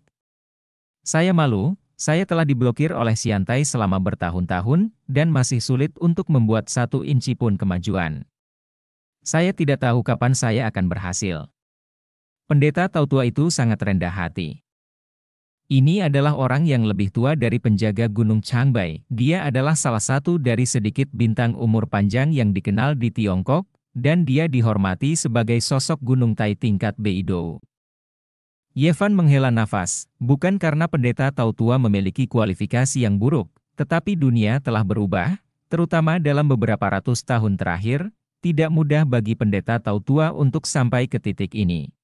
Saya malu, saya telah diblokir oleh Siantai selama bertahun-tahun, dan masih sulit untuk membuat satu inci pun kemajuan. Saya tidak tahu kapan saya akan berhasil. Pendeta Tautua Tua itu sangat rendah hati. Ini adalah orang yang lebih tua dari penjaga Gunung Changbai. Dia adalah salah satu dari sedikit bintang umur panjang yang dikenal di Tiongkok, dan dia dihormati sebagai sosok Gunung Tai tingkat Beidou. Yevan menghela nafas, bukan karena pendeta Tautua memiliki kualifikasi yang buruk, tetapi dunia telah berubah, terutama dalam beberapa ratus tahun terakhir, tidak mudah bagi pendeta Tautua untuk sampai ke titik ini.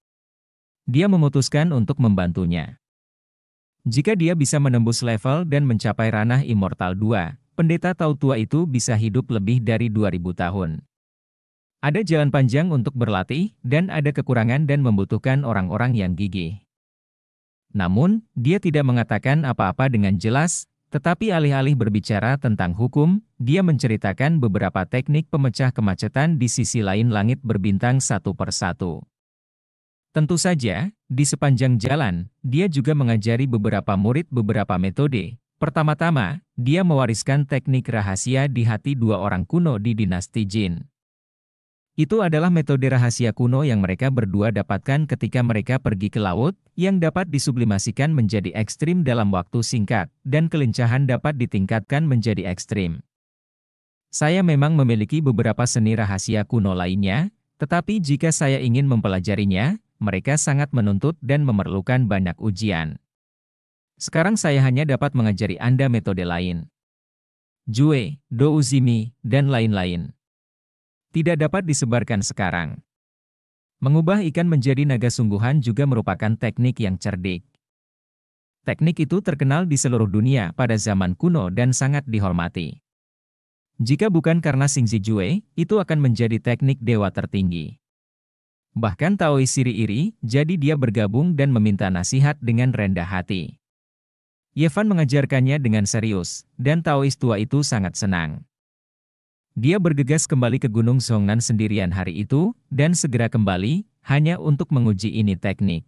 Dia memutuskan untuk membantunya. Jika dia bisa menembus level dan mencapai ranah Immortal 2, pendeta Tautua itu bisa hidup lebih dari 2000 tahun. Ada jalan panjang untuk berlatih, dan ada kekurangan dan membutuhkan orang-orang yang gigih. Namun, dia tidak mengatakan apa-apa dengan jelas, tetapi alih-alih berbicara tentang hukum, dia menceritakan beberapa teknik pemecah kemacetan di sisi lain langit berbintang satu persatu. Tentu saja, di sepanjang jalan, dia juga mengajari beberapa murid beberapa metode. Pertama-tama, dia mewariskan teknik rahasia di hati dua orang kuno di dinasti Jin. Itu adalah metode rahasia kuno yang mereka berdua dapatkan ketika mereka pergi ke laut, yang dapat disublimasikan menjadi ekstrim dalam waktu singkat, dan kelincahan dapat ditingkatkan menjadi ekstrim. Saya memang memiliki beberapa seni rahasia kuno lainnya, tetapi jika saya ingin mempelajarinya, mereka sangat menuntut dan memerlukan banyak ujian. Sekarang saya hanya dapat mengajari Anda metode lain. Jue, Douzimi, dan lain-lain tidak dapat disebarkan sekarang. Mengubah ikan menjadi naga sungguhan juga merupakan teknik yang cerdik. Teknik itu terkenal di seluruh dunia pada zaman kuno dan sangat dihormati. Jika bukan karena Xingzi Jue, itu akan menjadi teknik dewa tertinggi. Bahkan Taoi Siri iri, jadi dia bergabung dan meminta nasihat dengan rendah hati. Yevan mengajarkannya dengan serius, dan Taois tua itu sangat senang. Dia bergegas kembali ke Gunung Songnan sendirian hari itu, dan segera kembali, hanya untuk menguji ini teknik.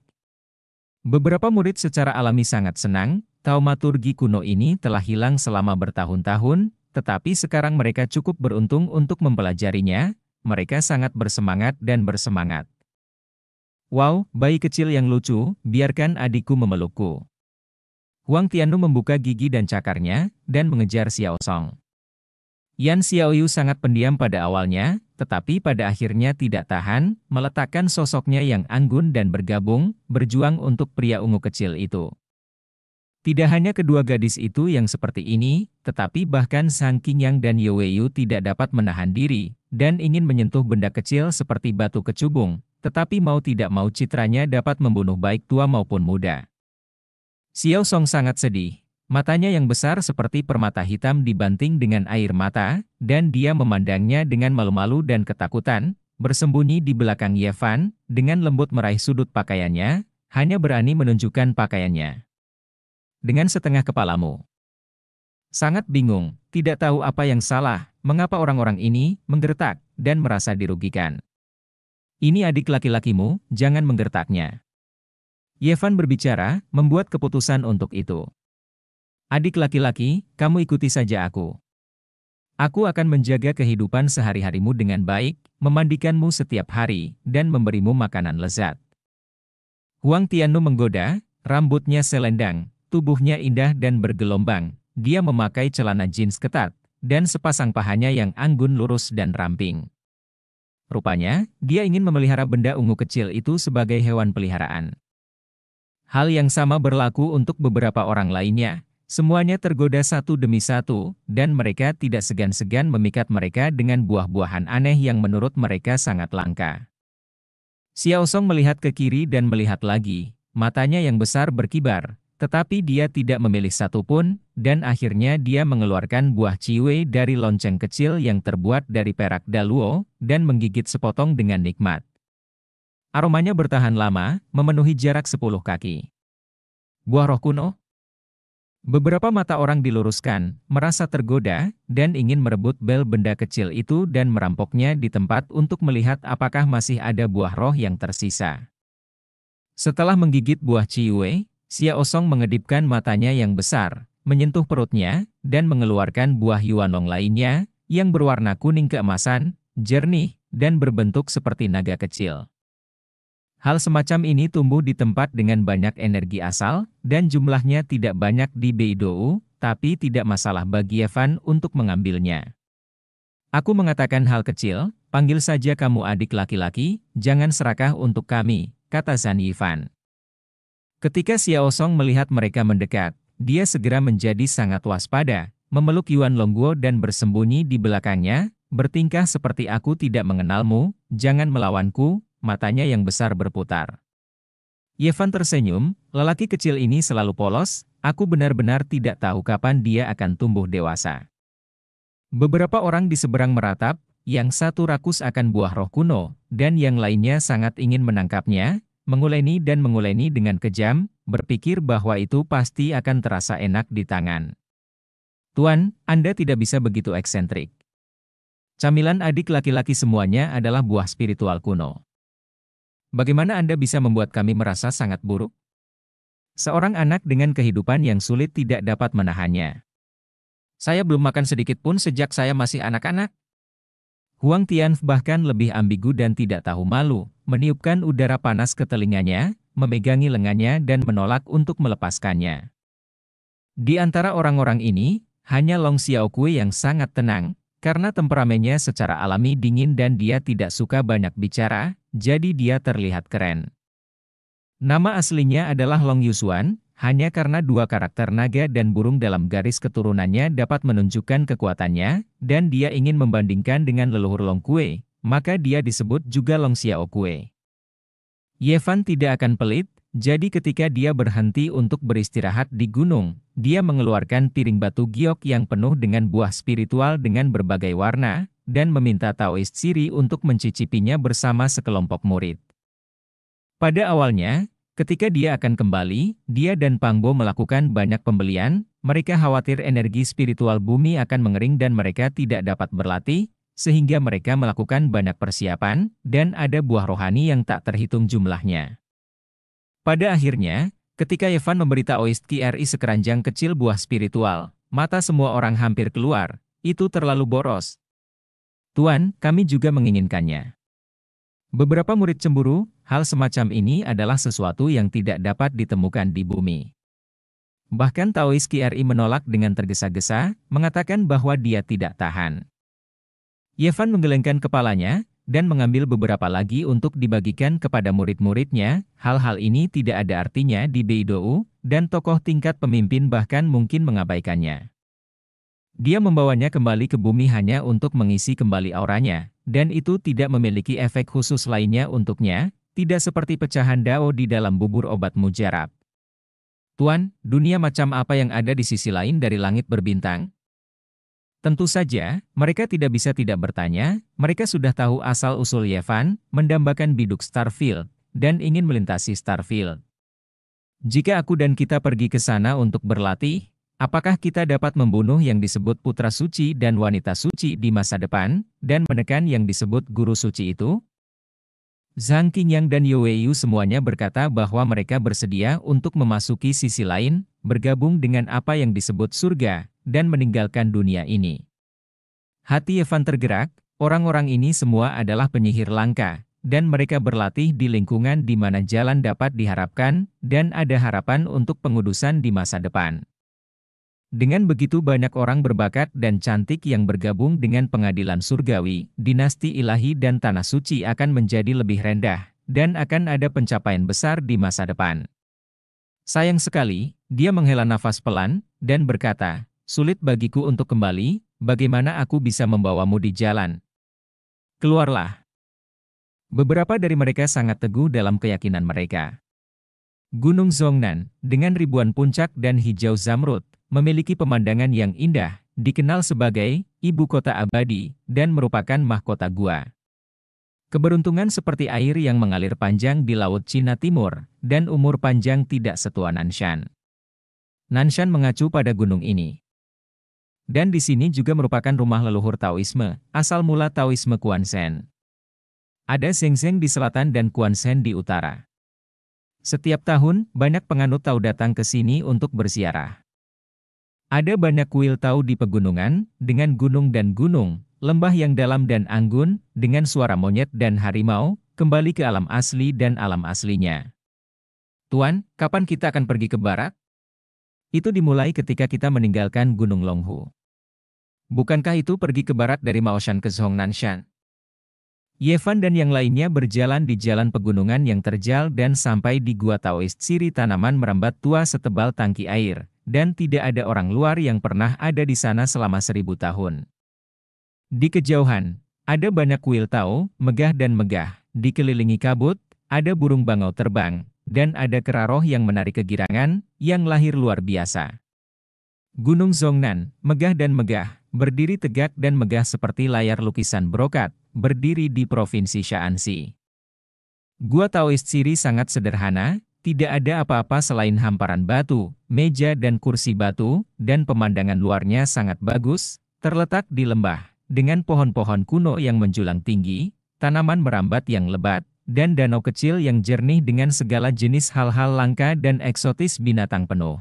Beberapa murid secara alami sangat senang, taumaturgi kuno ini telah hilang selama bertahun-tahun, tetapi sekarang mereka cukup beruntung untuk mempelajarinya, mereka sangat bersemangat dan bersemangat. Wow, bayi kecil yang lucu, biarkan adikku memelukku. Huang Tiannu membuka gigi dan cakarnya, dan mengejar Xiao Song. Yan Xiaoyu sangat pendiam pada awalnya, tetapi pada akhirnya tidak tahan, meletakkan sosoknya yang anggun dan bergabung, berjuang untuk pria ungu kecil itu. Tidak hanya kedua gadis itu yang seperti ini, tetapi bahkan Sang King Yang dan Yueyu tidak dapat menahan diri, dan ingin menyentuh benda kecil seperti batu kecubung, tetapi mau tidak mau citranya dapat membunuh baik tua maupun muda. Xiao Song sangat sedih, Matanya yang besar seperti permata hitam dibanting dengan air mata, dan dia memandangnya dengan malu-malu dan ketakutan, bersembunyi di belakang Yevan dengan lembut meraih sudut pakaiannya, hanya berani menunjukkan pakaiannya. Dengan setengah kepalamu. Sangat bingung, tidak tahu apa yang salah, mengapa orang-orang ini menggertak dan merasa dirugikan. Ini adik laki-lakimu, jangan menggertaknya. Yevan berbicara, membuat keputusan untuk itu. Adik laki-laki, kamu ikuti saja aku. Aku akan menjaga kehidupan sehari-harimu dengan baik, memandikanmu setiap hari, dan memberimu makanan lezat. Huang Tiannu menggoda, rambutnya selendang, tubuhnya indah dan bergelombang. Dia memakai celana jeans ketat, dan sepasang pahanya yang anggun lurus dan ramping. Rupanya, dia ingin memelihara benda ungu kecil itu sebagai hewan peliharaan. Hal yang sama berlaku untuk beberapa orang lainnya, Semuanya tergoda satu demi satu, dan mereka tidak segan-segan memikat mereka dengan buah-buahan aneh yang menurut mereka sangat langka. Xiao Song melihat ke kiri dan melihat lagi, matanya yang besar berkibar, tetapi dia tidak memilih satupun, dan akhirnya dia mengeluarkan buah ciwe dari lonceng kecil yang terbuat dari perak daluo, dan menggigit sepotong dengan nikmat. Aromanya bertahan lama, memenuhi jarak sepuluh kaki. Buah roh kuno? Beberapa mata orang diluruskan, merasa tergoda, dan ingin merebut bel benda kecil itu dan merampoknya di tempat untuk melihat apakah masih ada buah roh yang tersisa. Setelah menggigit buah ciwe, Xia Osong mengedipkan matanya yang besar, menyentuh perutnya, dan mengeluarkan buah yuanong lainnya, yang berwarna kuning keemasan, jernih, dan berbentuk seperti naga kecil. Hal semacam ini tumbuh di tempat dengan banyak energi asal, dan jumlahnya tidak banyak di Beidou, tapi tidak masalah bagi Evan untuk mengambilnya. Aku mengatakan hal kecil, panggil saja kamu adik laki-laki, jangan serakah untuk kami, kata Zan Yifan. Ketika Xiao Song melihat mereka mendekat, dia segera menjadi sangat waspada, memeluk Yuan Longguo dan bersembunyi di belakangnya, bertingkah seperti aku tidak mengenalmu, jangan melawanku, matanya yang besar berputar. Yevan tersenyum, lelaki kecil ini selalu polos, aku benar-benar tidak tahu kapan dia akan tumbuh dewasa. Beberapa orang di seberang meratap, yang satu rakus akan buah roh kuno, dan yang lainnya sangat ingin menangkapnya, menguleni dan menguleni dengan kejam, berpikir bahwa itu pasti akan terasa enak di tangan. Tuan, Anda tidak bisa begitu eksentrik. Camilan adik laki-laki semuanya adalah buah spiritual kuno. Bagaimana Anda bisa membuat kami merasa sangat buruk? Seorang anak dengan kehidupan yang sulit tidak dapat menahannya. Saya belum makan sedikit pun sejak saya masih anak-anak. Huang Tian bahkan lebih ambigu dan tidak tahu malu, meniupkan udara panas ke telinganya, memegangi lengannya dan menolak untuk melepaskannya. Di antara orang-orang ini, hanya Long Xiaokui yang sangat tenang, karena temperamennya secara alami dingin dan dia tidak suka banyak bicara, jadi dia terlihat keren. Nama aslinya adalah Long Yusuan, hanya karena dua karakter naga dan burung dalam garis keturunannya dapat menunjukkan kekuatannya, dan dia ingin membandingkan dengan leluhur Long Kue, maka dia disebut juga Long Xiao Kue. Yevan tidak akan pelit, jadi ketika dia berhenti untuk beristirahat di gunung, dia mengeluarkan piring batu giok yang penuh dengan buah spiritual dengan berbagai warna, dan meminta Taoist Siri untuk mencicipinya bersama sekelompok murid. Pada awalnya, ketika dia akan kembali, dia dan Pangbo melakukan banyak pembelian, mereka khawatir energi spiritual bumi akan mengering dan mereka tidak dapat berlatih, sehingga mereka melakukan banyak persiapan, dan ada buah rohani yang tak terhitung jumlahnya. Pada akhirnya, ketika Evan memberita RI sekeranjang kecil buah spiritual, mata semua orang hampir keluar, itu terlalu boros. Tuan, kami juga menginginkannya. Beberapa murid cemburu, hal semacam ini adalah sesuatu yang tidak dapat ditemukan di bumi. Bahkan Taois KRI menolak dengan tergesa-gesa, mengatakan bahwa dia tidak tahan. Yevan menggelengkan kepalanya, dan mengambil beberapa lagi untuk dibagikan kepada murid-muridnya, hal-hal ini tidak ada artinya di Beidou, dan tokoh tingkat pemimpin bahkan mungkin mengabaikannya. Dia membawanya kembali ke bumi hanya untuk mengisi kembali auranya, dan itu tidak memiliki efek khusus lainnya untuknya, tidak seperti pecahan dao di dalam bubur obat mujarab. Tuan, dunia macam apa yang ada di sisi lain dari langit berbintang? Tentu saja, mereka tidak bisa tidak bertanya, mereka sudah tahu asal-usul Yevan, mendambakan biduk Starfield, dan ingin melintasi Starfield. Jika aku dan kita pergi ke sana untuk berlatih, apakah kita dapat membunuh yang disebut putra suci dan wanita suci di masa depan, dan menekan yang disebut guru suci itu? Zhang Qingyang dan Yueyu semuanya berkata bahwa mereka bersedia untuk memasuki sisi lain, bergabung dengan apa yang disebut surga, dan meninggalkan dunia ini. Hati Evan tergerak, orang-orang ini semua adalah penyihir langka, dan mereka berlatih di lingkungan di mana jalan dapat diharapkan, dan ada harapan untuk pengudusan di masa depan. Dengan begitu banyak orang berbakat dan cantik yang bergabung dengan pengadilan surgawi, dinasti ilahi dan tanah suci akan menjadi lebih rendah, dan akan ada pencapaian besar di masa depan. Sayang sekali, dia menghela nafas pelan, dan berkata, Sulit bagiku untuk kembali, bagaimana aku bisa membawamu di jalan? Keluarlah. Beberapa dari mereka sangat teguh dalam keyakinan mereka. Gunung Zongnan, dengan ribuan puncak dan hijau zamrud, memiliki pemandangan yang indah, dikenal sebagai ibu kota abadi, dan merupakan mahkota gua. Keberuntungan seperti air yang mengalir panjang di Laut Cina Timur, dan umur panjang tidak setua Nanshan. Nanshan mengacu pada gunung ini. Dan di sini juga merupakan rumah leluhur Taoisme, asal mula Taoisme Kuansen. Ada Zhengzheng di selatan dan Kuansen di utara. Setiap tahun, banyak penganut Tao datang ke sini untuk bersiarah. Ada banyak kuil Tao di pegunungan, dengan gunung dan gunung, lembah yang dalam dan anggun, dengan suara monyet dan harimau, kembali ke alam asli dan alam aslinya. Tuan, kapan kita akan pergi ke barat? Itu dimulai ketika kita meninggalkan Gunung Longhu. Bukankah itu pergi ke barat dari Maoshan ke Zhongnanshan? Yevan dan yang lainnya berjalan di jalan pegunungan yang terjal dan sampai di gua Taoist Siri tanaman merambat tua setebal tangki air, dan tidak ada orang luar yang pernah ada di sana selama seribu tahun. Di kejauhan, ada banyak kuil Tao, megah dan megah, dikelilingi kabut, ada burung bangau terbang, dan ada keraroh yang menarik kegirangan, yang lahir luar biasa. Gunung Zongnan, megah dan megah, berdiri tegak dan megah seperti layar lukisan brokat, berdiri di Provinsi Shaanxi. Gua Taoist Siri sangat sederhana, tidak ada apa-apa selain hamparan batu, meja dan kursi batu, dan pemandangan luarnya sangat bagus, terletak di lembah, dengan pohon-pohon kuno yang menjulang tinggi, tanaman merambat yang lebat, dan danau kecil yang jernih dengan segala jenis hal-hal langka dan eksotis binatang penuh.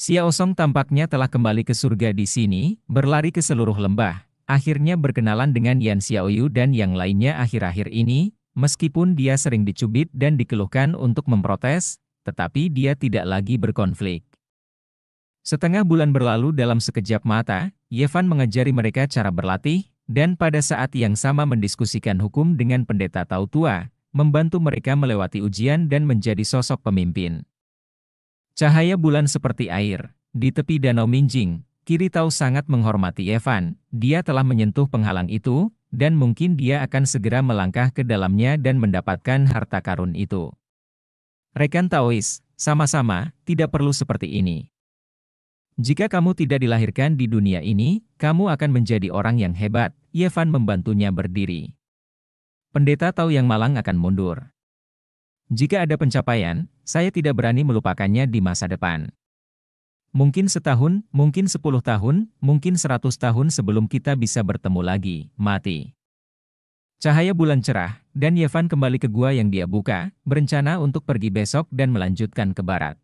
Xiao Song tampaknya telah kembali ke surga di sini, berlari ke seluruh lembah. Akhirnya berkenalan dengan Yan Xiaoyu dan yang lainnya akhir-akhir ini, meskipun dia sering dicubit dan dikeluhkan untuk memprotes, tetapi dia tidak lagi berkonflik. Setengah bulan berlalu dalam sekejap mata, Yevan mengajari mereka cara berlatih, dan pada saat yang sama mendiskusikan hukum dengan pendeta Tau Tua, membantu mereka melewati ujian dan menjadi sosok pemimpin. Cahaya bulan seperti air, di tepi danau Minjing, Kiritau sangat menghormati Evan, dia telah menyentuh penghalang itu, dan mungkin dia akan segera melangkah ke dalamnya dan mendapatkan harta karun itu. Rekan Taois, sama-sama, tidak perlu seperti ini. Jika kamu tidak dilahirkan di dunia ini, kamu akan menjadi orang yang hebat, Yevan membantunya berdiri. Pendeta Tao yang malang akan mundur. Jika ada pencapaian, saya tidak berani melupakannya di masa depan. Mungkin setahun, mungkin sepuluh tahun, mungkin seratus tahun sebelum kita bisa bertemu lagi, mati. Cahaya bulan cerah, dan Yevan kembali ke gua yang dia buka, berencana untuk pergi besok dan melanjutkan ke barat.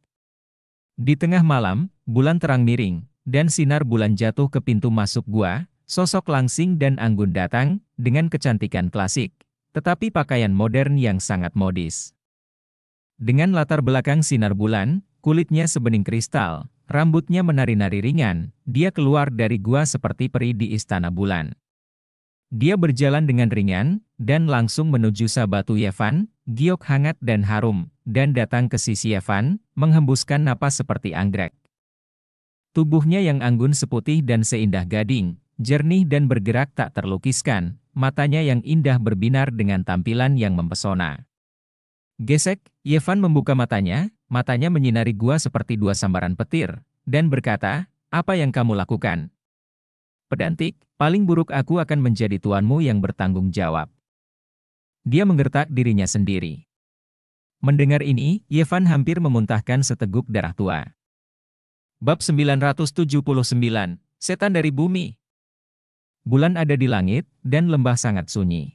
Di tengah malam, bulan terang miring, dan sinar bulan jatuh ke pintu masuk gua, sosok langsing dan anggun datang, dengan kecantikan klasik, tetapi pakaian modern yang sangat modis. Dengan latar belakang sinar bulan, kulitnya sebening kristal, rambutnya menari-nari ringan, dia keluar dari gua seperti peri di istana bulan. Dia berjalan dengan ringan, dan langsung menuju Sabatu Yevan, giok hangat dan harum, dan datang ke sisi Yevan, menghembuskan napas seperti anggrek. Tubuhnya yang anggun seputih dan seindah gading, jernih dan bergerak tak terlukiskan, matanya yang indah berbinar dengan tampilan yang mempesona. Gesek, Yevan membuka matanya, matanya menyinari gua seperti dua sambaran petir, dan berkata, apa yang kamu lakukan? Pedantik, paling buruk aku akan menjadi tuanmu yang bertanggung jawab. Dia menggertak dirinya sendiri. Mendengar ini, Yevan hampir memuntahkan seteguk darah tua. Bab 979, Setan dari Bumi Bulan ada di langit, dan lembah sangat sunyi.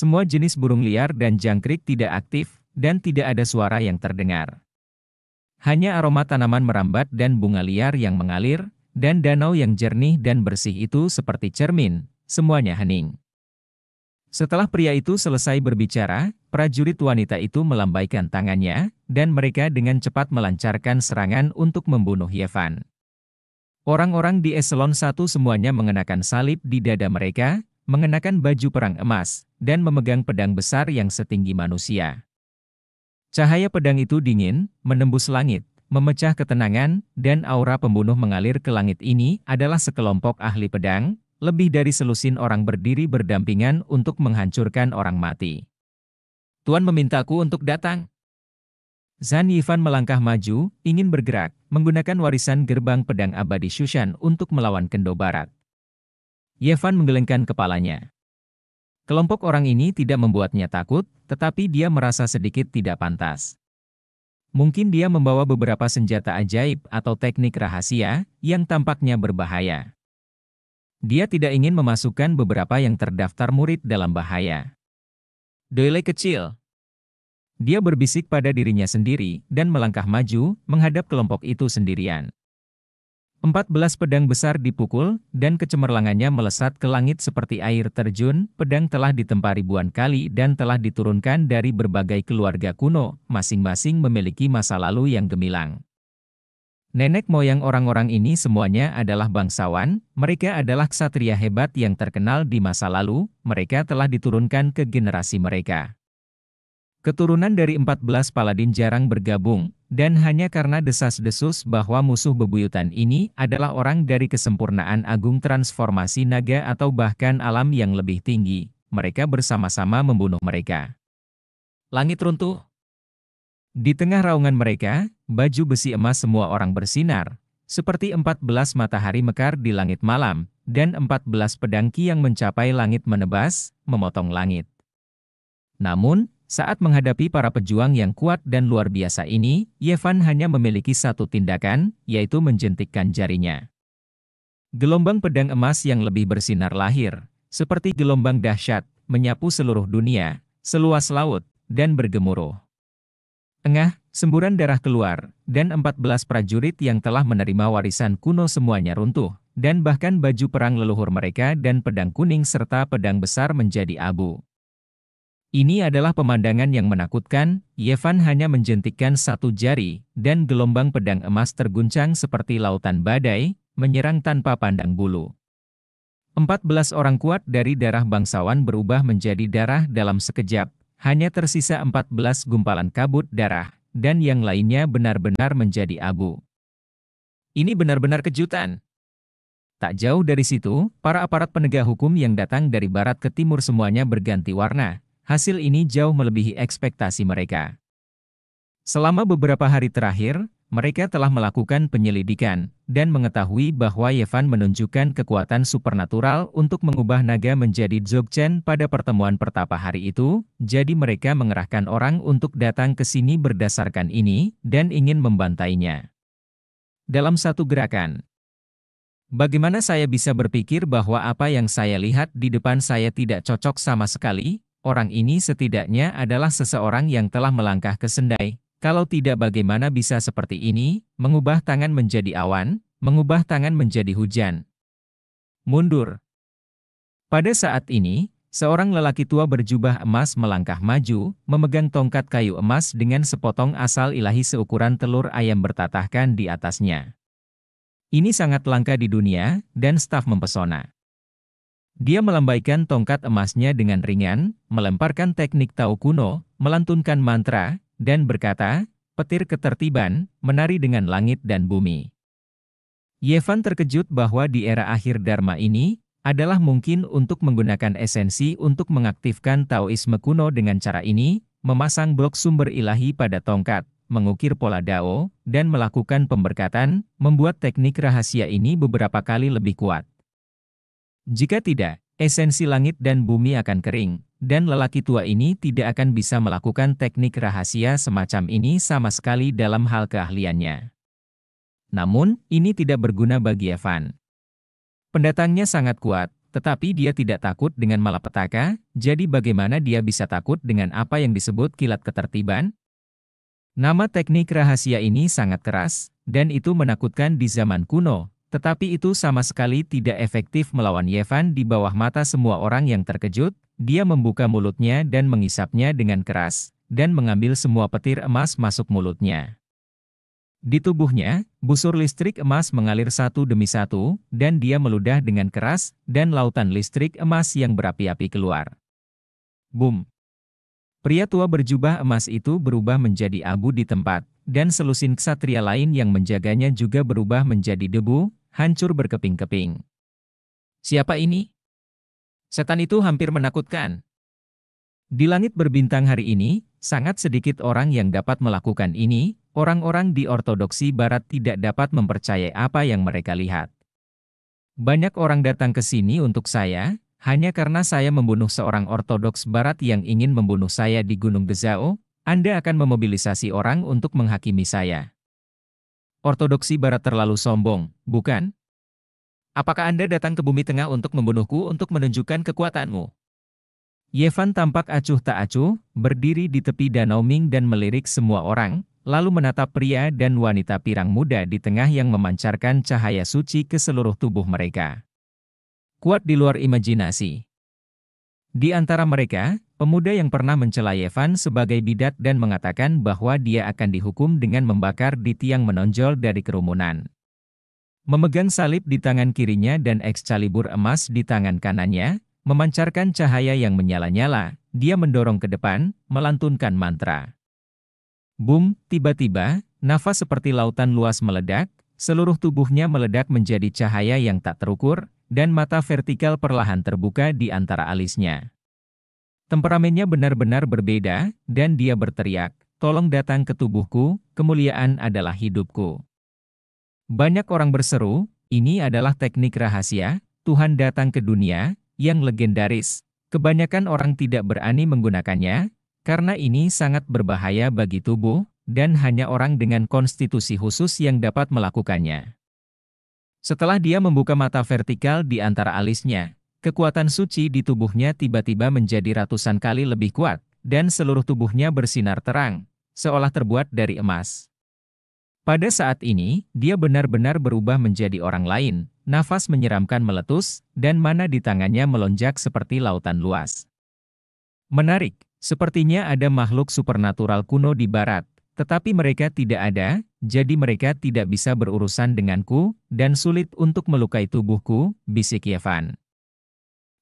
Semua jenis burung liar dan jangkrik tidak aktif, dan tidak ada suara yang terdengar. Hanya aroma tanaman merambat dan bunga liar yang mengalir, dan danau yang jernih dan bersih itu seperti cermin, semuanya hening. Setelah pria itu selesai berbicara, prajurit wanita itu melambaikan tangannya, dan mereka dengan cepat melancarkan serangan untuk membunuh Yevan. Orang-orang di eselon Satu semuanya mengenakan salib di dada mereka, mengenakan baju perang emas, dan memegang pedang besar yang setinggi manusia. Cahaya pedang itu dingin, menembus langit, memecah ketenangan, dan aura pembunuh mengalir ke langit ini adalah sekelompok ahli pedang, lebih dari selusin orang berdiri berdampingan untuk menghancurkan orang mati. Tuan memintaku untuk datang. Zan Yifan melangkah maju, ingin bergerak, menggunakan warisan gerbang pedang abadi Shushan untuk melawan Kendo Barat. Yevan menggelengkan kepalanya. Kelompok orang ini tidak membuatnya takut, tetapi dia merasa sedikit tidak pantas. Mungkin dia membawa beberapa senjata ajaib atau teknik rahasia yang tampaknya berbahaya. Dia tidak ingin memasukkan beberapa yang terdaftar murid dalam bahaya. Doyle kecil. Dia berbisik pada dirinya sendiri dan melangkah maju menghadap kelompok itu sendirian. Empat pedang besar dipukul, dan kecemerlangannya melesat ke langit seperti air terjun, pedang telah ditempa ribuan kali dan telah diturunkan dari berbagai keluarga kuno, masing-masing memiliki masa lalu yang gemilang. Nenek moyang orang-orang ini semuanya adalah bangsawan, mereka adalah ksatria hebat yang terkenal di masa lalu, mereka telah diturunkan ke generasi mereka. Keturunan dari 14 paladin jarang bergabung, dan hanya karena desas-desus bahwa musuh bebuyutan ini adalah orang dari kesempurnaan agung transformasi naga atau bahkan alam yang lebih tinggi, mereka bersama-sama membunuh mereka. Langit runtuh. Di tengah raungan mereka, baju besi emas semua orang bersinar, seperti empat belas matahari mekar di langit malam, dan 14 pedang ki yang mencapai langit menebas, memotong langit. Namun, saat menghadapi para pejuang yang kuat dan luar biasa ini, Yevan hanya memiliki satu tindakan, yaitu menjentikkan jarinya. Gelombang pedang emas yang lebih bersinar lahir, seperti gelombang dahsyat, menyapu seluruh dunia, seluas laut, dan bergemuruh. Engah, semburan darah keluar, dan 14 prajurit yang telah menerima warisan kuno semuanya runtuh, dan bahkan baju perang leluhur mereka dan pedang kuning serta pedang besar menjadi abu. Ini adalah pemandangan yang menakutkan, Yevan hanya menjentikkan satu jari, dan gelombang pedang emas terguncang seperti lautan badai, menyerang tanpa pandang bulu. Empat belas orang kuat dari darah bangsawan berubah menjadi darah dalam sekejap, hanya tersisa empat belas gumpalan kabut darah, dan yang lainnya benar-benar menjadi abu. Ini benar-benar kejutan. Tak jauh dari situ, para aparat penegak hukum yang datang dari barat ke timur semuanya berganti warna, hasil ini jauh melebihi ekspektasi mereka. Selama beberapa hari terakhir, mereka telah melakukan penyelidikan dan mengetahui bahwa Yevan menunjukkan kekuatan supernatural untuk mengubah naga menjadi Dzogchen pada pertemuan pertapa hari itu, jadi mereka mengerahkan orang untuk datang ke sini berdasarkan ini dan ingin membantainya. Dalam satu gerakan, Bagaimana saya bisa berpikir bahwa apa yang saya lihat di depan saya tidak cocok sama sekali? Orang ini setidaknya adalah seseorang yang telah melangkah ke sendai. Kalau tidak bagaimana bisa seperti ini, mengubah tangan menjadi awan, mengubah tangan menjadi hujan. Mundur. Pada saat ini, seorang lelaki tua berjubah emas melangkah maju, memegang tongkat kayu emas dengan sepotong asal ilahi seukuran telur ayam bertatahkan di atasnya. Ini sangat langka di dunia, dan staf mempesona. Dia melambaikan tongkat emasnya dengan ringan, melemparkan teknik Tao kuno, melantunkan mantra, dan berkata, petir ketertiban, menari dengan langit dan bumi. Yevan terkejut bahwa di era akhir Dharma ini, adalah mungkin untuk menggunakan esensi untuk mengaktifkan Taoisme kuno dengan cara ini, memasang blok sumber ilahi pada tongkat, mengukir pola dao, dan melakukan pemberkatan, membuat teknik rahasia ini beberapa kali lebih kuat. Jika tidak, esensi langit dan bumi akan kering, dan lelaki tua ini tidak akan bisa melakukan teknik rahasia semacam ini sama sekali dalam hal keahliannya. Namun, ini tidak berguna bagi Evan. Pendatangnya sangat kuat, tetapi dia tidak takut dengan malapetaka, jadi bagaimana dia bisa takut dengan apa yang disebut kilat ketertiban? Nama teknik rahasia ini sangat keras, dan itu menakutkan di zaman kuno, tetapi itu sama sekali tidak efektif melawan Yevan di bawah mata semua orang yang terkejut, dia membuka mulutnya dan mengisapnya dengan keras, dan mengambil semua petir emas masuk mulutnya. Di tubuhnya, busur listrik emas mengalir satu demi satu, dan dia meludah dengan keras, dan lautan listrik emas yang berapi-api keluar. Boom! Pria tua berjubah emas itu berubah menjadi abu di tempat, dan selusin ksatria lain yang menjaganya juga berubah menjadi debu, hancur berkeping-keping. Siapa ini? Setan itu hampir menakutkan. Di langit berbintang hari ini, sangat sedikit orang yang dapat melakukan ini, orang-orang di ortodoksi barat tidak dapat mempercayai apa yang mereka lihat. Banyak orang datang ke sini untuk saya, hanya karena saya membunuh seorang ortodoks barat yang ingin membunuh saya di Gunung Dezao, Anda akan memobilisasi orang untuk menghakimi saya. Ortodoksi Barat terlalu sombong, bukan? Apakah Anda datang ke bumi tengah untuk membunuhku untuk menunjukkan kekuatanmu? Yevan tampak acuh tak acuh, berdiri di tepi danau Ming dan melirik semua orang, lalu menatap pria dan wanita pirang muda di tengah yang memancarkan cahaya suci ke seluruh tubuh mereka. Kuat di luar imajinasi. Di antara mereka, Pemuda yang pernah mencela Yevan sebagai bidat dan mengatakan bahwa dia akan dihukum dengan membakar di tiang menonjol dari kerumunan. Memegang salib di tangan kirinya dan ekscalibur emas di tangan kanannya, memancarkan cahaya yang menyala-nyala, dia mendorong ke depan, melantunkan mantra. Boom, tiba-tiba, nafas seperti lautan luas meledak, seluruh tubuhnya meledak menjadi cahaya yang tak terukur, dan mata vertikal perlahan terbuka di antara alisnya. Temperamennya benar-benar berbeda, dan dia berteriak, tolong datang ke tubuhku, kemuliaan adalah hidupku. Banyak orang berseru, ini adalah teknik rahasia, Tuhan datang ke dunia, yang legendaris. Kebanyakan orang tidak berani menggunakannya, karena ini sangat berbahaya bagi tubuh, dan hanya orang dengan konstitusi khusus yang dapat melakukannya. Setelah dia membuka mata vertikal di antara alisnya, Kekuatan suci di tubuhnya tiba-tiba menjadi ratusan kali lebih kuat, dan seluruh tubuhnya bersinar terang, seolah terbuat dari emas. Pada saat ini, dia benar-benar berubah menjadi orang lain, nafas menyeramkan meletus, dan mana di tangannya melonjak seperti lautan luas. Menarik, sepertinya ada makhluk supernatural kuno di barat, tetapi mereka tidak ada, jadi mereka tidak bisa berurusan denganku, dan sulit untuk melukai tubuhku, bisik Yevan.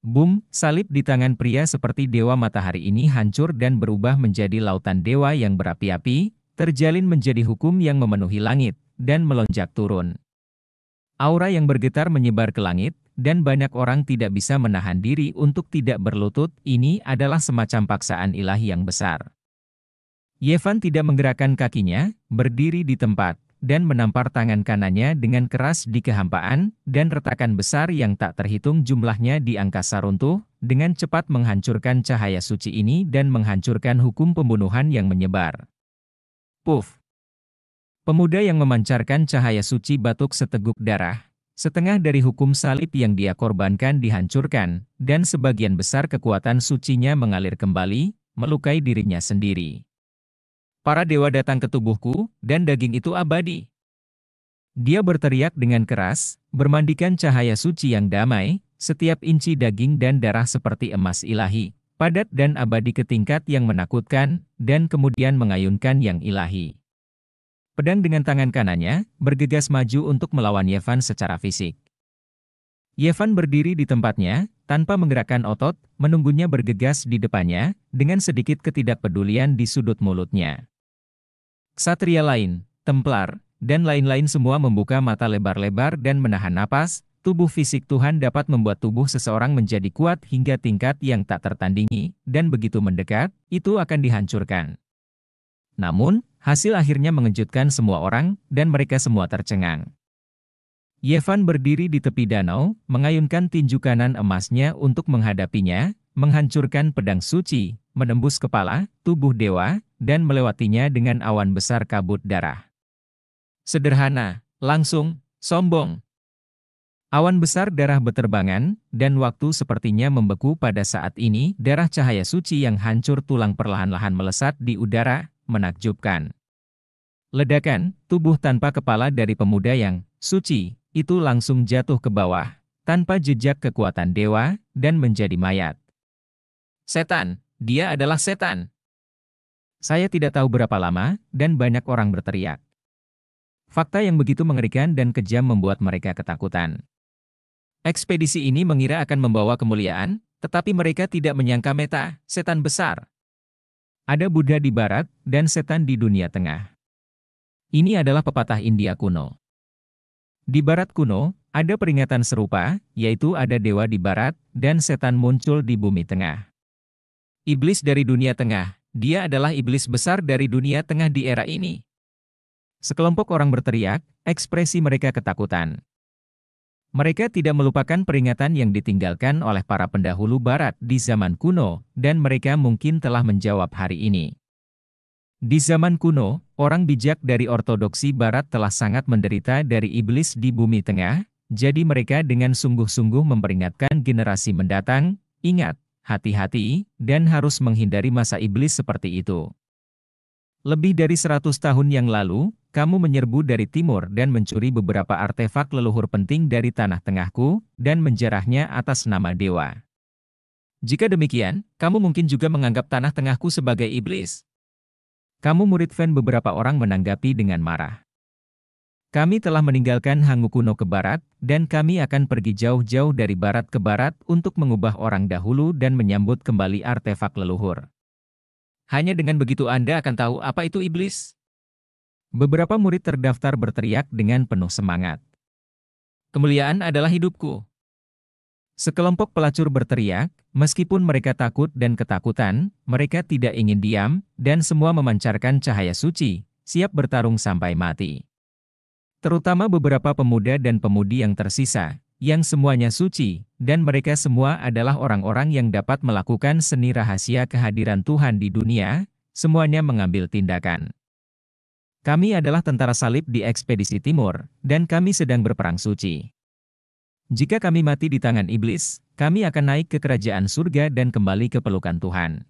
Boom, salib di tangan pria seperti dewa matahari ini hancur dan berubah menjadi lautan dewa yang berapi-api, terjalin menjadi hukum yang memenuhi langit, dan melonjak turun. Aura yang bergetar menyebar ke langit, dan banyak orang tidak bisa menahan diri untuk tidak berlutut, ini adalah semacam paksaan ilahi yang besar. Yevan tidak menggerakkan kakinya, berdiri di tempat, dan menampar tangan kanannya dengan keras di kehampaan, dan retakan besar yang tak terhitung jumlahnya di angkasa runtuh, dengan cepat menghancurkan cahaya suci ini dan menghancurkan hukum pembunuhan yang menyebar. Puf! Pemuda yang memancarkan cahaya suci batuk seteguk darah, setengah dari hukum salib yang dia korbankan dihancurkan, dan sebagian besar kekuatan sucinya mengalir kembali, melukai dirinya sendiri. Para dewa datang ke tubuhku, dan daging itu abadi. Dia berteriak dengan keras, bermandikan cahaya suci yang damai, setiap inci daging dan darah seperti emas ilahi, padat dan abadi ke tingkat yang menakutkan, dan kemudian mengayunkan yang ilahi. Pedang dengan tangan kanannya, bergegas maju untuk melawan Yevan secara fisik. Yevan berdiri di tempatnya, tanpa menggerakkan otot, menunggunya bergegas di depannya, dengan sedikit ketidakpedulian di sudut mulutnya. Satria lain, templar, dan lain-lain semua membuka mata lebar-lebar dan menahan napas, tubuh fisik Tuhan dapat membuat tubuh seseorang menjadi kuat hingga tingkat yang tak tertandingi, dan begitu mendekat, itu akan dihancurkan. Namun, hasil akhirnya mengejutkan semua orang, dan mereka semua tercengang. Yevan berdiri di tepi danau, mengayunkan tinju kanan emasnya untuk menghadapinya, menghancurkan pedang suci, menembus kepala, tubuh dewa, dan melewatinya dengan awan besar kabut darah. Sederhana, langsung, sombong. Awan besar darah beterbangan, dan waktu sepertinya membeku pada saat ini, darah cahaya suci yang hancur tulang perlahan-lahan melesat di udara, menakjubkan. Ledakan, tubuh tanpa kepala dari pemuda yang suci, itu langsung jatuh ke bawah, tanpa jejak kekuatan dewa, dan menjadi mayat. Setan, dia adalah setan. Saya tidak tahu berapa lama, dan banyak orang berteriak. Fakta yang begitu mengerikan dan kejam membuat mereka ketakutan. Ekspedisi ini mengira akan membawa kemuliaan, tetapi mereka tidak menyangka Meta, setan besar. Ada Buddha di barat dan setan di dunia tengah. Ini adalah pepatah India kuno. Di barat kuno, ada peringatan serupa, yaitu ada dewa di barat dan setan muncul di bumi tengah. Iblis dari dunia tengah, dia adalah iblis besar dari dunia tengah di era ini. Sekelompok orang berteriak, ekspresi mereka ketakutan. Mereka tidak melupakan peringatan yang ditinggalkan oleh para pendahulu Barat di zaman kuno, dan mereka mungkin telah menjawab hari ini. Di zaman kuno, orang bijak dari ortodoksi Barat telah sangat menderita dari iblis di bumi tengah, jadi mereka dengan sungguh-sungguh memperingatkan generasi mendatang, ingat, hati-hati, dan harus menghindari masa iblis seperti itu. Lebih dari 100 tahun yang lalu, kamu menyerbu dari timur dan mencuri beberapa artefak leluhur penting dari tanah tengahku, dan menjarahnya atas nama dewa. Jika demikian, kamu mungkin juga menganggap tanah tengahku sebagai iblis. Kamu murid fan beberapa orang menanggapi dengan marah. Kami telah meninggalkan Hangu kuno ke barat, dan kami akan pergi jauh-jauh dari barat ke barat untuk mengubah orang dahulu dan menyambut kembali artefak leluhur. Hanya dengan begitu Anda akan tahu apa itu iblis. Beberapa murid terdaftar berteriak dengan penuh semangat. Kemuliaan adalah hidupku. Sekelompok pelacur berteriak, meskipun mereka takut dan ketakutan, mereka tidak ingin diam, dan semua memancarkan cahaya suci, siap bertarung sampai mati. Terutama beberapa pemuda dan pemudi yang tersisa, yang semuanya suci, dan mereka semua adalah orang-orang yang dapat melakukan seni rahasia kehadiran Tuhan di dunia, semuanya mengambil tindakan. Kami adalah tentara salib di ekspedisi timur, dan kami sedang berperang suci. Jika kami mati di tangan iblis, kami akan naik ke kerajaan surga dan kembali ke pelukan Tuhan.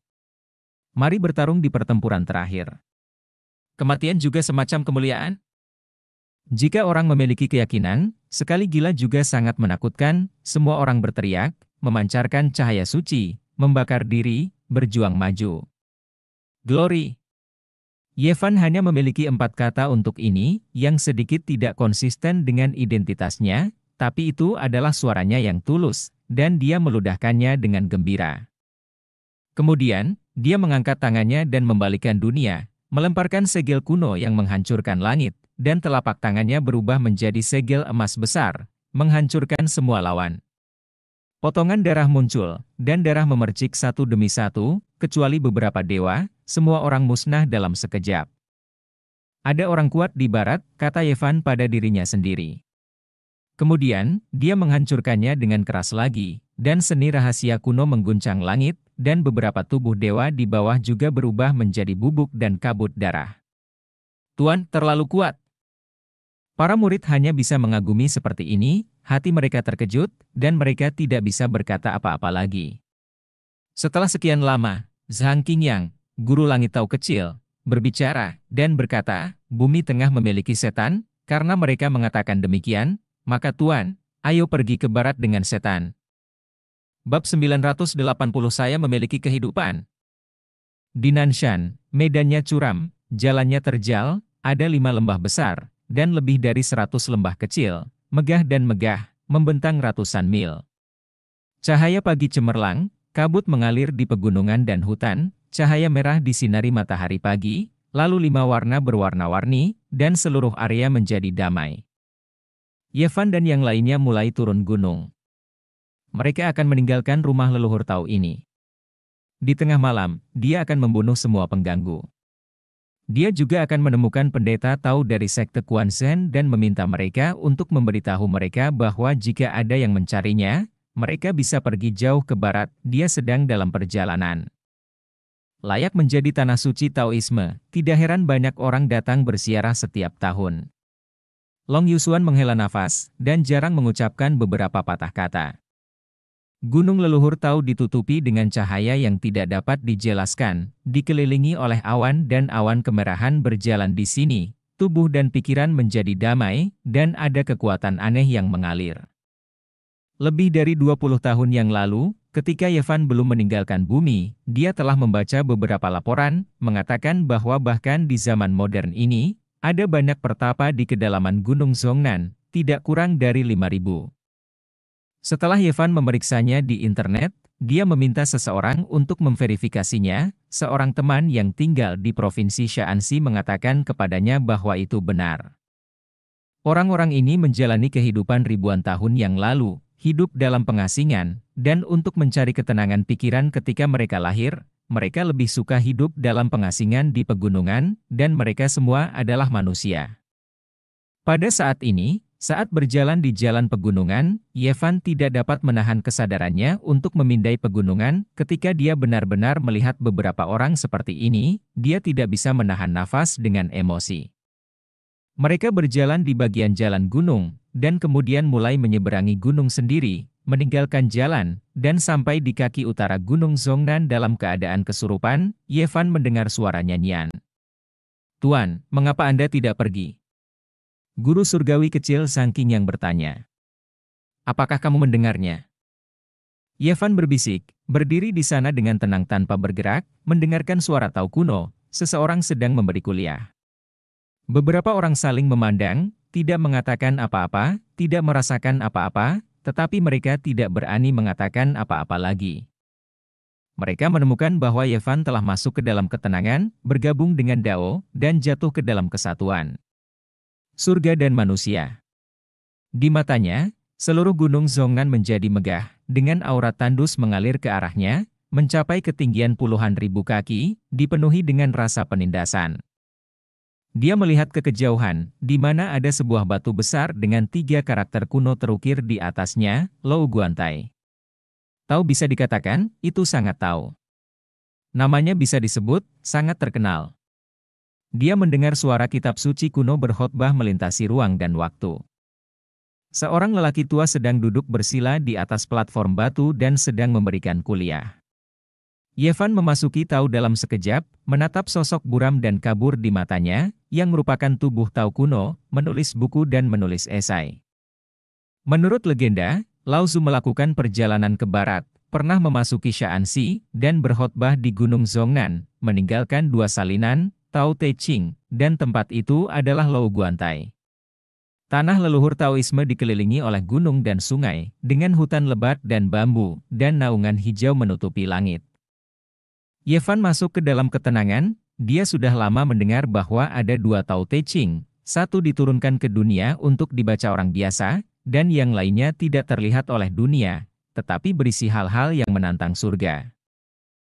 Mari bertarung di pertempuran terakhir. Kematian juga semacam kemuliaan? Jika orang memiliki keyakinan, sekali gila juga sangat menakutkan, semua orang berteriak, memancarkan cahaya suci, membakar diri, berjuang maju. Glory Yevan hanya memiliki empat kata untuk ini, yang sedikit tidak konsisten dengan identitasnya, tapi itu adalah suaranya yang tulus, dan dia meludahkannya dengan gembira. Kemudian, dia mengangkat tangannya dan membalikkan dunia, melemparkan segel kuno yang menghancurkan langit, dan telapak tangannya berubah menjadi segel emas besar, menghancurkan semua lawan. Potongan darah muncul, dan darah memercik satu demi satu, kecuali beberapa dewa, semua orang musnah dalam sekejap. Ada orang kuat di barat, kata Yevan pada dirinya sendiri. Kemudian, dia menghancurkannya dengan keras lagi, dan seni rahasia kuno mengguncang langit, dan beberapa tubuh dewa di bawah juga berubah menjadi bubuk dan kabut darah. Tuan terlalu kuat. Para murid hanya bisa mengagumi seperti ini, hati mereka terkejut, dan mereka tidak bisa berkata apa-apa lagi. Setelah sekian lama, Zhang Qingyang, guru langit tahu kecil, berbicara, dan berkata, bumi tengah memiliki setan, karena mereka mengatakan demikian, maka Tuan, ayo pergi ke barat dengan setan. Bab 980 saya memiliki kehidupan. Di Nanshan, medannya curam, jalannya terjal, ada lima lembah besar, dan lebih dari seratus lembah kecil, megah dan megah, membentang ratusan mil. Cahaya pagi cemerlang, kabut mengalir di pegunungan dan hutan, cahaya merah disinari matahari pagi, lalu lima warna berwarna-warni, dan seluruh area menjadi damai. Yevan dan yang lainnya mulai turun gunung. Mereka akan meninggalkan rumah leluhur tahu ini. Di tengah malam, dia akan membunuh semua pengganggu. Dia juga akan menemukan pendeta Tao dari sekte Kuan Shen dan meminta mereka untuk memberitahu mereka bahwa jika ada yang mencarinya, mereka bisa pergi jauh ke barat, dia sedang dalam perjalanan. Layak menjadi tanah suci Taoisme, tidak heran banyak orang datang bersiarah setiap tahun. Long Yusuan menghela nafas dan jarang mengucapkan beberapa patah kata. Gunung leluhur tahu ditutupi dengan cahaya yang tidak dapat dijelaskan, dikelilingi oleh awan dan awan kemerahan berjalan di sini, tubuh dan pikiran menjadi damai, dan ada kekuatan aneh yang mengalir. Lebih dari 20 tahun yang lalu, ketika Yevan belum meninggalkan bumi, dia telah membaca beberapa laporan, mengatakan bahwa bahkan di zaman modern ini, ada banyak pertapa di kedalaman Gunung Zongnan, tidak kurang dari 5000. Setelah Yevan memeriksanya di internet, dia meminta seseorang untuk memverifikasinya, seorang teman yang tinggal di provinsi Shaanxi mengatakan kepadanya bahwa itu benar. Orang-orang ini menjalani kehidupan ribuan tahun yang lalu, hidup dalam pengasingan, dan untuk mencari ketenangan pikiran ketika mereka lahir, mereka lebih suka hidup dalam pengasingan di pegunungan, dan mereka semua adalah manusia. Pada saat ini, saat berjalan di jalan pegunungan, Yevan tidak dapat menahan kesadarannya untuk memindai pegunungan. Ketika dia benar-benar melihat beberapa orang seperti ini, dia tidak bisa menahan nafas dengan emosi. Mereka berjalan di bagian jalan gunung, dan kemudian mulai menyeberangi gunung sendiri, meninggalkan jalan, dan sampai di kaki utara Gunung Zongnan dalam keadaan kesurupan, Yevan mendengar suara nyanyian. Tuan, mengapa Anda tidak pergi? Guru surgawi kecil sangking yang bertanya. Apakah kamu mendengarnya? Yevan berbisik, berdiri di sana dengan tenang tanpa bergerak, mendengarkan suara tau kuno, seseorang sedang memberi kuliah. Beberapa orang saling memandang, tidak mengatakan apa-apa, tidak merasakan apa-apa, tetapi mereka tidak berani mengatakan apa-apa lagi. Mereka menemukan bahwa Yevan telah masuk ke dalam ketenangan, bergabung dengan Dao, dan jatuh ke dalam kesatuan surga dan manusia. Di matanya, seluruh gunung Zongan menjadi megah, dengan aura tandus mengalir ke arahnya, mencapai ketinggian puluhan ribu kaki, dipenuhi dengan rasa penindasan. Dia melihat ke kejauhan, di mana ada sebuah batu besar dengan tiga karakter kuno terukir di atasnya, Lou Guantai. Tahu bisa dikatakan, itu sangat tahu. Namanya bisa disebut, sangat terkenal. Dia mendengar suara kitab suci kuno berkhotbah melintasi ruang dan waktu. Seorang lelaki tua sedang duduk bersila di atas platform batu dan sedang memberikan kuliah. Yevan memasuki tahu dalam sekejap, menatap sosok buram dan kabur di matanya, yang merupakan tubuh tahu kuno, menulis buku dan menulis esai. Menurut legenda, Lao Tzu melakukan perjalanan ke barat, pernah memasuki Shaanxi dan berkhotbah di Gunung Zongnan, meninggalkan dua salinan, Tao Te Ching, dan tempat itu adalah Lou Guantai. Tanah leluhur Taoisme dikelilingi oleh gunung dan sungai, dengan hutan lebat dan bambu, dan naungan hijau menutupi langit. Yevan masuk ke dalam ketenangan, dia sudah lama mendengar bahwa ada dua Tao Te Ching, satu diturunkan ke dunia untuk dibaca orang biasa, dan yang lainnya tidak terlihat oleh dunia, tetapi berisi hal-hal yang menantang surga.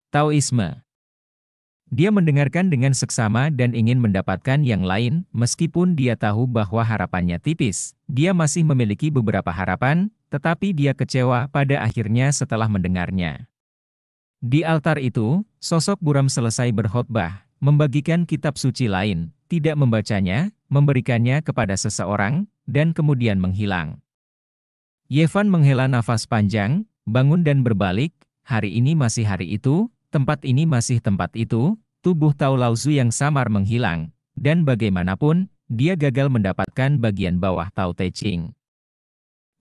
Taoisme dia mendengarkan dengan seksama dan ingin mendapatkan yang lain, meskipun dia tahu bahwa harapannya tipis. Dia masih memiliki beberapa harapan, tetapi dia kecewa pada akhirnya setelah mendengarnya. Di altar itu, sosok Buram selesai berkhotbah, membagikan kitab suci lain, tidak membacanya, memberikannya kepada seseorang, dan kemudian menghilang. Yevan menghela nafas panjang, bangun dan berbalik, hari ini masih hari itu, tempat ini masih tempat itu, tubuh Tao Laozu yang samar menghilang, dan bagaimanapun, dia gagal mendapatkan bagian bawah Tao Te Ching.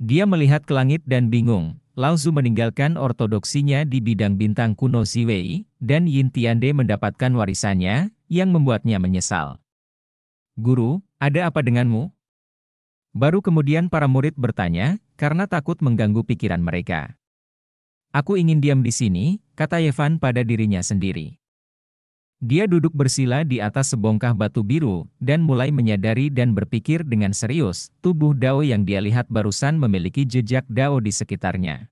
Dia melihat ke langit dan bingung, Laozu meninggalkan ortodoksinya di bidang bintang kuno Ziwei, dan Yin Tiande mendapatkan warisannya, yang membuatnya menyesal. Guru, ada apa denganmu? Baru kemudian para murid bertanya, karena takut mengganggu pikiran mereka. Aku ingin diam di sini, kata Yevan pada dirinya sendiri. Dia duduk bersila di atas sebongkah batu biru, dan mulai menyadari dan berpikir dengan serius, tubuh Dao yang dia lihat barusan memiliki jejak Dao di sekitarnya.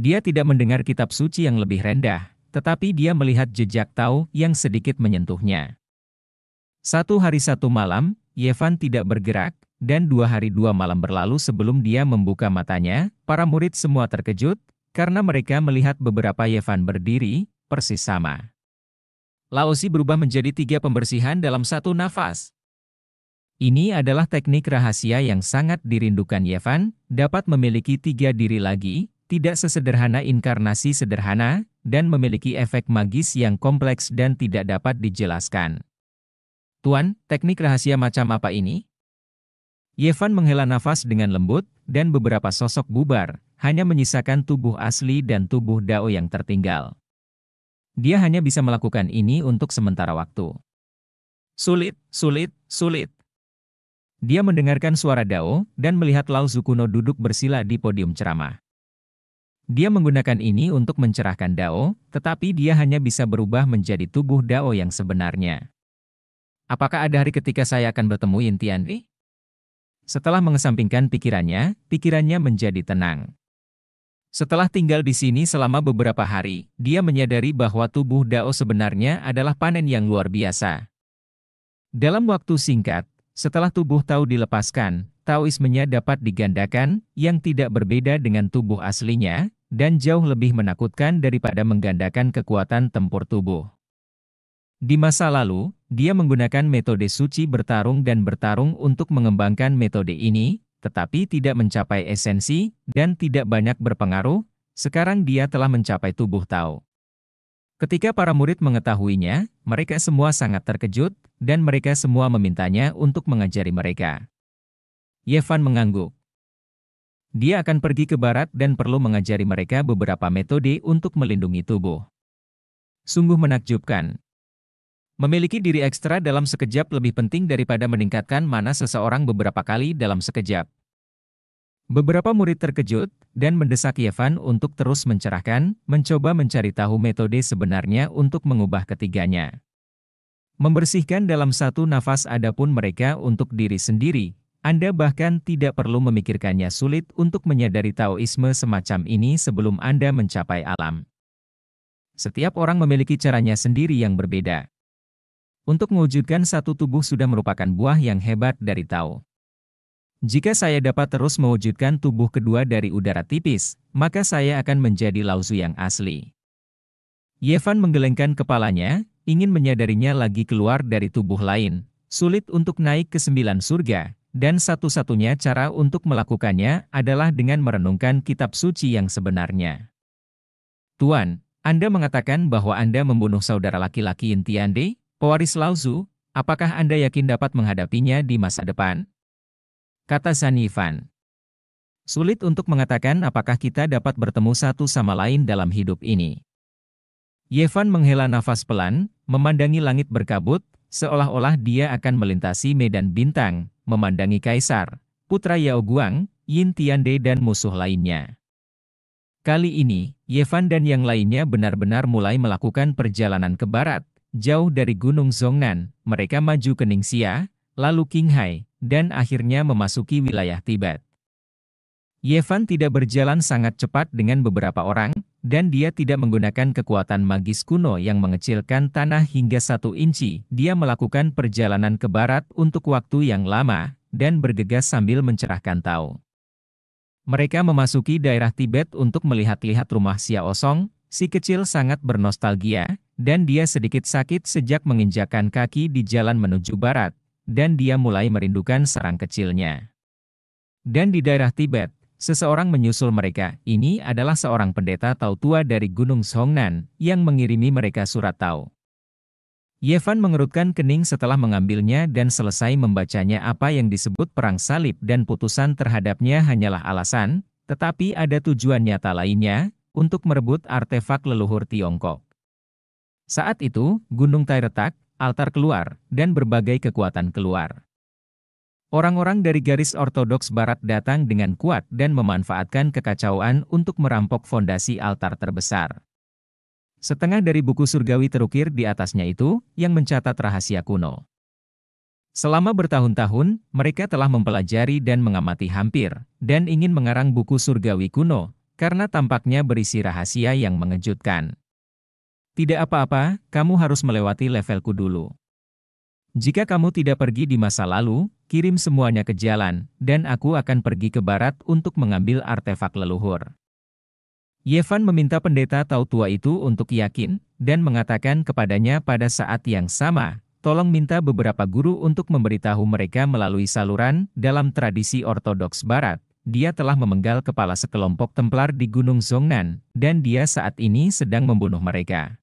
Dia tidak mendengar kitab suci yang lebih rendah, tetapi dia melihat jejak Tao yang sedikit menyentuhnya. Satu hari satu malam, Yevan tidak bergerak, dan dua hari dua malam berlalu sebelum dia membuka matanya, para murid semua terkejut, karena mereka melihat beberapa Yevan berdiri, persis sama. Laosi berubah menjadi tiga pembersihan dalam satu nafas. Ini adalah teknik rahasia yang sangat dirindukan Yevan, dapat memiliki tiga diri lagi, tidak sesederhana inkarnasi sederhana, dan memiliki efek magis yang kompleks dan tidak dapat dijelaskan. Tuan, teknik rahasia macam apa ini? Yevan menghela nafas dengan lembut, dan beberapa sosok bubar, hanya menyisakan tubuh asli dan tubuh Dao yang tertinggal. Dia hanya bisa melakukan ini untuk sementara waktu. Sulit, sulit, sulit. Dia mendengarkan suara Dao dan melihat Lao Zukuno duduk bersila di podium ceramah. Dia menggunakan ini untuk mencerahkan Dao, tetapi dia hanya bisa berubah menjadi tubuh Dao yang sebenarnya. Apakah ada hari ketika saya akan bertemu Intianri? Setelah mengesampingkan pikirannya, pikirannya menjadi tenang. Setelah tinggal di sini selama beberapa hari, dia menyadari bahwa tubuh Dao sebenarnya adalah panen yang luar biasa. Dalam waktu singkat, setelah tubuh Tao dilepaskan, Taoismenya dapat digandakan, yang tidak berbeda dengan tubuh aslinya, dan jauh lebih menakutkan daripada menggandakan kekuatan tempur tubuh. Di masa lalu, dia menggunakan metode suci bertarung dan bertarung untuk mengembangkan metode ini, tetapi tidak mencapai esensi dan tidak banyak berpengaruh, sekarang dia telah mencapai tubuh Tao. Ketika para murid mengetahuinya, mereka semua sangat terkejut, dan mereka semua memintanya untuk mengajari mereka. Yevan mengangguk. Dia akan pergi ke barat dan perlu mengajari mereka beberapa metode untuk melindungi tubuh. Sungguh menakjubkan, Memiliki diri ekstra dalam sekejap lebih penting daripada meningkatkan mana seseorang beberapa kali dalam sekejap. Beberapa murid terkejut dan mendesak Yevan untuk terus mencerahkan, mencoba mencari tahu metode sebenarnya untuk mengubah ketiganya. Membersihkan dalam satu nafas adapun mereka untuk diri sendiri, Anda bahkan tidak perlu memikirkannya sulit untuk menyadari Taoisme semacam ini sebelum Anda mencapai alam. Setiap orang memiliki caranya sendiri yang berbeda. Untuk mewujudkan satu tubuh sudah merupakan buah yang hebat dari Tao. Jika saya dapat terus mewujudkan tubuh kedua dari udara tipis, maka saya akan menjadi lausu yang asli. Yevan menggelengkan kepalanya, ingin menyadarinya lagi keluar dari tubuh lain. Sulit untuk naik ke sembilan surga, dan satu-satunya cara untuk melakukannya adalah dengan merenungkan kitab suci yang sebenarnya. Tuan, Anda mengatakan bahwa Anda membunuh saudara laki-laki Intiande? Pewaris Lauzu, apakah Anda yakin dapat menghadapinya di masa depan? Kata Zanifan. Sulit untuk mengatakan apakah kita dapat bertemu satu sama lain dalam hidup ini. Yevan menghela nafas pelan, memandangi langit berkabut, seolah-olah dia akan melintasi medan bintang, memandangi kaisar, putra Yao Guang, Yin Tiande dan musuh lainnya. Kali ini, Yevan dan yang lainnya benar-benar mulai melakukan perjalanan ke barat, Jauh dari Gunung Zongnan, mereka maju ke Ningxia, lalu Qinghai, dan akhirnya memasuki wilayah Tibet. Yevan tidak berjalan sangat cepat dengan beberapa orang, dan dia tidak menggunakan kekuatan magis kuno yang mengecilkan tanah hingga satu inci. Dia melakukan perjalanan ke barat untuk waktu yang lama, dan bergegas sambil mencerahkan tahu. Mereka memasuki daerah Tibet untuk melihat-lihat rumah Xiao Song, si kecil sangat bernostalgia, dan dia sedikit sakit sejak menginjakan kaki di jalan menuju barat, dan dia mulai merindukan sarang kecilnya. Dan di daerah Tibet, seseorang menyusul mereka, ini adalah seorang pendeta Tao tua dari Gunung Songnan, yang mengirimi mereka surat Tao. Yevan mengerutkan kening setelah mengambilnya dan selesai membacanya apa yang disebut perang salib dan putusan terhadapnya hanyalah alasan, tetapi ada tujuan nyata lainnya, untuk merebut artefak leluhur Tiongkok. Saat itu, gunung Tai retak, altar keluar, dan berbagai kekuatan keluar. Orang-orang dari garis ortodoks barat datang dengan kuat dan memanfaatkan kekacauan untuk merampok fondasi altar terbesar. Setengah dari buku surgawi terukir di atasnya itu, yang mencatat rahasia kuno. Selama bertahun-tahun, mereka telah mempelajari dan mengamati hampir, dan ingin mengarang buku surgawi kuno, karena tampaknya berisi rahasia yang mengejutkan. Tidak apa-apa, kamu harus melewati levelku dulu. Jika kamu tidak pergi di masa lalu, kirim semuanya ke jalan, dan aku akan pergi ke barat untuk mengambil artefak leluhur. Yevan meminta pendeta tahu tua itu untuk yakin, dan mengatakan kepadanya pada saat yang sama, tolong minta beberapa guru untuk memberitahu mereka melalui saluran dalam tradisi ortodoks barat. Dia telah memenggal kepala sekelompok Templar di Gunung Zongnan, dan dia saat ini sedang membunuh mereka.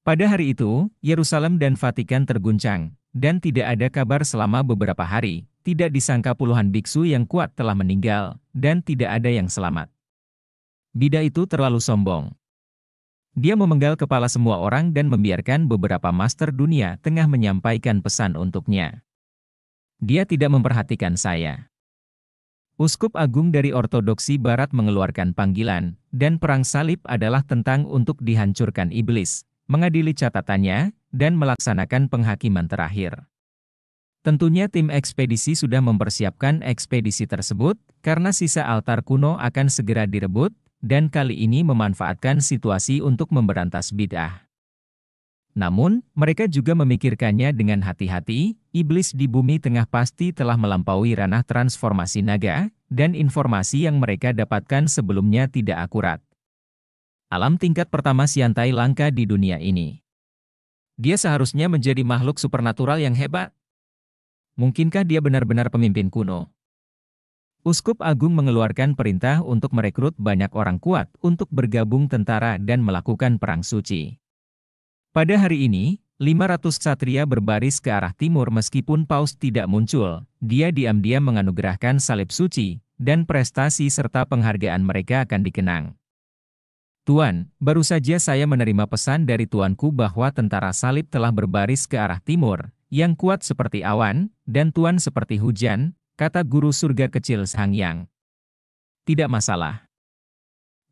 Pada hari itu, Yerusalem dan Vatikan terguncang, dan tidak ada kabar selama beberapa hari. Tidak disangka puluhan biksu yang kuat telah meninggal, dan tidak ada yang selamat. Bida itu terlalu sombong. Dia memenggal kepala semua orang dan membiarkan beberapa master dunia tengah menyampaikan pesan untuknya. Dia tidak memperhatikan saya. Uskup Agung dari Ortodoksi Barat mengeluarkan panggilan, dan perang salib adalah tentang untuk dihancurkan iblis, mengadili catatannya, dan melaksanakan penghakiman terakhir. Tentunya tim ekspedisi sudah mempersiapkan ekspedisi tersebut, karena sisa altar kuno akan segera direbut, dan kali ini memanfaatkan situasi untuk memberantas bid'ah. Namun, mereka juga memikirkannya dengan hati-hati, iblis di bumi tengah pasti telah melampaui ranah transformasi naga, dan informasi yang mereka dapatkan sebelumnya tidak akurat alam tingkat pertama Siantai langka di dunia ini. Dia seharusnya menjadi makhluk supernatural yang hebat. Mungkinkah dia benar-benar pemimpin kuno? Uskup Agung mengeluarkan perintah untuk merekrut banyak orang kuat untuk bergabung tentara dan melakukan perang suci. Pada hari ini, 500 satria berbaris ke arah timur meskipun paus tidak muncul, dia diam-diam menganugerahkan salib suci, dan prestasi serta penghargaan mereka akan dikenang. Tuan, baru saja saya menerima pesan dari tuanku bahwa tentara salib telah berbaris ke arah timur, yang kuat seperti awan, dan tuan seperti hujan, kata guru surga kecil Sang Yang. Tidak masalah.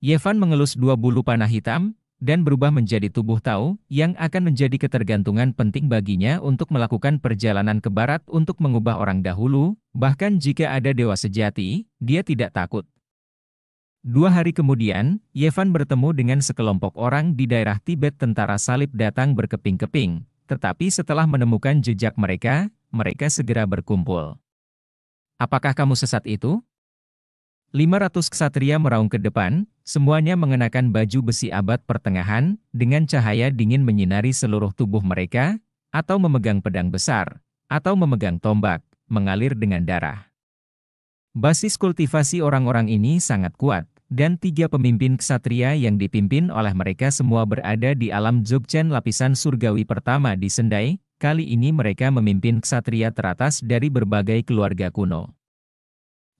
Yevan mengelus dua bulu panah hitam, dan berubah menjadi tubuh tahu yang akan menjadi ketergantungan penting baginya untuk melakukan perjalanan ke barat untuk mengubah orang dahulu, bahkan jika ada dewa sejati, dia tidak takut. Dua hari kemudian, Yevan bertemu dengan sekelompok orang di daerah Tibet tentara salib datang berkeping-keping, tetapi setelah menemukan jejak mereka, mereka segera berkumpul. Apakah kamu sesat itu? 500 ksatria meraung ke depan, semuanya mengenakan baju besi abad pertengahan, dengan cahaya dingin menyinari seluruh tubuh mereka, atau memegang pedang besar, atau memegang tombak, mengalir dengan darah. Basis kultivasi orang-orang ini sangat kuat, dan tiga pemimpin ksatria yang dipimpin oleh mereka semua berada di alam Jogchen lapisan surgawi pertama di Sendai, kali ini mereka memimpin ksatria teratas dari berbagai keluarga kuno.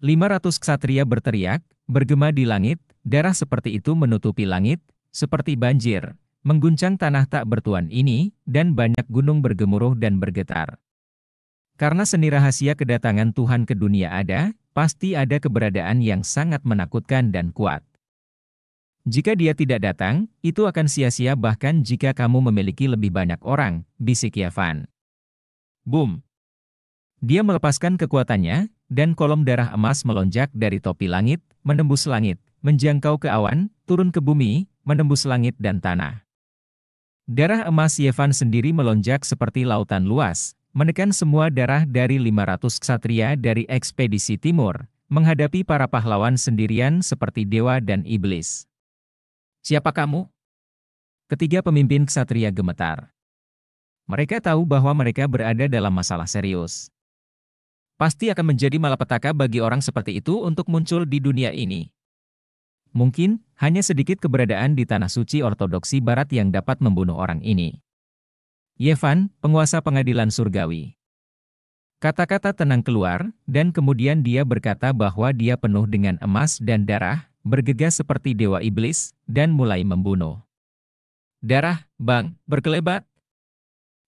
500 ksatria berteriak, bergema di langit, darah seperti itu menutupi langit, seperti banjir, mengguncang tanah tak bertuan ini, dan banyak gunung bergemuruh dan bergetar. Karena seni rahasia kedatangan Tuhan ke dunia ada, pasti ada keberadaan yang sangat menakutkan dan kuat. Jika dia tidak datang, itu akan sia-sia bahkan jika kamu memiliki lebih banyak orang, bisik Yavan. Boom! Dia melepaskan kekuatannya, dan kolom darah emas melonjak dari topi langit, menembus langit, menjangkau ke awan, turun ke bumi, menembus langit dan tanah. Darah emas Yevan sendiri melonjak seperti lautan luas, menekan semua darah dari 500 ksatria dari ekspedisi timur, menghadapi para pahlawan sendirian seperti dewa dan iblis. Siapa kamu? Ketiga pemimpin ksatria gemetar. Mereka tahu bahwa mereka berada dalam masalah serius. Pasti akan menjadi malapetaka bagi orang seperti itu untuk muncul di dunia ini. Mungkin, hanya sedikit keberadaan di Tanah Suci Ortodoksi Barat yang dapat membunuh orang ini. Yevan, penguasa pengadilan surgawi. Kata-kata tenang keluar, dan kemudian dia berkata bahwa dia penuh dengan emas dan darah, bergegas seperti dewa iblis, dan mulai membunuh. Darah, bang, berkelebat.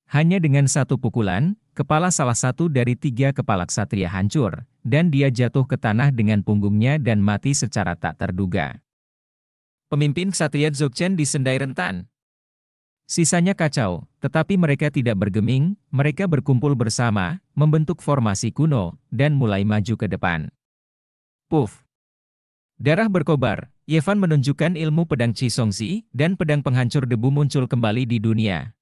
Hanya dengan satu pukulan, kepala salah satu dari tiga kepala ksatria hancur, dan dia jatuh ke tanah dengan punggungnya dan mati secara tak terduga. Pemimpin ksatria Dzogchen disendai rentan. Sisanya kacau, tetapi mereka tidak bergeming, mereka berkumpul bersama, membentuk formasi kuno, dan mulai maju ke depan. Puff. Darah berkobar, Yevan menunjukkan ilmu pedang Chisongsi, dan pedang penghancur debu muncul kembali di dunia.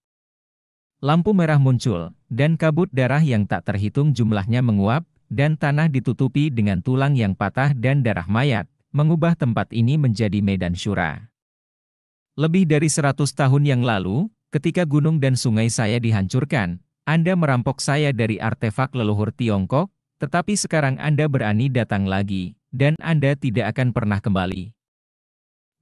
Lampu merah muncul, dan kabut darah yang tak terhitung jumlahnya menguap, dan tanah ditutupi dengan tulang yang patah dan darah mayat, mengubah tempat ini menjadi medan syura. Lebih dari 100 tahun yang lalu, ketika gunung dan sungai saya dihancurkan, Anda merampok saya dari artefak leluhur Tiongkok, tetapi sekarang Anda berani datang lagi, dan Anda tidak akan pernah kembali.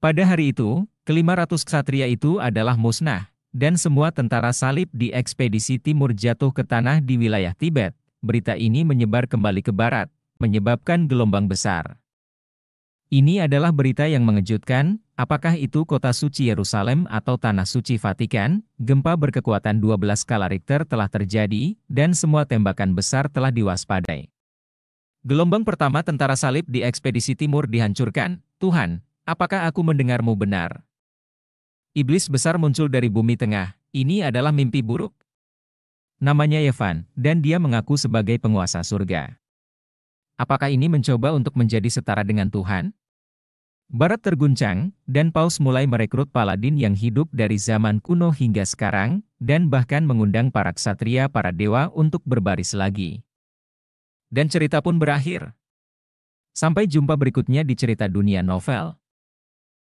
Pada hari itu, kelima ratus ksatria itu adalah musnah, dan semua tentara salib di ekspedisi timur jatuh ke tanah di wilayah Tibet. Berita ini menyebar kembali ke barat, menyebabkan gelombang besar. Ini adalah berita yang mengejutkan, Apakah itu kota suci Yerusalem atau tanah suci Vatikan? Gempa berkekuatan 12 skala Richter telah terjadi, dan semua tembakan besar telah diwaspadai. Gelombang pertama tentara salib di ekspedisi timur dihancurkan. Tuhan, apakah aku mendengarmu benar? Iblis besar muncul dari bumi tengah, ini adalah mimpi buruk. Namanya Yevan, dan dia mengaku sebagai penguasa surga. Apakah ini mencoba untuk menjadi setara dengan Tuhan? Barat terguncang, dan Paus mulai merekrut paladin yang hidup dari zaman kuno hingga sekarang, dan bahkan mengundang para ksatria para dewa untuk berbaris lagi. Dan cerita pun berakhir. Sampai jumpa berikutnya di cerita dunia novel.